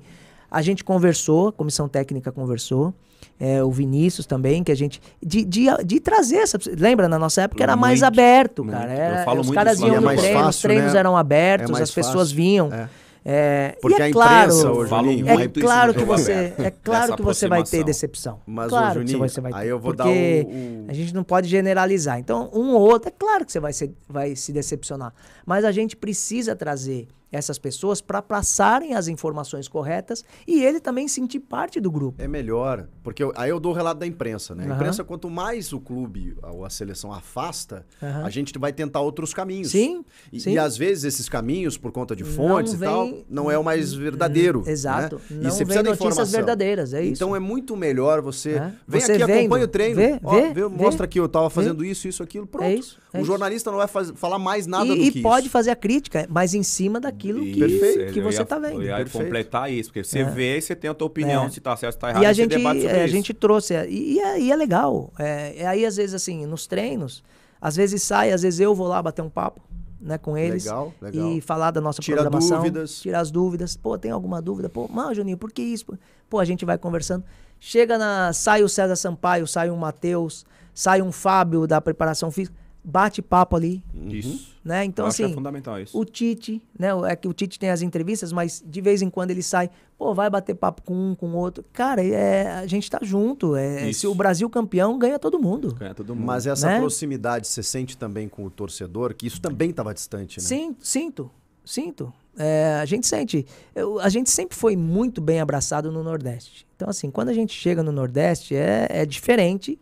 a gente conversou, a comissão técnica conversou, é, o Vinícius também, que a gente. De, de, de trazer essa. Lembra, na nossa época era muito, mais aberto, muito. cara. Era, Eu é, falo os muito caras iam é no é treino, fácil, os né? treinos né? eram abertos, é as pessoas fácil. vinham. É, é Porque é a imprensa né? claro, hoje, é claro que você é claro que você vai ter decepção. Mas claro Juninho, que você vai ter. Aí eu vou porque dar o, o... a gente não pode generalizar. Então um ou outro é claro que você vai se vai se decepcionar, mas a gente precisa trazer essas pessoas para passarem as informações corretas e ele também sentir parte do grupo. É melhor, porque eu, aí eu dou o relato da imprensa, né? Uhum. A imprensa, quanto mais o clube ou a seleção afasta, uhum. a gente vai tentar outros caminhos. Sim e, sim e, às vezes esses caminhos, por conta de fontes e tal, não é o mais verdadeiro. Né? Exato. Né? Não e você precisa notícias verdadeiras, é então isso. Então é muito melhor você... É. Vem você aqui, acompanha o treino. Vê, ó, vê, vê, mostra que eu estava fazendo isso, isso, aquilo, é pronto. É isso. É o jornalista não vai falar mais nada e, do que E pode isso. fazer a crítica, mas em cima daquilo isso, que, perfeito, que você está vendo. E completar isso, porque você é. vê e você tem a tua opinião, é. se está certo, se está errado, e a gente, debate sobre é, a isso. gente trouxe, e, e, é, e é legal. É, é, aí, às vezes, assim, nos treinos, às vezes sai, às vezes eu vou lá bater um papo, né, com eles. Legal, legal. E falar da nossa Tira programação. Dúvidas. Tirar as dúvidas. Pô, tem alguma dúvida? Pô, mal, Juninho, por que isso? Pô, a gente vai conversando. Chega na. Sai o César Sampaio, sai um Matheus, sai um Fábio da preparação física bate-papo ali. Uhum. Isso. Né? Então, é assim, é fundamental isso. o Tite, né? É que o Tite tem as entrevistas, mas de vez em quando ele sai, pô, vai bater papo com um, com outro. Cara, é, a gente tá junto. É, é se o Brasil campeão, ganha todo mundo. Ganha todo mundo. Mas essa né? proximidade você sente também com o torcedor, que isso também estava distante, né? Sim, sinto, sinto. É, a gente sente. Eu, a gente sempre foi muito bem abraçado no Nordeste. Então, assim, quando a gente chega no Nordeste, é, é diferente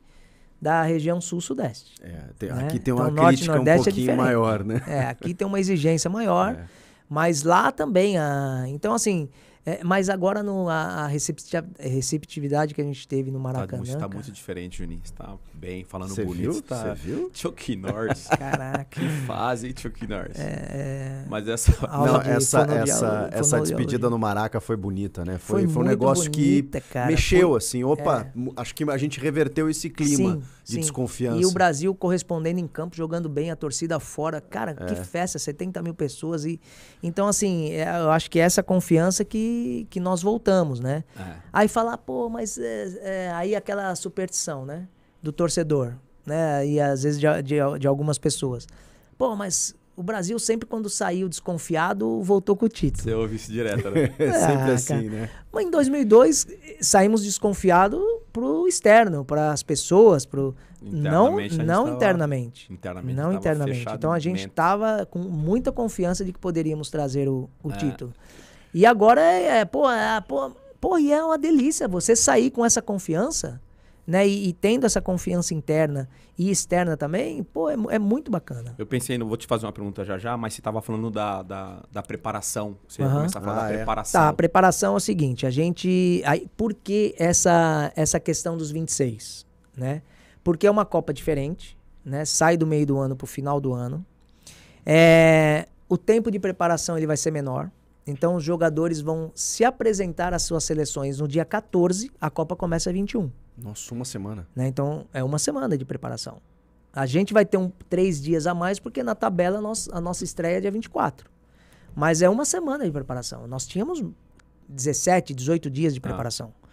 da região sul-sudeste. É, né? Aqui tem uma então, crítica norte, um é pouquinho é maior, né? É, aqui tem uma exigência maior, é. mas lá também. A... Ah, então, assim, é, mas agora no, a, a receptividade que a gente teve no Maracanã. Está tá muito tá diferente, Juninho. Está bem, falando Cê bonito. Você tá... viu? Chuck Norris. Caraca. que fase, Chuck Norris. É... é. Mas essa. Não, essa, essa, essa despedida no Maraca foi bonita, né? Foi, foi, foi um negócio bonita, que cara. mexeu, foi... assim. Opa, é. acho que a gente reverteu esse clima sim, de sim. desconfiança. E o Brasil correspondendo em campo, jogando bem, a torcida fora. Cara, é. que festa, 70 mil pessoas. e Então, assim, é, eu acho que é essa confiança que que, nós voltamos, né? É. Aí falar, ah, pô, mas é, é, aí aquela superstição, né? Do torcedor, né? E às vezes de, de, de algumas pessoas. Pô, mas o Brasil sempre quando saiu desconfiado voltou com o título. Você ouve isso direto, né? é sempre assim, cara. né? Mas em 2002 saímos desconfiado pro externo, para as pessoas, pro não não internamente. Internamente. Não internamente. então a gente estava com muita confiança de que poderíamos trazer o, o é. título. E agora é, é pô, é, pô, pô, e é uma delícia você sair com essa confiança, né? E, e tendo essa confiança interna e externa também, pô, é, é, muito bacana. Eu pensei, não vou te fazer uma pergunta já já, mas você estava falando da, da, da, preparação. Você uhum. começa a falar ah, da é? preparação. Tá, a preparação é o seguinte, a gente... Aí, por que essa, essa questão dos 26, né? Porque é uma Copa diferente, né? Sai do meio do ano para o final do ano. É, o tempo de preparação ele vai ser menor. Então os jogadores vão se apresentar às suas seleções no dia 14, a Copa começa 21. Nossa, uma semana. Né? Então é uma semana de preparação. A gente vai ter um, três dias a mais, porque na tabela nós, a nossa estreia é dia 24. Mas é uma semana de preparação. Nós tínhamos 17, 18 dias de ah. preparação. Ah.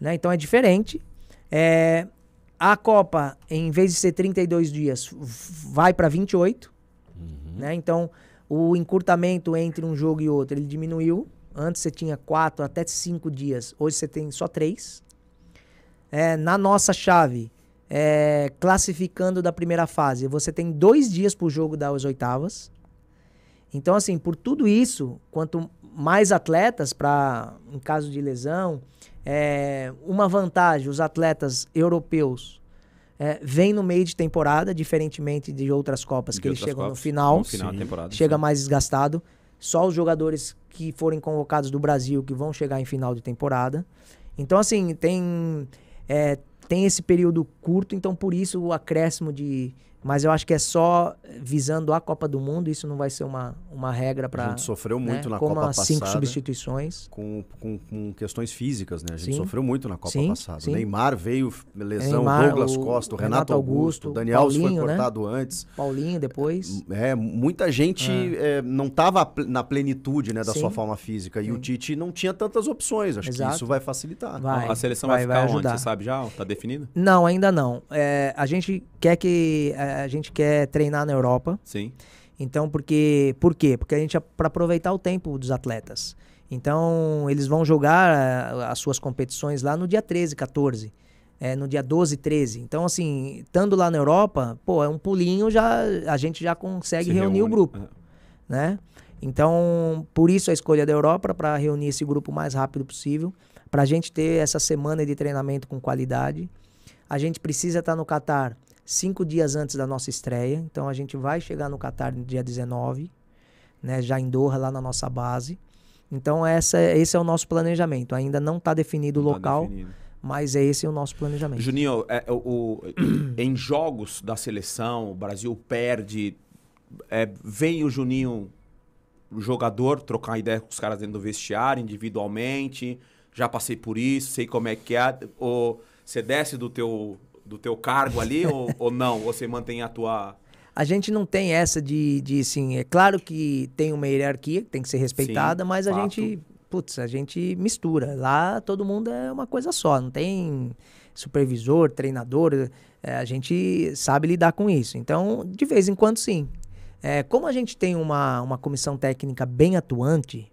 Né? Então é diferente. É, a Copa, em vez de ser 32 dias, vai para 28. Uhum. Né? Então o encurtamento entre um jogo e outro, ele diminuiu. Antes você tinha quatro até cinco dias, hoje você tem só três. É, na nossa chave, é, classificando da primeira fase, você tem dois dias para o jogo das oitavas. Então, assim, por tudo isso, quanto mais atletas para, em caso de lesão, é, uma vantagem, os atletas europeus é, vem no meio de temporada, diferentemente de outras Copas de que outras eles chegam no final. No final da temporada. Chega sim. mais desgastado. Só os jogadores que forem convocados do Brasil que vão chegar em final de temporada. Então, assim, tem, é, tem esse período curto, então por isso o acréscimo de, mas eu acho que é só visando a Copa do Mundo, isso não vai ser uma, uma regra para. A gente sofreu né, muito né? na Como Copa passada. cinco substituições. Com, com, com, questões físicas, né? A gente sim. sofreu muito na Copa sim, passada. Sim. Neymar veio lesão, Neymar, Douglas o, Costa, o Renato, Renato Augusto, Augusto, Daniel Paulinho, foi né? cortado né? antes. Paulinho depois. É, é muita gente ah. É, não estava na plenitude né, da sua forma física. E o Tite não tinha tantas opções. Acho Exato. que isso vai facilitar. Vai, a seleção vai, vai ficar vai onde? Você sabe já? está definido? Não, ainda não. É, a gente quer que é, a gente quer treinar na Europa. Sim. Então, porque. Por quê? Porque a gente é para aproveitar o tempo dos atletas. Então, eles vão jogar eh, as suas competições lá no dia 13, 14. É, no dia 12, 13. Então, assim, estando lá na Europa, pô, é um pulinho, já a gente já consegue Se reunir reúne. o grupo. Né? Então, por isso a escolha da Europa, para reunir esse grupo o mais rápido possível, para a gente ter essa semana de treinamento com qualidade. A gente precisa estar tá no Catar cinco dias antes da nossa estreia. Então a gente vai chegar no Qatar no dia 19, né, já em Doha, lá na nossa base. Então essa, esse é o nosso planejamento. Ainda não está definido o tá local. Tá definido. Mas é esse o nosso planejamento. Juninho, é, é o, o, em jogos da seleção, o Brasil perde. É, vem o Juninho, o jogador, trocar ideia com os caras dentro do vestiário, individualmente. Já passei por isso, sei como é que é. Ou você desce do teu do teu cargo ali ou, ou não? você mantém a tua... A gente não tem essa de, de assim, é claro que tem uma hierarquia que tem que ser respeitada, Sim, mas fato. a gente, putz, a gente mistura. Lá todo mundo é uma coisa só, não tem supervisor, treinador, é, a gente sabe lidar com isso. Então, de vez em quando, sim. É, como a gente tem uma, uma comissão técnica bem atuante,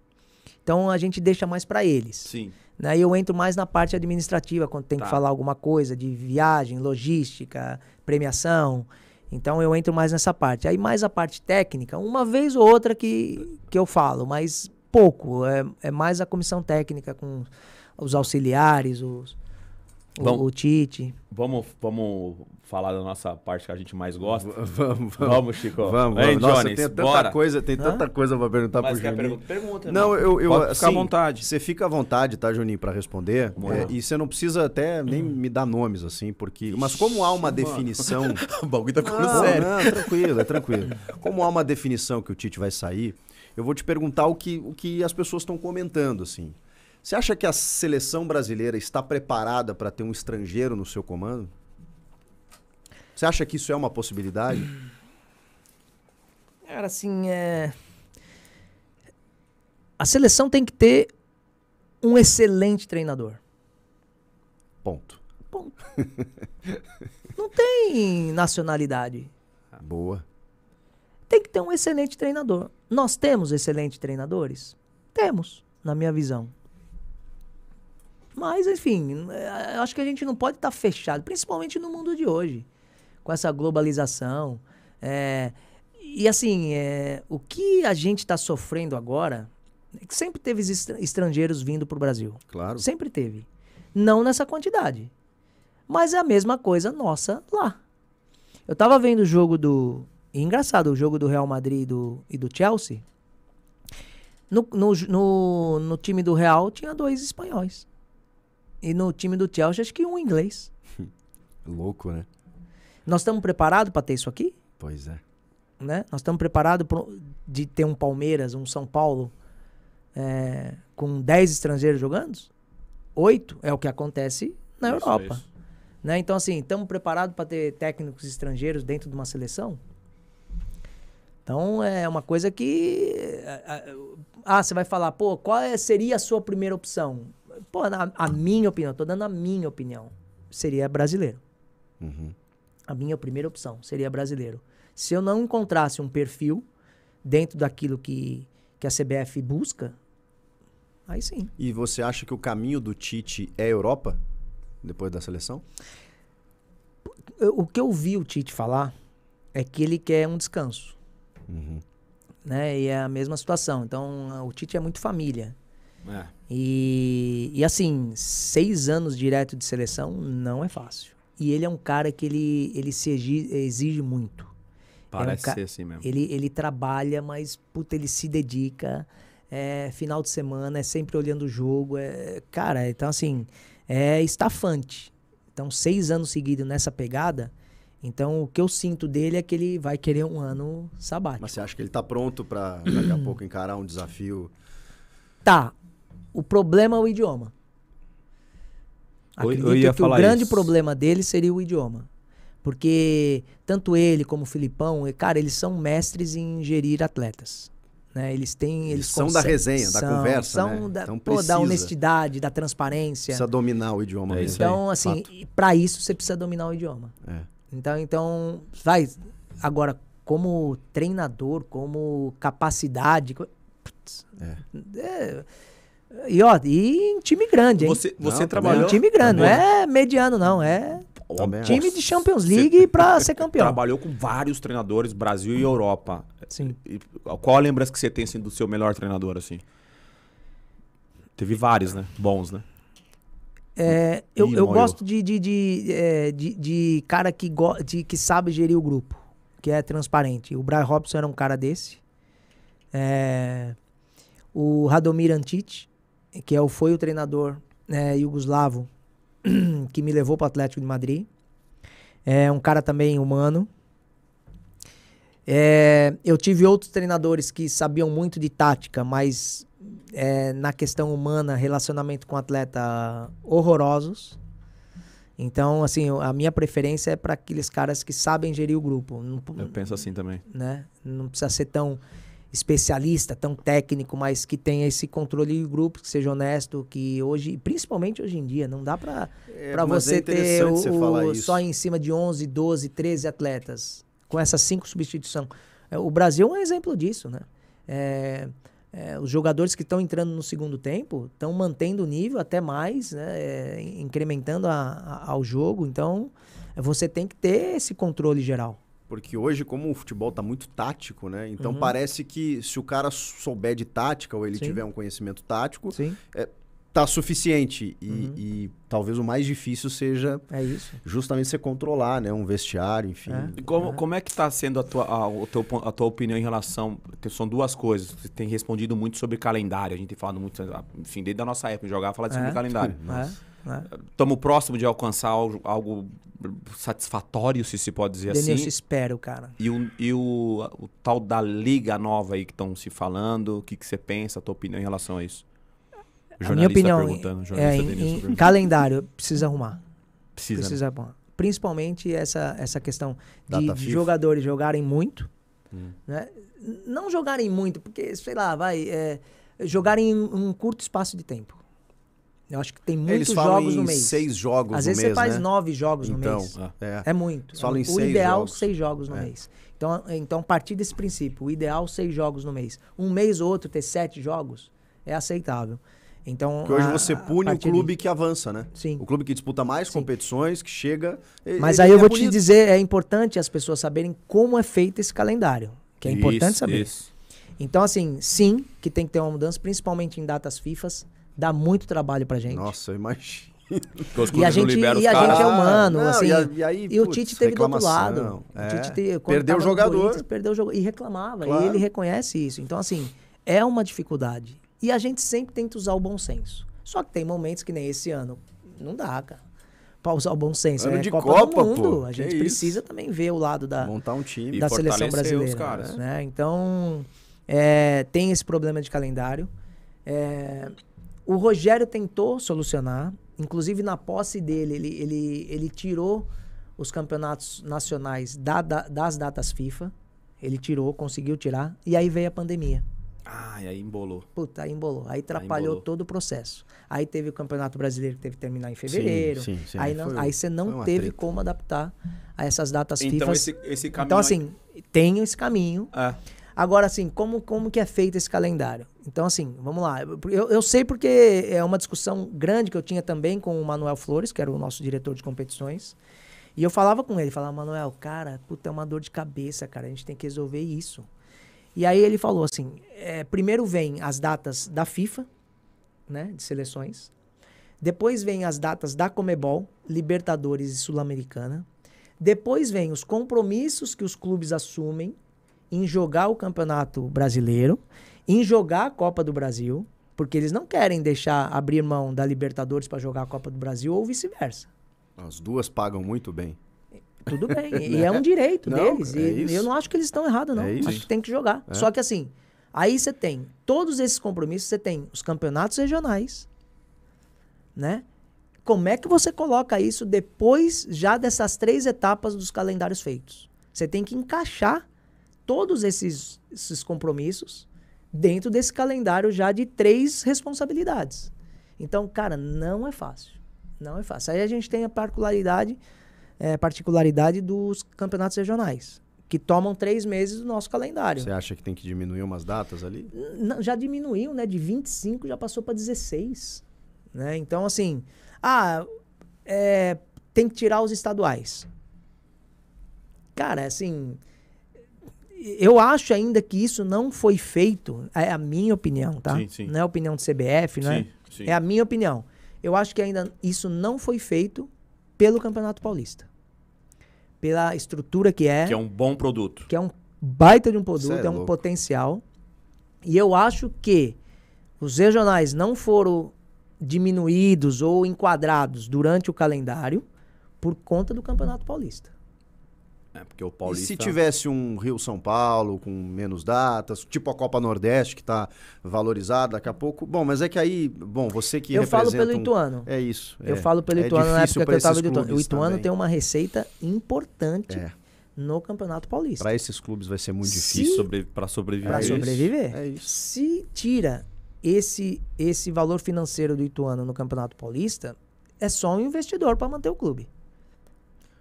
então a gente deixa mais para eles. Sim. Né? E eu entro mais na parte administrativa, quando tem tá. que falar alguma coisa de viagem, logística, premiação. Então eu entro mais nessa parte. Aí mais a parte técnica, uma vez ou outra que, que eu falo, mas pouco. É, é mais a comissão técnica com os auxiliares, os, Bom, o, o Tite. Vamos, vamos falar da nossa parte que a gente mais gosta? Vamos, vamos. Vamos, Chico. Vamos, vamos. nossa, Jones, tem tanta bora. coisa, tem tanta Hã? coisa pra perguntar Mas pro Juninho. Pergunta, pergunta, não, não, né? eu, eu Pode assim, à vontade. Você fica à vontade, tá, Juninho, para responder. É, e você não precisa até nem hum. me dar nomes, assim, porque. Mas como há uma definição. o bagulho tá ficando sério. Não, tranquilo, é tranquilo. Como há uma definição que o Tite vai sair, eu vou te perguntar o que, o que as pessoas estão comentando, assim. Você acha que a seleção brasileira está preparada para ter um estrangeiro no seu comando? Você acha que isso é uma possibilidade? Cara, assim, é... a seleção tem que ter um excelente treinador. Ponto. Ponto. Não tem nacionalidade. Boa. Tem que ter um excelente treinador. Nós temos excelentes treinadores? Temos, na minha visão. Mas, enfim, é, acho que a gente não pode estar tá fechado, principalmente no mundo de hoje com essa globalização. É, e assim, é, o que a gente está sofrendo agora é que sempre teve estrangeiros vindo para o Brasil. Claro. Sempre teve. Não nessa quantidade. Mas é a mesma coisa nossa lá. Eu estava vendo o jogo do. Engraçado, o jogo do Real Madrid e do, e do Chelsea. No, no, no, no time do Real tinha dois espanhóis. E no time do Chelsea, acho que um inglês. Louco, né? Nós estamos preparados para ter isso aqui? Pois é. Né? Nós estamos preparados de ter um Palmeiras, um São Paulo é, com 10 estrangeiros jogando? Oito é o que acontece na isso, Europa. Isso. Né? Então, assim, estamos preparados para ter técnicos estrangeiros dentro de uma seleção? Então, é uma coisa que. Ah, você vai falar, pô, qual é, seria a sua primeira opção? Pô, a minha opinião, estou dando a minha opinião. Seria brasileiro. Uhum a minha primeira opção seria brasileiro. Se eu não encontrasse um perfil dentro daquilo que, que a CBF busca, aí sim. E você acha que o caminho do Tite é Europa? Depois da seleção? O que eu vi o Tite falar é que ele quer um descanso. Uhum. Né? E é a mesma situação. Então, o Tite é muito família. É. E, e assim, seis anos direto de seleção não é fácil. E ele é um cara que ele, ele se exige muito. Parece é um ser assim mesmo. Ele, ele trabalha, mas puta, ele se dedica. É final de semana, é sempre olhando o jogo. É, cara, então assim, é estafante. Então, seis anos seguidos nessa pegada. Então, o que eu sinto dele é que ele vai querer um ano sabático. Mas você acha que ele tá pronto para daqui a pouco encarar um desafio? Tá. O problema é o idioma. Acredito eu ia que falar o grande isso. problema dele seria o idioma. Porque tanto ele como o Filipão, cara, eles são mestres em gerir atletas. Né? Eles têm. Eles, eles são da resenha, da conversa. São né? da, então, pô, da honestidade, da transparência. Precisa dominar o idioma. É então, aí, assim, para isso você precisa dominar o idioma. É. Então, então, vai. Agora, como treinador, como capacidade. Putz, é. é e, ó, e em time grande, hein? Você, você não, trabalhou. Em time grande, também. não é mediano, não. É também. time de Champions League para ser campeão. Trabalhou com vários treinadores, Brasil e Europa. Sim. E qual a lembrança que você tem assim, do seu melhor treinador, assim? Teve vários, né? Bons, né? É, eu, eu gosto de, de, de, é, de, de cara que, go, de, que sabe gerir o grupo, que é transparente. O Brian Robson era um cara desse. É, o Radomir Antic que é, foi o treinador é, né, Yugoslavo que me levou para o Atlético de Madrid. É um cara também humano. É, eu tive outros treinadores que sabiam muito de tática, mas é, na questão humana, relacionamento com atleta horrorosos. Então, assim, a minha preferência é para aqueles caras que sabem gerir o grupo. Não, eu penso assim também. Né? Não precisa ser tão especialista, tão técnico, mas que tenha esse controle de grupo, que seja honesto, que hoje, principalmente hoje em dia, não dá para é, pra é você é ter o, você só em cima de 11, 12, 13 atletas, com essas cinco substituições. É, o Brasil é um exemplo disso, né? É, é, os jogadores que estão entrando no segundo tempo estão mantendo o nível até mais, né, é, incrementando a, a, ao jogo. Então, é, você tem que ter esse controle geral. Porque hoje, como o futebol está muito tático, né? Então uhum. parece que se o cara souber de tática ou ele Sim. tiver um conhecimento tático, Sim. É, tá suficiente. E, uhum. e, talvez o mais difícil seja é justamente você controlar, né? Um vestiário, enfim. É. Como, é. como é que está sendo a tua, a, o teu, a tua opinião em relação. São duas coisas. Você tem respondido muito sobre calendário. A gente tem falado muito, enfim, desde a nossa época, jogar falar é. sobre calendário. Nossa. É. Né? Estamos né? próximo de alcançar algo, algo, satisfatório, se se pode dizer assim. assim. espero, cara. E, o, e o, o, tal da liga nova aí que estão se falando, o que, que você pensa, a tua opinião em relação a isso? O a minha opinião é, em, em calendário, precisa arrumar. Precisa. Né? Precisa arrumar. Principalmente essa, essa questão de, de jogadores jogarem muito, hum. né? não jogarem muito, porque, sei lá, vai, é, jogarem em um curto espaço de tempo. Eu acho que tem é, muitos jogos no mês. seis jogos Às no mês. Às vezes você faz né? nove jogos no então, mês. É, é muito. Falam em o seis ideal, jogos. seis jogos no é. mês. Então, então, a partir desse princípio, o ideal, seis jogos no mês. Um mês ou outro ter sete jogos é aceitável. Então, Porque hoje a, você pune o clube de... que avança, né? Sim. O clube que disputa mais Sim. competições, que chega. Mas aí eu é vou te dizer, é importante as pessoas saberem como é feito esse calendário. Que é isso, importante saber. Isso. Então, assim, sim, que tem que ter uma mudança, principalmente em datas FIFAs dá muito trabalho pra gente. Nossa, imagina. e a gente, e a gente é humano, não, assim. E, a, e, aí, e o Tite teve do outro lado. É. O Tite é. te, perdeu o jogador. Perdeu o jogo e reclamava. Claro. E ele reconhece isso. Então, assim, é uma dificuldade. E a gente sempre tenta usar o bom senso. Só que tem momentos que nem esse ano. Não dá, cara para usar o bom senso. Ano é de Copa, Copa do Mundo. Pô, a gente precisa isso? também ver o lado da montar um time da seleção brasileira, né? Então é, tem esse problema de calendário. É, o Rogério tentou solucionar, inclusive na posse dele, ele, ele, ele tirou os campeonatos nacionais da, da, das datas FIFA. Ele tirou, conseguiu tirar, e aí veio a pandemia. Ah, e aí embolou. Puta, aí embolou. Aí atrapalhou embolou. todo o processo. Aí teve o Campeonato Brasileiro que teve que terminar em fevereiro. Sim, sim, sim. Aí, não, foi, aí você não teve treta. como adaptar a essas datas então, FIFA. Esse, esse então, assim, aí... tem esse caminho. É. Agora, assim, como, como que é feito esse calendário? Então, assim, vamos lá. Eu, eu sei porque é uma discussão grande que eu tinha também com o Manuel Flores, que era o nosso diretor de competições. E eu falava com ele, falava, Manuel, cara, puta, é uma dor de cabeça, cara, a gente tem que resolver isso. E aí ele falou assim: é, primeiro vem as datas da FIFA, né, de seleções. Depois vem as datas da Comebol, Libertadores e Sul-Americana. Depois vem os compromissos que os clubes assumem em jogar o Campeonato Brasileiro em jogar a Copa do Brasil, porque eles não querem deixar abrir mão da Libertadores para jogar a Copa do Brasil ou vice-versa. As duas pagam muito bem. Tudo bem, e é um direito não, deles. É e eu não acho que eles estão errados, não. É acho que tem que jogar. É. Só que assim, aí você tem todos esses compromissos, você tem os campeonatos regionais, né? Como é que você coloca isso depois já dessas três etapas dos calendários feitos? Você tem que encaixar todos esses, esses compromissos dentro desse calendário já de três responsabilidades. Então, cara, não é fácil. Não é fácil. Aí a gente tem a particularidade, é, particularidade dos campeonatos regionais, que tomam três meses do nosso calendário. Você acha que tem que diminuir umas datas ali? Não, já diminuiu, né? De 25 já passou para 16. Né? Então, assim, ah, é, tem que tirar os estaduais. Cara, assim, eu acho ainda que isso não foi feito, é a minha opinião, tá? Sim, sim. Não é a opinião do CBF, não é? sim, é? É a minha opinião. Eu acho que ainda isso não foi feito pelo Campeonato Paulista. Pela estrutura que é. Que é um bom produto. Que é um baita de um produto, é, é, um louco. potencial. E eu acho que os regionais não foram diminuídos ou enquadrados durante o calendário por conta do Campeonato Paulista. É, porque o Paulista... E se tivesse um Rio-São Paulo com menos datas, tipo a Copa Nordeste, que está valorizada daqui a pouco. Bom, mas é que aí, bom, você que Eu falo pelo um... Ituano. É isso. É. Eu falo pelo é Ituano na época que eu estava Ituano. O Ituano também. tem uma receita importante. É no Campeonato Paulista. Para esses clubes vai ser muito se, difícil sobre, para sobreviver. Para é sobreviver. É isso. Se tira esse esse valor financeiro do Ituano no Campeonato Paulista, é só um investidor para manter o clube.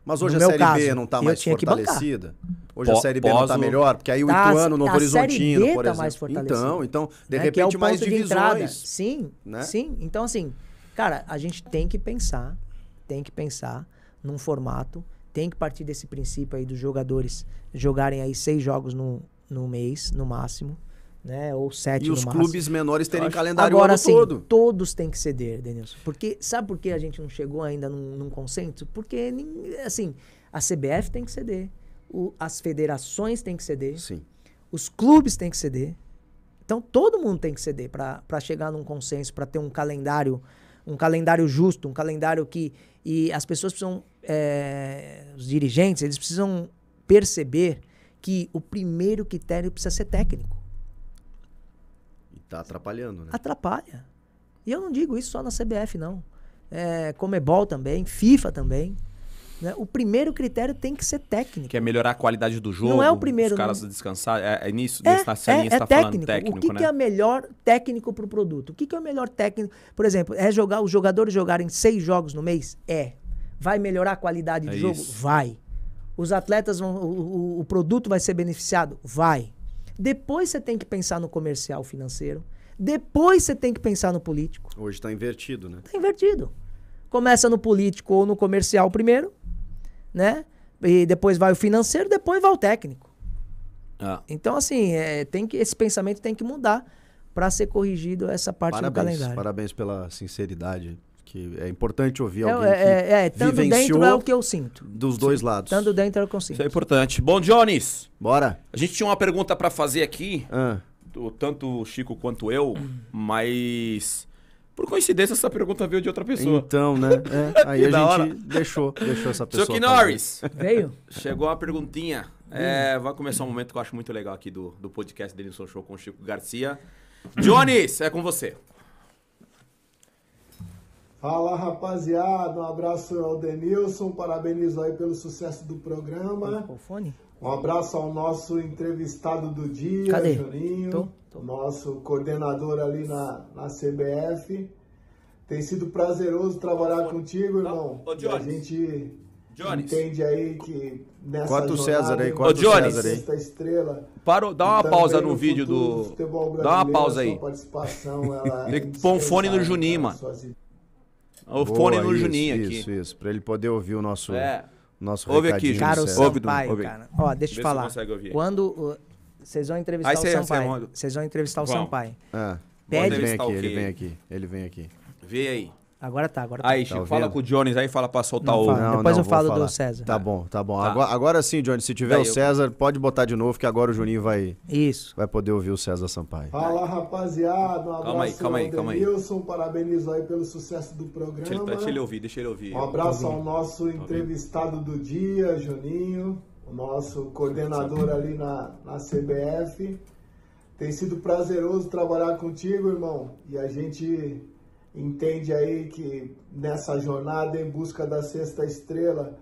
Mas hoje a Série caso, B não está mais fortalecida? Hoje a Série B não está melhor? Porque aí o tá, Ituano, Novo Horizontino, por tá exemplo. mais então, então, de né? É repente, é mais divisões. Sim, né? sim. Então, assim, cara, a gente tem que pensar, tem que pensar num formato, tem que partir desse princípio aí dos jogadores jogarem aí seis jogos no, no mês, no máximo né? Ou sete E os máximo. clubes menores terem acho... calendário Agora, assim, todo. todos têm que ceder, Denilson. Porque, sabe por que a gente não chegou ainda num, num consenso? Porque, assim, a CBF tem que ceder, o, as federações têm que ceder, Sim. os clubes têm que ceder. Então, todo mundo tem que ceder para chegar num consenso, para ter um calendário um calendário justo, um calendário que... E as pessoas precisam... É, os dirigentes, eles precisam perceber que o primeiro critério precisa ser técnico. Tá atrapalhando, né? Atrapalha. E eu não digo isso só na CBF, não. É, Comebol também, FIFA também. Né? O primeiro critério tem que ser técnico. Que é melhorar a qualidade do jogo. Não é o primeiro. Os caras não... descansar. É, é nisso, é, nessa é, linha é, é técnico. Tá técnico. O que, né? que é melhor técnico para o produto? O que, que é o melhor técnico? Por exemplo, é jogar os jogadores jogarem seis jogos no mês? É. Vai melhorar a qualidade do é jogo? Vai. Os atletas vão. o, o produto vai ser beneficiado? Vai. Depois você tem que pensar no comercial financeiro. Depois você tem que pensar no político. Hoje está invertido, né? Está invertido. Começa no político ou no comercial primeiro, né? E depois vai o financeiro, depois vai o técnico. Ah. Então, assim, é, tem que, esse pensamento tem que mudar para ser corrigido essa parte parabéns, do calendário. Parabéns pela sinceridade que é importante ouvir alguém é, que é, é, tanto dentro é o que eu sinto. Dos dois Sim. lados. Tanto dentro é o que eu sinto. Isso é importante. Bom, Jones. Bora. A gente tinha uma pergunta para fazer aqui, ah. do, tanto o Chico quanto eu, hum. mas... Por coincidência, essa pergunta veio de outra pessoa. Então, né? É, aí a gente hora. deixou, deixou essa pessoa. Chuck Norris. Veio? Chegou uma perguntinha. Hum. É, vai começar um momento que eu acho muito legal aqui do, do podcast Denilson Show com o Chico Garcia. Jones, é com você. Fala rapaziada, um abraço ao Denilson, parabenizo aí pelo sucesso do programa. Um abraço ao nosso entrevistado do dia, Cadê? Juninho, tô, tô. nosso coordenador ali na, na CBF. Tem sido prazeroso trabalhar contigo, irmão. Ô, a gente Jones. entende aí que nessa Quanto César aí, quanto Ô, Jones. César aí. Estrela, Para, dá uma pausa no, vídeo do, do dá uma pausa aí. Tem é que pôr um fone no Juninho, mano o Boa, fone no isso, Juninho isso, aqui. Isso, isso, pra ele poder ouvir o nosso. É. Nosso ouve aqui, cara, o Sampaio, ouve, cara. Ó, deixa eu te falar. Quando vocês vão entrevistar Aí o Sampaio, vocês vão entrevistar o Sampaio. Ah, é. Pede ele vem aqui, ele vem aqui, ele vem aqui. Vê aí. Agora tá, agora tá. Aí, tá Chico, tá fala com o Jones aí, fala pra soltar não, o. Não, Depois não, eu falo falar. do César. Tá bom, tá bom. Tá. Agora, agora, sim, Jones, se tiver o César, eu... pode botar de novo, que agora o Juninho vai. Isso. Vai poder ouvir o César Sampaio. Fala, rapaziada. Um calma aí, calma aí, calma aí. Wilson, parabéns aí pelo sucesso do programa. Deixa ele, deixa ele ouvir, deixa ele ouvir. Um abraço ao tá nosso tá entrevistado do dia, Juninho, o nosso coordenador ali na, na CBF. Tem sido prazeroso trabalhar contigo, irmão. E a gente entende aí que nessa jornada em busca da sexta estrela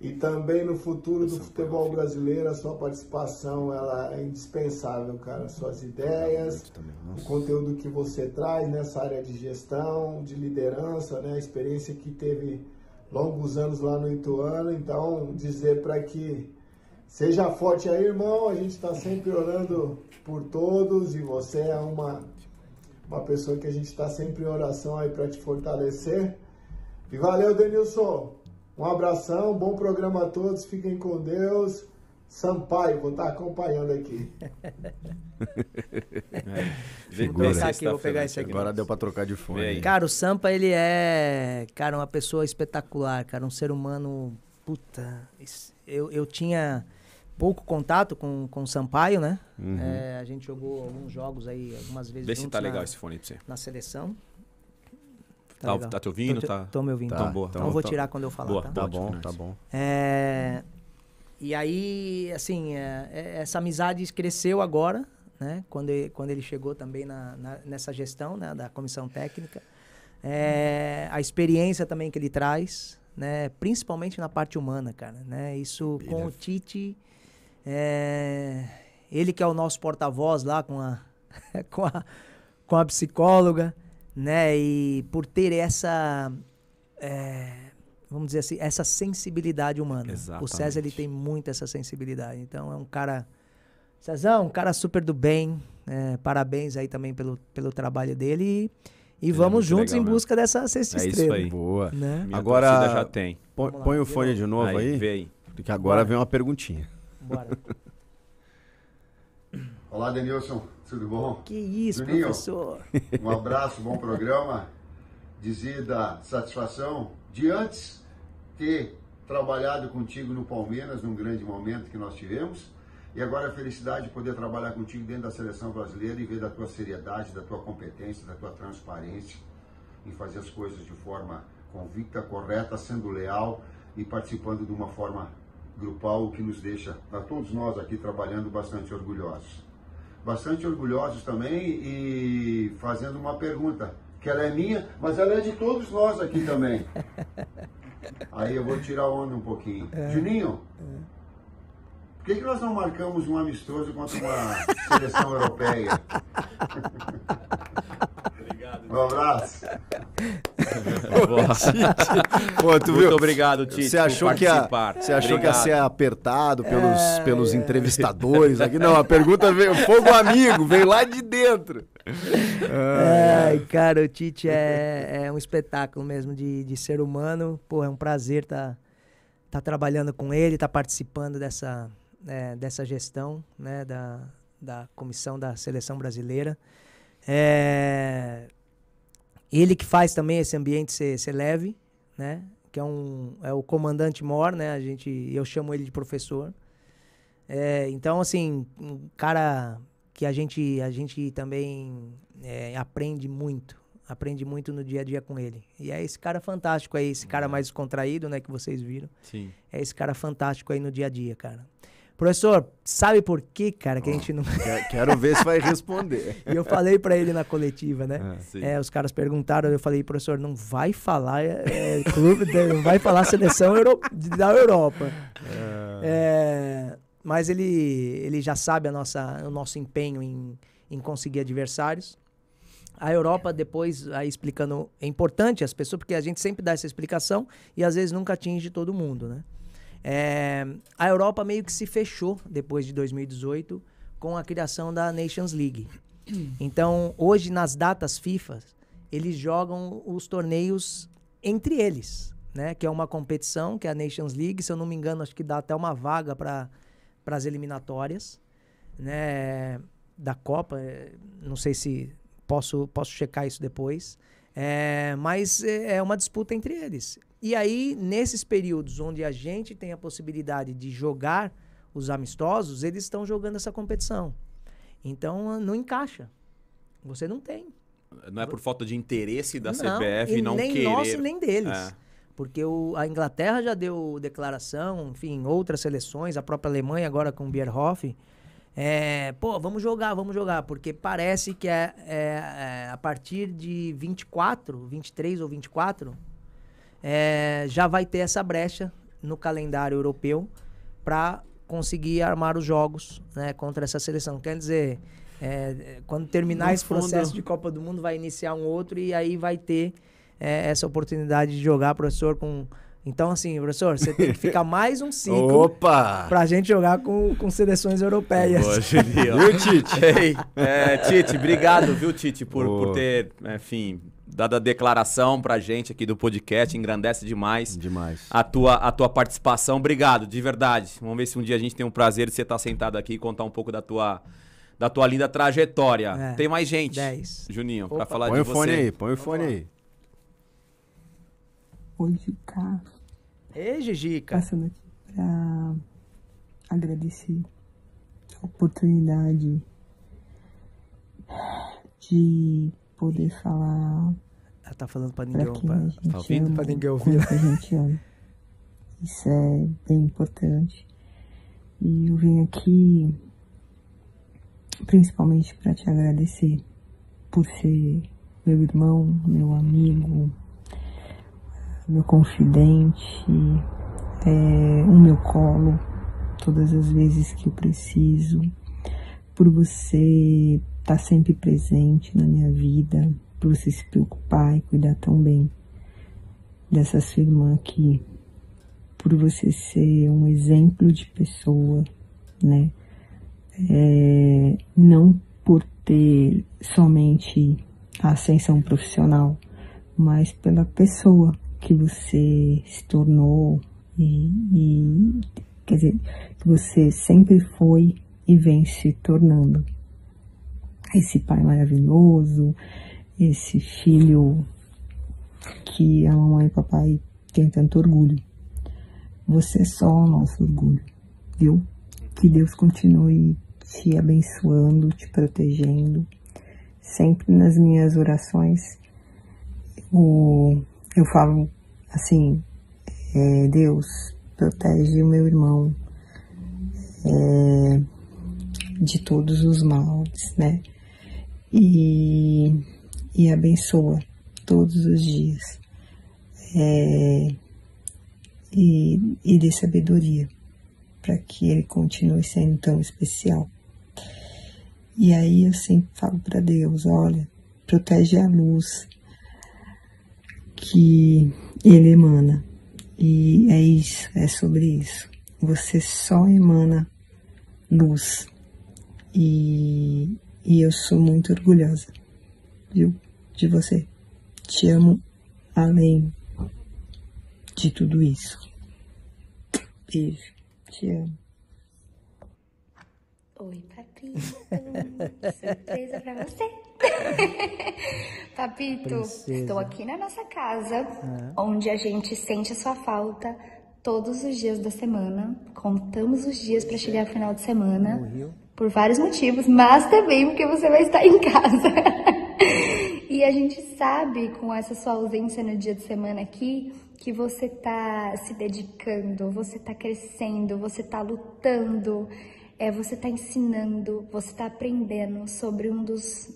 e também no futuro do futebol brasileiro, a sua participação ela é indispensável, cara. Uhum. Suas ideias, o conteúdo que você traz nessa área de gestão, de liderança, né? a experiência que teve longos anos lá no Ituano. Então, dizer para que seja forte aí, irmão. A gente está sempre orando por todos e você é uma uma pessoa que a gente está sempre em oração aí para te fortalecer. E valeu, Denilson. Um abração, bom programa a todos, fiquem com Deus. Sampaio, vou estar tá acompanhando aqui. é, vou pegar aqui, vou pegar esse aqui. Agora deu para trocar de fone. Cara, o Sampa, ele é, cara, uma pessoa espetacular, cara, um ser humano, puta, eu, eu tinha pouco contato com, com o Sampaio, né? Uhum. É, a gente jogou alguns jogos aí, algumas vezes. Vê se tá legal na, esse fone pra você. Na seleção. Tá, tá, tá te ouvindo? Tô, tá, tô me ouvindo. Tá, tá boa. Então, eu vou tirar quando eu falar, boa, tá? Tá bom, tá bom. É, e aí, assim, é, é essa amizade cresceu agora, né? Quando ele, quando ele chegou também na, na nessa gestão né? da comissão técnica. É, a experiência também que ele traz, né? Principalmente na parte humana, cara, né? Isso com é o Tite é, ele que é o nosso porta-voz lá com a, com, a, com a psicóloga, né? E por ter essa, é, vamos dizer assim, essa sensibilidade humana. Exatamente. O César ele tem muito essa sensibilidade. Então é um cara, César, um cara super do bem. É, parabéns aí também pelo, pelo trabalho dele. E, e é vamos juntos legal, em busca dessa sexta é estrela. isso aí. Boa. Né? Agora já tem. Põe, põe o fone de novo aí. aí. Vê Porque agora, agora vem uma perguntinha. Bora. Olá, Denilson. Tudo bom? Que isso, Juninho, professor. Um abraço, bom programa. Dizida da satisfação de antes ter trabalhado contigo no Palmeiras, num grande momento que nós tivemos. E agora a felicidade de poder trabalhar contigo dentro da seleção brasileira e ver da tua seriedade, da tua competência, da tua transparência em fazer as coisas de forma convicta, correta, sendo leal e participando de uma forma grupal, o que nos deixa, a todos nós aqui trabalhando, bastante orgulhosos. Bastante orgulhosos também e fazendo uma pergunta, que ela é minha, mas ela é de todos nós aqui também. Aí eu vou tirar onda um pouquinho. É. Juninho, é. por que, que nós não marcamos um amistoso contra uma seleção europeia? Um abraço. Pô, Muito viu? obrigado, Tite. Você achou, que ia, você achou que ia ser apertado pelos, é, pelos entrevistadores aqui? Não, a pergunta veio. Fogo amigo, veio lá de dentro. Ai, é, cara, o Tite é, é, um espetáculo mesmo de, de ser humano. Pô, é um prazer estar tá, tá trabalhando com ele, estar tá participando dessa, é, dessa gestão né, da, da comissão da seleção brasileira. É ele que faz também esse ambiente ser, ser leve, né? Que é, um, é o comandante mor, né? A gente, eu chamo ele de professor. É, então, assim, um cara que a gente, a gente também é, aprende muito. Aprende muito no dia a dia com ele. E é esse cara fantástico aí, esse cara uhum. mais contraído, né? Que vocês viram. Sim. É esse cara fantástico aí no dia a dia, cara. Professor, sabe por que, cara, que oh, a gente não. quero ver se vai responder. e eu falei para ele na coletiva, né? Ah, é, os caras perguntaram, eu falei, professor, não vai falar é, é clube, não vai falar seleção Euro, da Europa. Ah. É... mas ele, ele já sabe a nossa, o nosso empenho em, em conseguir adversários. A Europa, depois, aí explicando, é importante as pessoas, porque a gente sempre dá essa explicação e às vezes nunca atinge todo mundo, né? É, a Europa meio que se fechou depois de 2018 com a criação da Nations League. Então, hoje, nas datas FIFA, eles jogam os torneios entre eles, né? Que é uma competição, que é a Nations League. Se eu não me engano, acho que dá até uma vaga para as eliminatórias, né? Da Copa. É, não sei se posso, posso checar isso depois. É, mas é, é uma disputa entre eles. E aí, nesses períodos onde a gente tem a possibilidade de jogar os amistosos, eles estão jogando essa competição. Então, ah, não encaixa. Você não tem. Não é por falta de interesse da não, CBF e não nem querer. Nem nosso nem deles. É. Porque o, a Inglaterra já deu declaração, enfim, outras seleções, a própria Alemanha agora com o Bierhoff. É, pô, vamos jogar, vamos jogar, porque parece que é, é, é a partir de 24, 23 ou 24, é, já vai ter essa brecha no calendário europeu para conseguir armar os jogos né, contra essa seleção. Quer dizer, é, quando terminar no esse fundo. processo de Copa do Mundo, vai iniciar um outro e aí vai ter é, essa oportunidade de jogar, professor, com então, assim, professor, você tem que ficar mais um ciclo Opa! pra gente jogar com, com seleções europeias. Boa, Viu, Tite? Ei, é, Tite, obrigado, viu, Tite, por, por ter, enfim, dado a declaração pra gente aqui do podcast. Engrandece demais. Demais. A tua, a tua participação. Obrigado, de verdade. Vamos ver se um dia a gente tem o prazer de você estar tá sentado aqui e contar um pouco da tua da tua linda trajetória. É, Tem mais gente. 10. Juninho, para falar põe de você. Põe o fone aí, põe o fone aí. Oi, Carlos, Ei, Gigica. Passando aqui para agradecer a oportunidade de poder falar. Ela tá falando para ninguém, pra pra... Tá ouvindo para ninguém ouvir. A né? gente ama. Isso é bem importante. E eu vim aqui principalmente para te agradecer por ser meu irmão, meu amigo, meu confidente, é, o meu colo, todas as vezes que eu preciso, por você estar tá sempre presente na minha vida, por você se preocupar e cuidar tão bem dessa sua irmã aqui, por você ser um exemplo de pessoa, né? É, não por ter somente a ascensão profissional, mas pela pessoa, que você se tornou e, e quer dizer, que você sempre foi e vem se tornando. Esse pai maravilhoso, esse filho que a mamãe e o papai têm tanto orgulho. Você é só o nosso orgulho, viu? Que Deus continue te abençoando, te protegendo. Sempre nas minhas orações, o eu falo assim, é, Deus, protege o meu irmão é, de todos os males, né? E, e abençoa todos os dias. É, e, e dê sabedoria para que ele continue sendo tão especial. E aí eu sempre falo para Deus, olha, protege a luz, que ele emana. E é isso, é sobre isso. Você só emana luz. E, e eu sou muito orgulhosa, viu? De você. Te amo além de tudo isso. Beijo, te amo. Oi, Patrícia Surpresa pra você. Papito, Princesa. estou aqui na nossa casa, é. onde a gente sente a sua falta todos os dias da semana. Contamos os dias para chegar ao é. final de semana. Por vários motivos, mas também porque você vai estar em casa. e a gente sabe, com essa sua ausência no dia de semana aqui, que você tá se dedicando, você tá crescendo, você tá lutando é você está ensinando, você está aprendendo sobre um dos,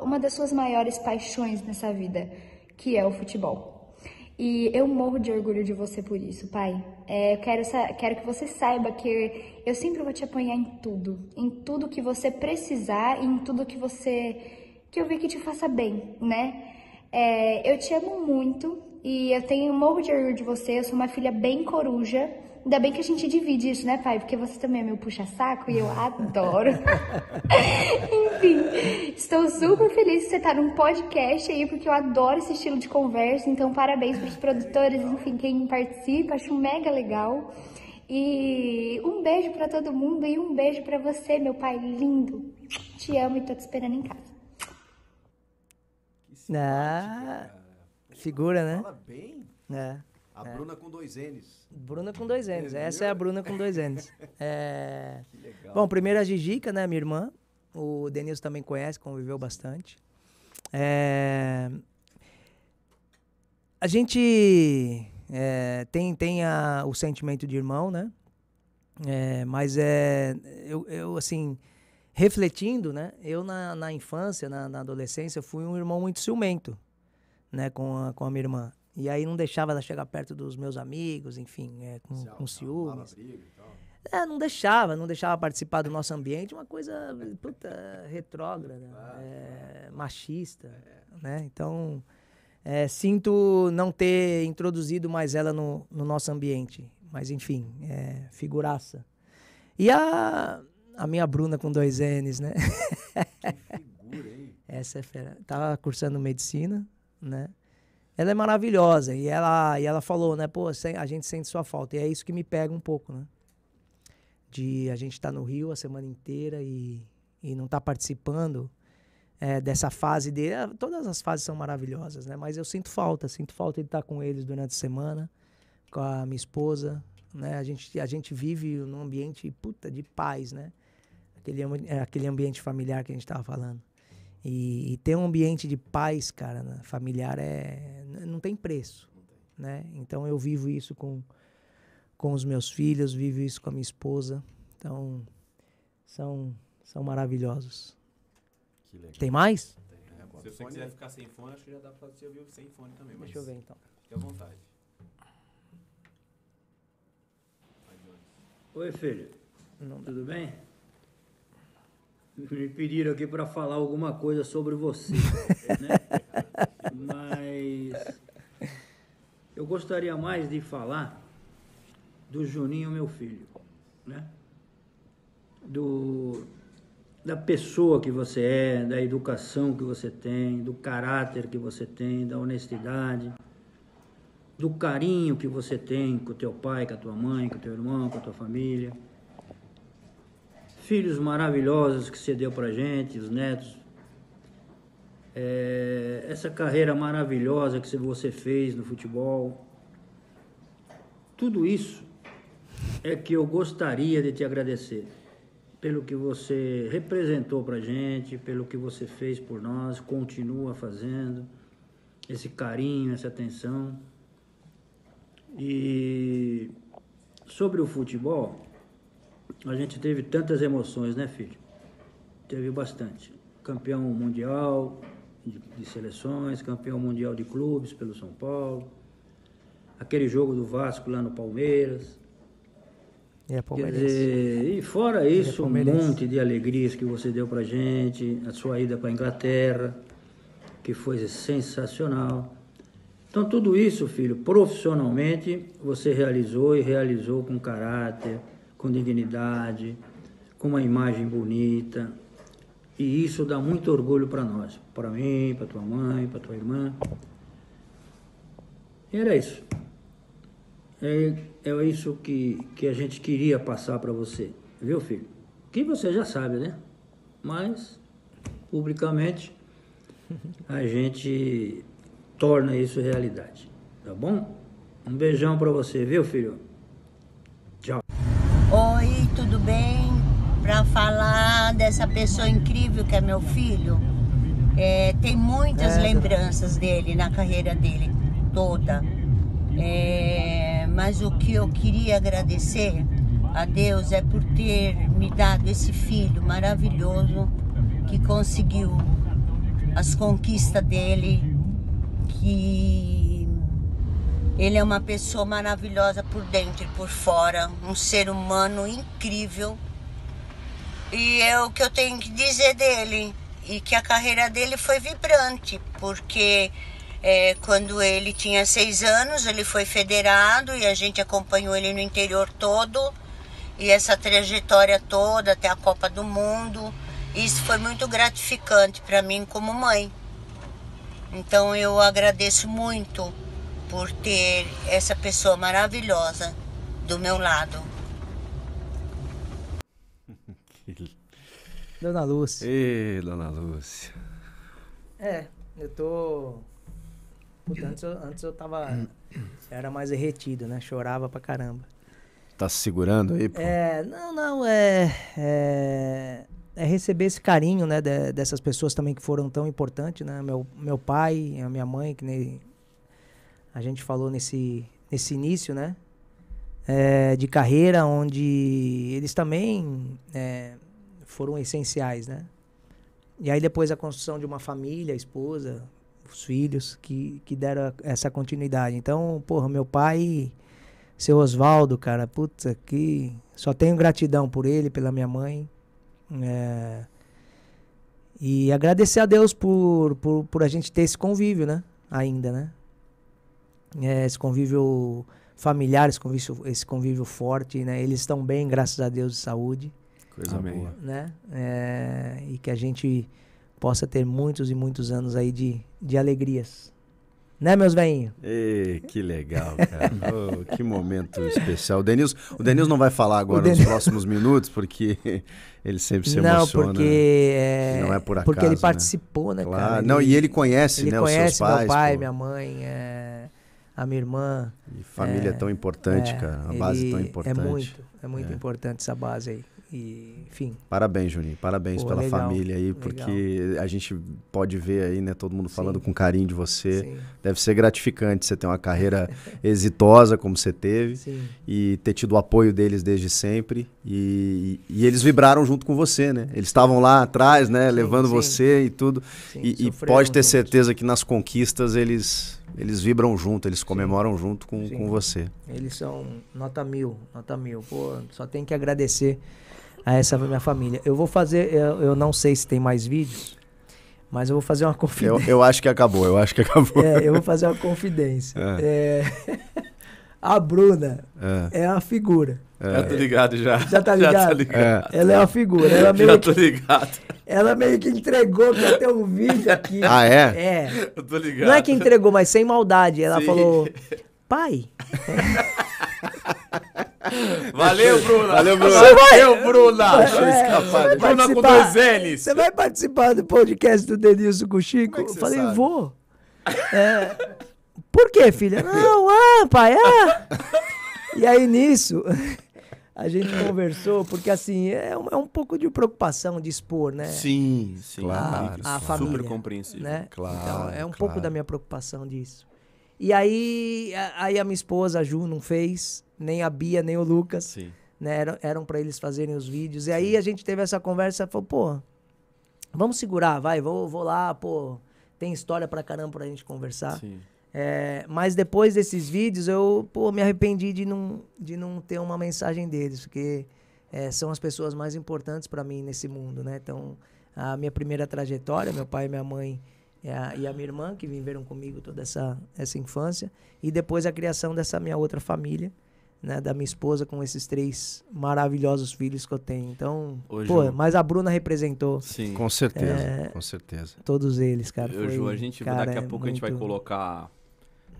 uma das suas maiores paixões nessa vida, que é o futebol. E eu morro de orgulho de você por isso, pai. É, eu quero, quero que você saiba que eu sempre vou te apoiar em tudo, em tudo que você precisar, em tudo que você que eu vi que te faça bem, né? É, eu te amo muito e eu tenho morro de orgulho de você. Eu sou uma filha bem coruja Ainda bem que a gente divide isso, né, pai? Porque você também é meu puxa-saco e eu adoro. Enfim, estou super feliz de você estar num podcast aí, porque eu adoro esse estilo de conversa. Então, parabéns para os produtores, enfim, quem participa, acho mega legal. E um beijo para todo mundo e um beijo para você, meu pai lindo. Te amo e tô te esperando em casa. Que ah, figura, né? Fala bem. É. A é. Bruna com dois N's. Bruna com dois N's. Essa é a Bruna com dois N's. é... Que legal. Bom, primeiro a Gigica, é, né, minha irmã. O Denilson também conhece, conviveu bastante. É... A gente é, tem, tem a, o sentimento de irmão, né? É, mas é, eu, eu, assim, refletindo, né? Eu na, na infância, na, na adolescência, fui um irmão muito ciumento, né? Com a, com a minha irmã. E aí não deixava ela chegar perto dos meus amigos, enfim, é, com, com ciúmes. É, não deixava, não deixava participar do nosso ambiente, uma coisa, puta, retrógrada, ah, é, ah. machista, é. né? Então, é, sinto não ter introduzido mais ela no, no nosso ambiente, mas enfim, é, figuraça. E a, a minha Bruna com dois N's, né? Que figura, hein? Essa é fera. Tava cursando medicina, né? ela é maravilhosa. E ela, e ela falou, né? Pô, a gente sente sua falta. E é isso que me pega um pouco, né? De a gente estar tá no Rio a semana inteira e, e não estar tá participando é, dessa fase dele. É, todas as fases são maravilhosas, né? Mas eu sinto falta, sinto falta de estar tá com eles durante a semana, com a minha esposa, né? A gente, a gente vive num ambiente, puta, de paz, né? Aquele, é, aquele ambiente familiar que a gente estava falando. E, e, ter um ambiente de paz, cara, né? familiar é não tem preço, né? Então eu vivo isso com com os meus filhos, vivo isso com a minha esposa. Então são são maravilhosos. Tem mais? É, tem. Se você quiser né? ficar sem fone, acho que já dá para você ouvir sem fone também. Deixa eu ver então. Fique à vontade. Oi, filho. Tudo bem? me pediram aqui para falar alguma coisa sobre você, né? Mas eu gostaria mais de falar do Juninho, meu filho, né? Do da pessoa que você é, da educação que você tem, do caráter que você tem, da honestidade, do carinho que você tem com o teu pai, com a tua mãe, com o teu irmão, com a tua família filhos maravilhosos que você deu pra gente, os netos. É, essa carreira maravilhosa que você fez no futebol. Tudo isso é que eu gostaria de te agradecer pelo que você representou pra gente, pelo que você fez por nós, continua fazendo, esse carinho, essa atenção. E sobre o futebol, a gente teve tantas emoções, né, filho? Teve bastante. Campeão mundial de, de seleções, campeão mundial de clubes pelo São Paulo, aquele jogo do Vasco lá no Palmeiras. E, é Quer dizer, e fora isso, e é um monte de alegrias que você deu pra gente, a sua ida pra Inglaterra, que foi sensacional. Então, tudo isso, filho, profissionalmente, você realizou e realizou com caráter com dignidade, com uma imagem bonita. E isso dá muito orgulho para nós, para mim, para tua mãe, para tua irmã. E era isso. É, é isso que, que a gente queria passar para você, viu, filho? Que você já sabe, né? Mas, publicamente, a gente torna isso realidade, tá bom? Um beijão para você, viu, filho? dessa pessoa incrível que é meu filho, é, tem muitas é, lembranças dele na carreira dele toda. É, mas o que eu queria agradecer a Deus é por ter me dado esse filho maravilhoso que conseguiu as conquistas dele, que ele é uma pessoa maravilhosa por dentro e por fora, um ser humano incrível. E é o que eu tenho que dizer dele. E que a carreira dele foi vibrante, porque é, quando ele tinha seis anos, ele foi federado e a gente acompanhou ele no interior todo. E essa trajetória toda até a Copa do Mundo. Isso foi muito gratificante para mim como mãe. Então eu agradeço muito por ter essa pessoa maravilhosa do meu lado. Dona Lúcia. Ei, Dona Lúcia. É, eu tô. Puta, antes, eu, antes eu tava. Era mais derretido, né? Chorava pra caramba. Tá se segurando aí, pô? É, não, não, é. É, é receber esse carinho, né? De, dessas pessoas também que foram tão importantes, né? Meu, meu pai, a minha mãe, que nem. A gente falou nesse, nesse início, né? É, de carreira, onde eles também é, foram essenciais, né? E aí depois a construção de uma família, a esposa, os filhos que, que deram essa continuidade. Então, porra, meu pai, seu Oswaldo, cara, puta que só tenho gratidão por ele, pela minha mãe. É, e agradecer a Deus por, por, por a gente ter esse convívio, né? Ainda, né? É, esse convívio familiar, esse convívio, esse convívio forte, né? Eles estão bem, graças a Deus, de saúde. Coisa Amém. boa. Né? É, e que a gente possa ter muitos e muitos anos aí de, de alegrias. Né, meus veinhos? Que legal, cara. oh, que momento especial. O Denilson, o Denilson não vai falar agora Denilson... nos próximos minutos, porque ele sempre se emociona. Não, porque... Né? É... Não é por acaso, Porque ele né? participou, né, né claro. Ele, não, e ele conhece, ele né, conhece os seus pais. meu pai, pô. minha mãe, é... a minha irmã. E família é... tão importante, é, cara. A base tão é importante. É muito, é muito importante essa base aí. E, enfim. Parabéns, Juninho. Parabéns Pô, pela legal, família aí, porque legal. a gente pode ver aí, né, todo mundo falando Sim. com carinho de você. Sim. Deve ser gratificante você ter uma carreira exitosa como você teve Sim. e ter tido o apoio deles desde sempre. E, e, eles vibraram junto com você, né? Eles estavam lá atrás, né, levando você e tudo. e, e pode ter certeza que nas conquistas eles eles vibram junto, eles comemoram junto com, com você. Eles são nota mil, nota mil. Pô, só tem que agradecer a essa minha família. Eu vou fazer, eu, eu não sei se tem mais vídeos, mas eu vou fazer uma confidência. Eu, eu acho que acabou, eu acho que acabou. É, eu vou fazer uma confidência. É. É... a Bruna é, é figura. É. Já tô ligado já. Já tá ligado? Já tá ligado. É. Ela é a figura. Ela meio já tô ligado. É que, ela meio que entregou que até um vídeo aqui. Ah, é? É. Eu tô ligado. Não é que entregou, mas sem maldade. Ela Sim. falou, pai. Valeu, Bruna. Valeu, Bruna. Valeu, Bruna. Deixa eu escapar. Bruna com dois L's. Você vai participar do podcast do Denilson com o Chico? É eu falei, sabe? vou. É... Por quê, filha? Não, ah, pai, ah. E aí, nisso, a gente conversou, porque assim, é um, é um pouco de preocupação de expor, né? Sim, sim. Claro. A, a família. Super compreensível. Né? Então, claro. Então, é um claro. pouco da minha preocupação disso. E aí, aí a minha esposa, a Ju, não fez nem a Bia, nem o Lucas. Sim. Né, eram, para eles fazerem os vídeos. E aí a gente teve essa conversa, falou, pô, vamos segurar, vai, vou, vou lá, pô, tem história para caramba pra gente conversar. Sim. É, mas depois desses vídeos, eu pô, me arrependi de não, de não ter uma mensagem deles, porque é, são as pessoas mais importantes para mim nesse mundo, né? Então, a minha primeira trajetória, meu pai, minha mãe e a, e a, minha irmã, que viveram comigo toda essa, essa infância, e depois a criação dessa minha outra família, né, da minha esposa com esses três maravilhosos filhos que eu tenho. Então, Ô, pô, Ju, mas a Bruna representou. Sim, com certeza, é, com certeza. Todos eles, cara. Eu, foi, Ju, a gente cara, daqui a é pouco é muito... a gente vai colocar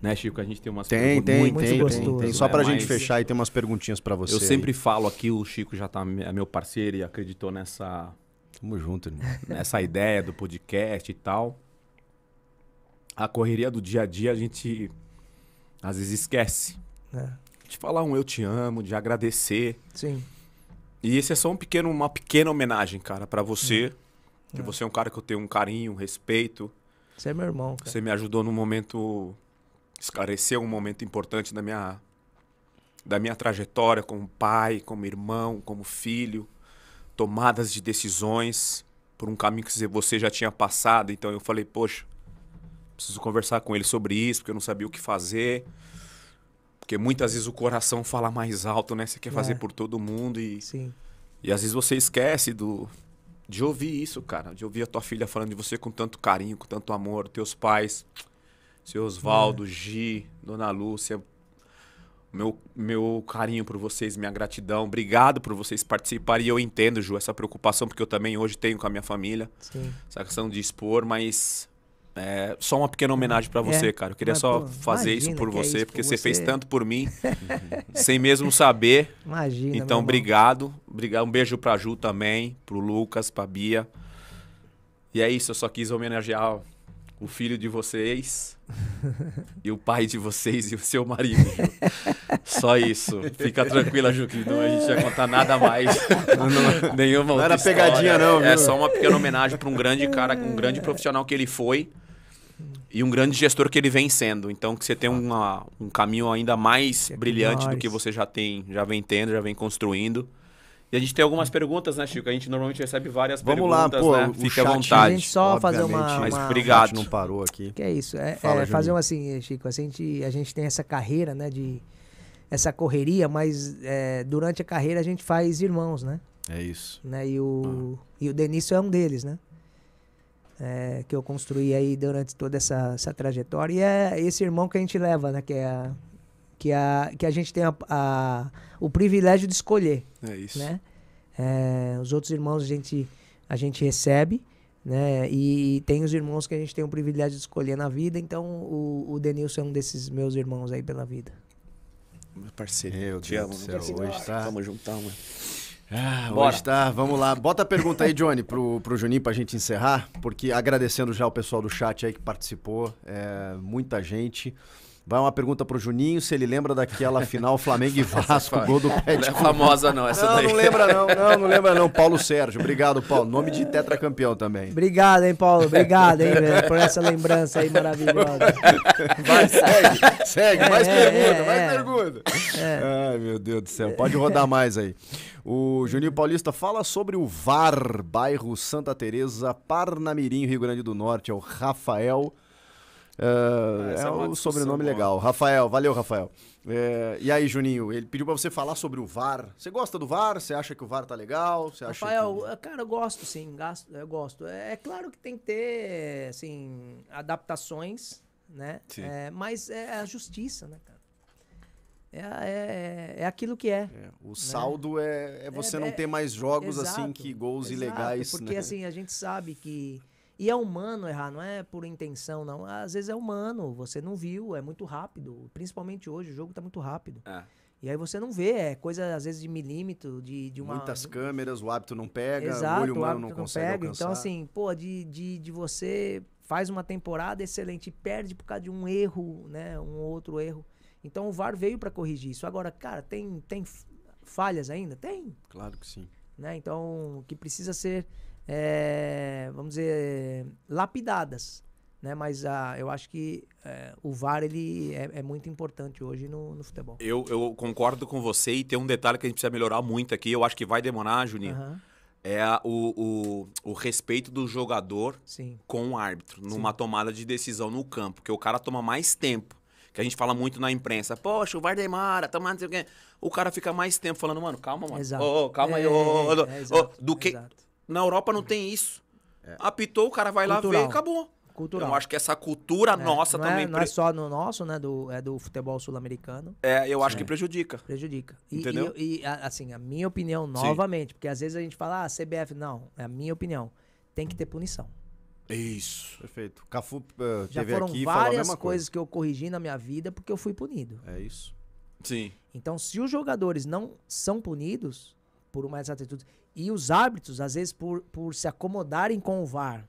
né, Chico? A gente tem umas tem, perguntas tem, muito, tem, muito tem, tem, Só né? pra Mas gente fechar e tem umas perguntinhas para você. Eu sempre falo aqui, o Chico já tá é meu parceiro e acreditou nessa. Tamo junto, irmão. Nessa ideia do podcast e tal. A correria do dia a dia a gente às vezes esquece. É de falar um eu te amo, de agradecer. Sim. E esse é só um pequeno, uma pequena homenagem, cara, para você. Hum. Que é. você é um cara que eu tenho um carinho, um respeito. Você é meu irmão, cara. Você me ajudou num momento. Esclareceu um momento importante da minha, da minha trajetória como pai, como irmão, como filho. Tomadas de decisões por um caminho que você já tinha passado. Então eu falei, poxa, preciso conversar com ele sobre isso, porque eu não sabia o que fazer. Porque muitas vezes o coração fala mais alto, né? Você quer fazer é. por todo mundo e. Sim. E às vezes você esquece do de ouvir isso, cara. De ouvir a tua filha falando de você com tanto carinho, com tanto amor, teus pais, seu Osvaldo, é. Gi, Dona Lúcia. Meu, meu carinho por vocês, minha gratidão. Obrigado por vocês participarem. E eu entendo, Ju, essa preocupação, porque eu também hoje tenho com a minha família. Sim. Essa questão de expor, mas é, só uma pequena homenagem para você, é, cara. Eu queria mas, só pô, fazer isso por é você, é isso, porque por você, fez tanto por mim, sem mesmo saber. Imagina. Então, obrigado. obrigado. Um beijo pra Ju também, pro Lucas, pra Bia. E é isso, eu só quis homenagear o filho de vocês e o pai de vocês e o seu marido. Ju. Só isso. Fica tranquila, Ju, que não, a gente vai contar nada mais. Nenhuma Não era história. pegadinha, não. É viu? É só uma pequena homenagem para um grande cara, um grande profissional que ele foi e um grande gestor que ele vem sendo. Então, que você tem uma, um caminho ainda mais é brilhante do que você já tem, já vem tendo, já vem construindo. E a gente tem algumas hum. perguntas, né, Chico? A gente normalmente recebe várias Vamos perguntas, lá, pô, né? Fique à vontade. A gente só Obviamente, fazer uma, uma... Mas obrigado. não parou aqui. Que é isso. É, Fala, é fazer um assim, eh, Chico, a gente, a gente tem essa carreira, né, de... Essa correria, mas é, durante a carreira a gente faz irmãos, né? É isso. Né? E, o, ah. e o Denício é um deles, né? é, que eu construí aí durante toda essa, essa trajetória. E é esse irmão que a gente leva, né? Que é a, que é a, que a gente tem a, a, o privilégio de escolher. É isso. Né? É, os outros irmãos a gente, a gente recebe, né? E, e, tem os irmãos que a gente tem o privilégio de escolher na vida. Então o, o Denilson é um desses meus irmãos aí pela vida. Meu parceiro, Meu te Deus amo. Céu, hoje tá... Vamos juntar, ah, Bora. Tá, vamos lá. Bota a pergunta aí, Johnny, pro, pro Juninho pra gente encerrar, porque agradecendo já o pessoal do chat aí que participou, é, muita gente. Vai uma pergunta pro Juninho, se ele lembra daquela final Flamengo e Vasco, gol do Pet. Não é famosa não essa não, daí. Não, lembra não, não, não lembra não. Paulo Sérgio, obrigado, Paulo. Nome de tetracampeão também. Obrigado, hein, Paulo. Obrigado, hein, velho, por essa lembrança aí maravilhosa. Vai, segue, segue. É, mais é, pergunta, é, mais pergunta. É. Ai, meu Deus do céu. Pode rodar é. mais aí. O Juninho Paulista fala sobre o VAR, bairro Santa Teresa, Parnamirim, Rio Grande do Norte. É o Rafael. é, ah, é, é o sobrenome boa. legal. Rafael, valeu, Rafael. É, e aí, Juninho, ele pediu para você falar sobre o VAR. Você gosta do VAR? Você acha que o VAR tá legal? Você Rafael, que... cara, eu gosto sim, gasto, eu gosto. É, é, claro que tem que ter, assim, adaptações, né? É, mas é a justiça, né, cara? É, é, é, é aquilo que é. é o né? saldo né? é, é você é, não é, ter mais jogos assim, exato, assim que gols exato, ilegais. Porque né? assim, a gente sabe que. E é humano errar, não é por intenção, não. Às vezes é humano, você não viu, é muito rápido. Principalmente hoje, o jogo está muito rápido. É. E aí você não vê, é coisa às vezes de milímetro, de, de uma. Muitas câmeras, o hábito não pega, Exato, o olho humano o não, não consegue. Pega. Então, alcançar. Então, assim, pô, de, de, de você faz uma temporada excelente e perde por causa de um erro, né? Um outro erro. Então o VAR veio para corrigir isso. Agora, cara, tem, tem falhas ainda? Tem. Claro que sim. Né? Então, que precisa ser, é, vamos dizer, lapidadas. Né? Mas a, ah, eu acho que é, o VAR ele é, é muito importante hoje no, no futebol. Eu, eu, concordo com você e tem um detalhe que a gente precisa melhorar muito aqui. Eu acho que vai demorar, Juninho. Uhum. É a, o, o, o, respeito do jogador Sim. com o árbitro numa Sim. tomada de decisão no campo, que o cara toma mais tempo que a gente fala muito na imprensa. Poxa, o Vardemara, tá mais não sei o quê. O cara fica mais tempo falando, mano, calma, mano. Exato. Oh, calma aí. É, ô, ô, ô. do que. Exato. Na Europa não tem isso. É. Apitou, o cara vai Cultural. lá ver acabou. Cultural. Eu acho que essa cultura é, nossa não também. É, não pre... é só no nosso, né? Do, é do futebol sul-americano. É, eu acho que prejudica. Prejudica. E, Entendeu? E, e, assim, a minha opinião, novamente, Sim. porque às vezes a gente fala, ah, CBF, não, é a minha opinião. Tem que ter punição. Isso. Perfeito. Cafu uh, Já teve foram aqui várias coisas coisa. que eu corrigi na minha vida porque eu fui punido. É isso. Sim. Então, se os jogadores não são punidos por uma dessas atitudes, e os árbitros, às vezes, por, por se acomodarem com o VAR,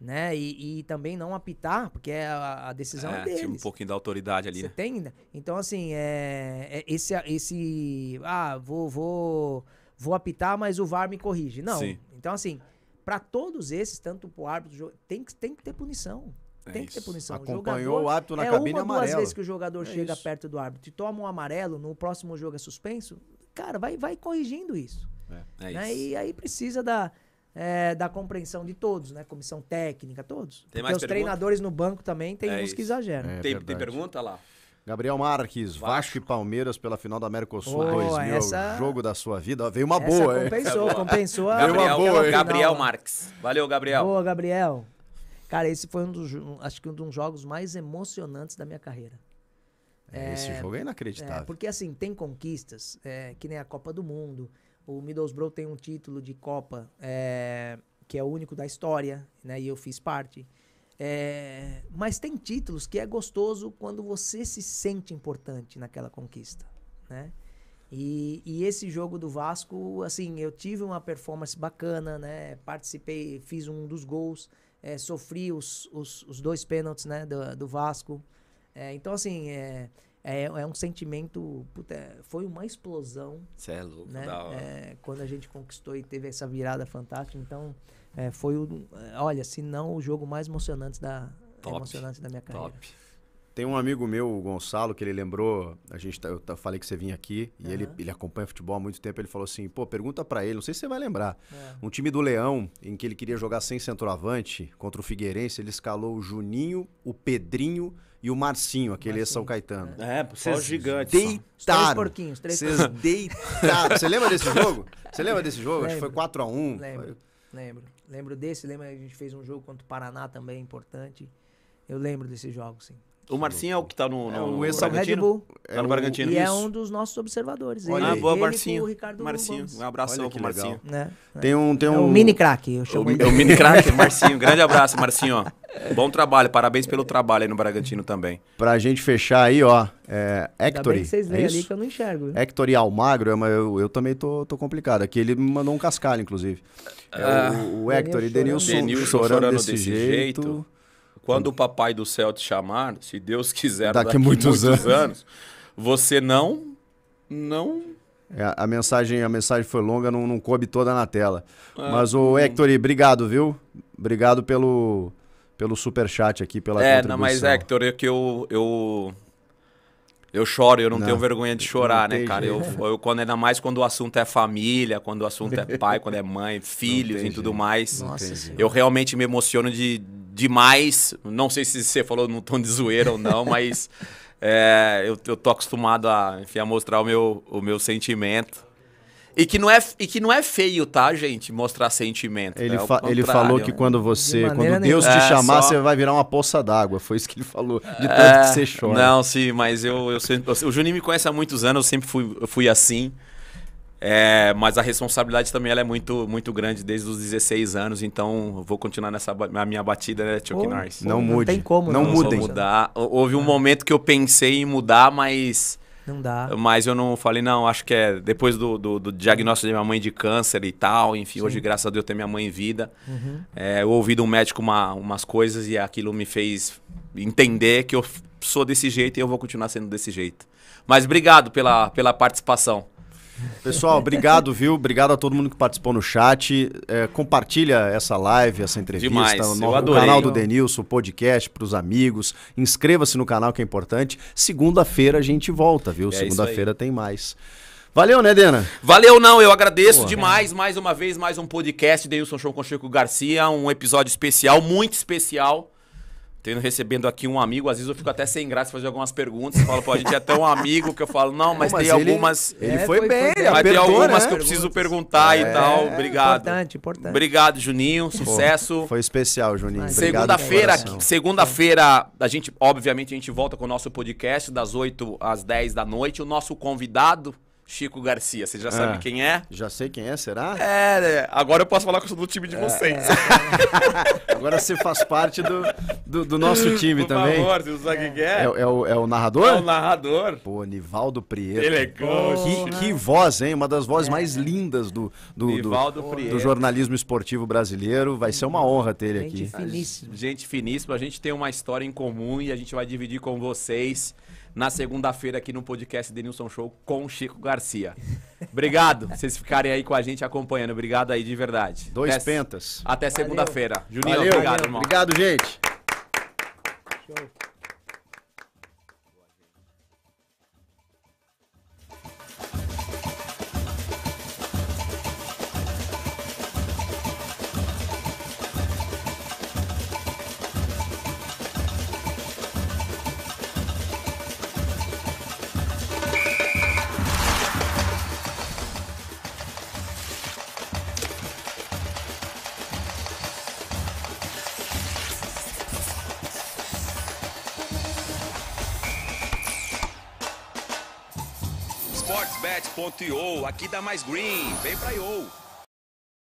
né? E, e também não apitar, porque é a, a decisão é, é deles. um pouquinho da autoridade ali. Você né? tem né? Então, assim, é, é, esse, esse. Ah, vou, vou, vou apitar, mas o VAR me corrige. Não. Sim. Então, assim, para todos esses, tanto pro o árbitro, tem que, tem que ter punição. É tem isso. que ter punição. Acompanhou o, jogador, o árbitro na é cabine uma, amarelo. duas vezes que o jogador é chega isso. perto do árbitro e toma um amarelo, no próximo jogo é suspenso, cara, vai, vai corrigindo isso. É, é né? isso. E aí precisa da, é, da compreensão de todos, né? Comissão técnica, todos. Tem Porque os pergunta? treinadores no banco também tem é uns isso. que exageram. tem, tem pergunta lá? Gabriel Marques, Vasco, Vasco e Palmeiras pela final da Mercosul oh, 2000, essa... jogo da sua vida. Veio uma essa boa, compensou, hein? Compensou, compensou. Veio uma boa, hein? Gabriel Marques. Valeu, Gabriel. Boa, Gabriel. Cara, esse foi um dos, acho que um dos jogos mais emocionantes da minha carreira. É, esse é, jogo é, é inacreditável. É, porque assim, tem conquistas, é, que nem a Copa do Mundo. O Middlesbrough tem um título de Copa é, que é o único da história, né? E eu fiz parte. É, mas tem títulos que é gostoso quando você se sente importante naquela conquista, né? E, e, esse jogo do Vasco, assim, eu tive uma performance bacana, né? Participei, fiz um dos gols, é, sofri os, os, os, dois pênaltis, né, do, do Vasco. É, então, assim, é, é, é um sentimento. Puta, foi uma explosão. Você é louco, né? da hora. É, quando a gente conquistou e teve essa virada fantástica. Então, é, foi o. É, olha, se não o jogo mais emocionante da, Top. emocionante da minha carreira. Top. Tem um amigo meu, o Gonçalo, que ele lembrou, a gente tá, eu falei que você vinha aqui, uhum. e ele, ele acompanha futebol há muito tempo, ele falou assim, pô, pergunta para ele, não sei se você vai lembrar, é. um time do Leão, em que ele queria jogar sem centroavante, contra o Figueirense, ele escalou o Juninho, o Pedrinho e o Marcinho, aquele Marcinho. São Caetano. É, é vocês gigantes. Deitaram. Três porquinhos, três Vocês deitaram. Você lembra desse jogo? Você lembra desse jogo? Acho que foi 4x1. Lembro, foi... lembro. Lembro desse, lembro que a gente fez um jogo contra o Paraná também, importante. Eu lembro desse jogo, sim. O Marcinho é o que tá no, é tá no, é, o ex no Red Bull. Tá no Bragantino. E é um dos nossos observadores. ah, boa, Marcinho. Ricardo Marcinho, um abraço pro Marcinho. É, é. Tem um, tem é um... É um mini craque, eu chamo o, é ele. É um mini craque, Marcinho. Grande abraço, Marcinho. Bom trabalho, parabéns pelo trabalho aí no Bragantino também. Pra gente fechar aí, ó, é, Hector. vocês é ali que eu não enxergo. Hector e Almagro, mas eu, eu também tô, tô complicado. Aqui ele me mandou um cascalho, inclusive. É, o, ah. o Hector e Denilson, Denilson chorando, chorando desse, desse jeito. jeito. Quando o papai do céu te chamar, se Deus quiser, daqui, daqui muitos, muitos anos. você não não é, a mensagem a mensagem foi longa, não, não coube toda na tela. Ah, Mas o Hector, obrigado, viu? Obrigado pelo pelo super chat aqui pela é, contribuição. É, mas Hector, é que eu eu eu choro, eu não, não tenho vergonha de chorar, né, cara? Eu, eu, quando, é, ainda mais quando o assunto é família, quando o assunto é pai, quando é mãe, filhos e tudo mais. Nossa, eu realmente me emociono de, demais. Não sei se você falou num tom de zoeira ou não, mas é, eu, eu tô acostumado a, enfim, a mostrar o meu, o meu sentimento. E que, não é, e que não é feio, tá, gente? Mostrar sentimento. Ele, né? fa ele falou que quando você, de quando Deus nenhuma. te é, chamar, só... você vai virar uma poça d'água. Foi isso que ele falou, de é, tanto é... que você chora. Não, sim, mas eu, eu sempre. o Juninho me conhece há muitos anos, eu sempre fui, eu fui assim. É, mas a responsabilidade também é muito, muito grande desde os 16 anos, então vou continuar nessa a minha batida, né, Chuck Norris? Não, mude. Não tem como, não, não né? mudem. mudar. Houve um momento que eu pensei em mudar, mas não dá. Mas eu não falei, não, acho que é depois do, do, do diagnóstico da minha mãe de câncer e tal. Enfim, Sim. hoje, graças a Deus, tenho minha mãe em vida. Uhum. É, eu ouvi de um médico uma, umas coisas e aquilo me fez entender que eu sou desse jeito e eu vou continuar sendo desse jeito. Mas obrigado pela, pela participação. Pessoal, obrigado, viu? Obrigado a todo mundo que participou no chat. É, compartilha essa live, essa entrevista, Demais. no, no canal do Denilson, podcast para os amigos. Inscreva-se no canal que é importante. Segunda-feira a gente volta, viu? É Segunda-feira tem mais. Valeu, né, Dena? Valeu, não. Eu agradeço Porra. demais. Mais uma vez, mais um podcast Denilson Show com Chico Garcia. Um episódio especial, muito especial. Tendo recebendo aqui um amigo, às vezes eu fico até sem graça fazer algumas perguntas. Eu falo, pô, a gente é tão amigo que eu falo, não, mas, não, mas tem ele, algumas. Ele é, foi, foi bem, foi, Mas tem algumas né? que eu preciso perguntar é, e tal. É Obrigado. Importante, importante. Obrigado, Juninho. Sucesso. Foi, foi especial, Juninho. Segunda-feira, segunda-feira, a gente, obviamente, a gente volta com o nosso podcast das 8 às 10 da noite. O nosso convidado. Chico Garcia. Você já ah, sabe quem é? Já sei quem é, será? É, né? agora eu posso falar que eu sou do time de é, vocês. É, é. agora você faz parte do, do, do nosso time Por também. Por favor, você sabe quem é? é? É, o, é o narrador? É o narrador. Pô, Nivaldo Prieto. Ele é coach. que, que voz, hein? Uma das vozes é. mais lindas do, do, do, do, jornalismo esportivo brasileiro. Vai ser uma honra ter ele aqui. Gente finíssima. Gente finíssima. A gente tem uma história em comum e a gente vai dividir com vocês na segunda-feira aqui no podcast Denilson Show com Chico Garcia. Obrigado, vocês ficarem aí com a gente acompanhando. Obrigado aí de verdade. Dois até, pentas. Até segunda-feira. Juninho, Valeu. obrigado, irmão. Obrigado, gente. Show. Aqui dá mais green. Vem pra IO.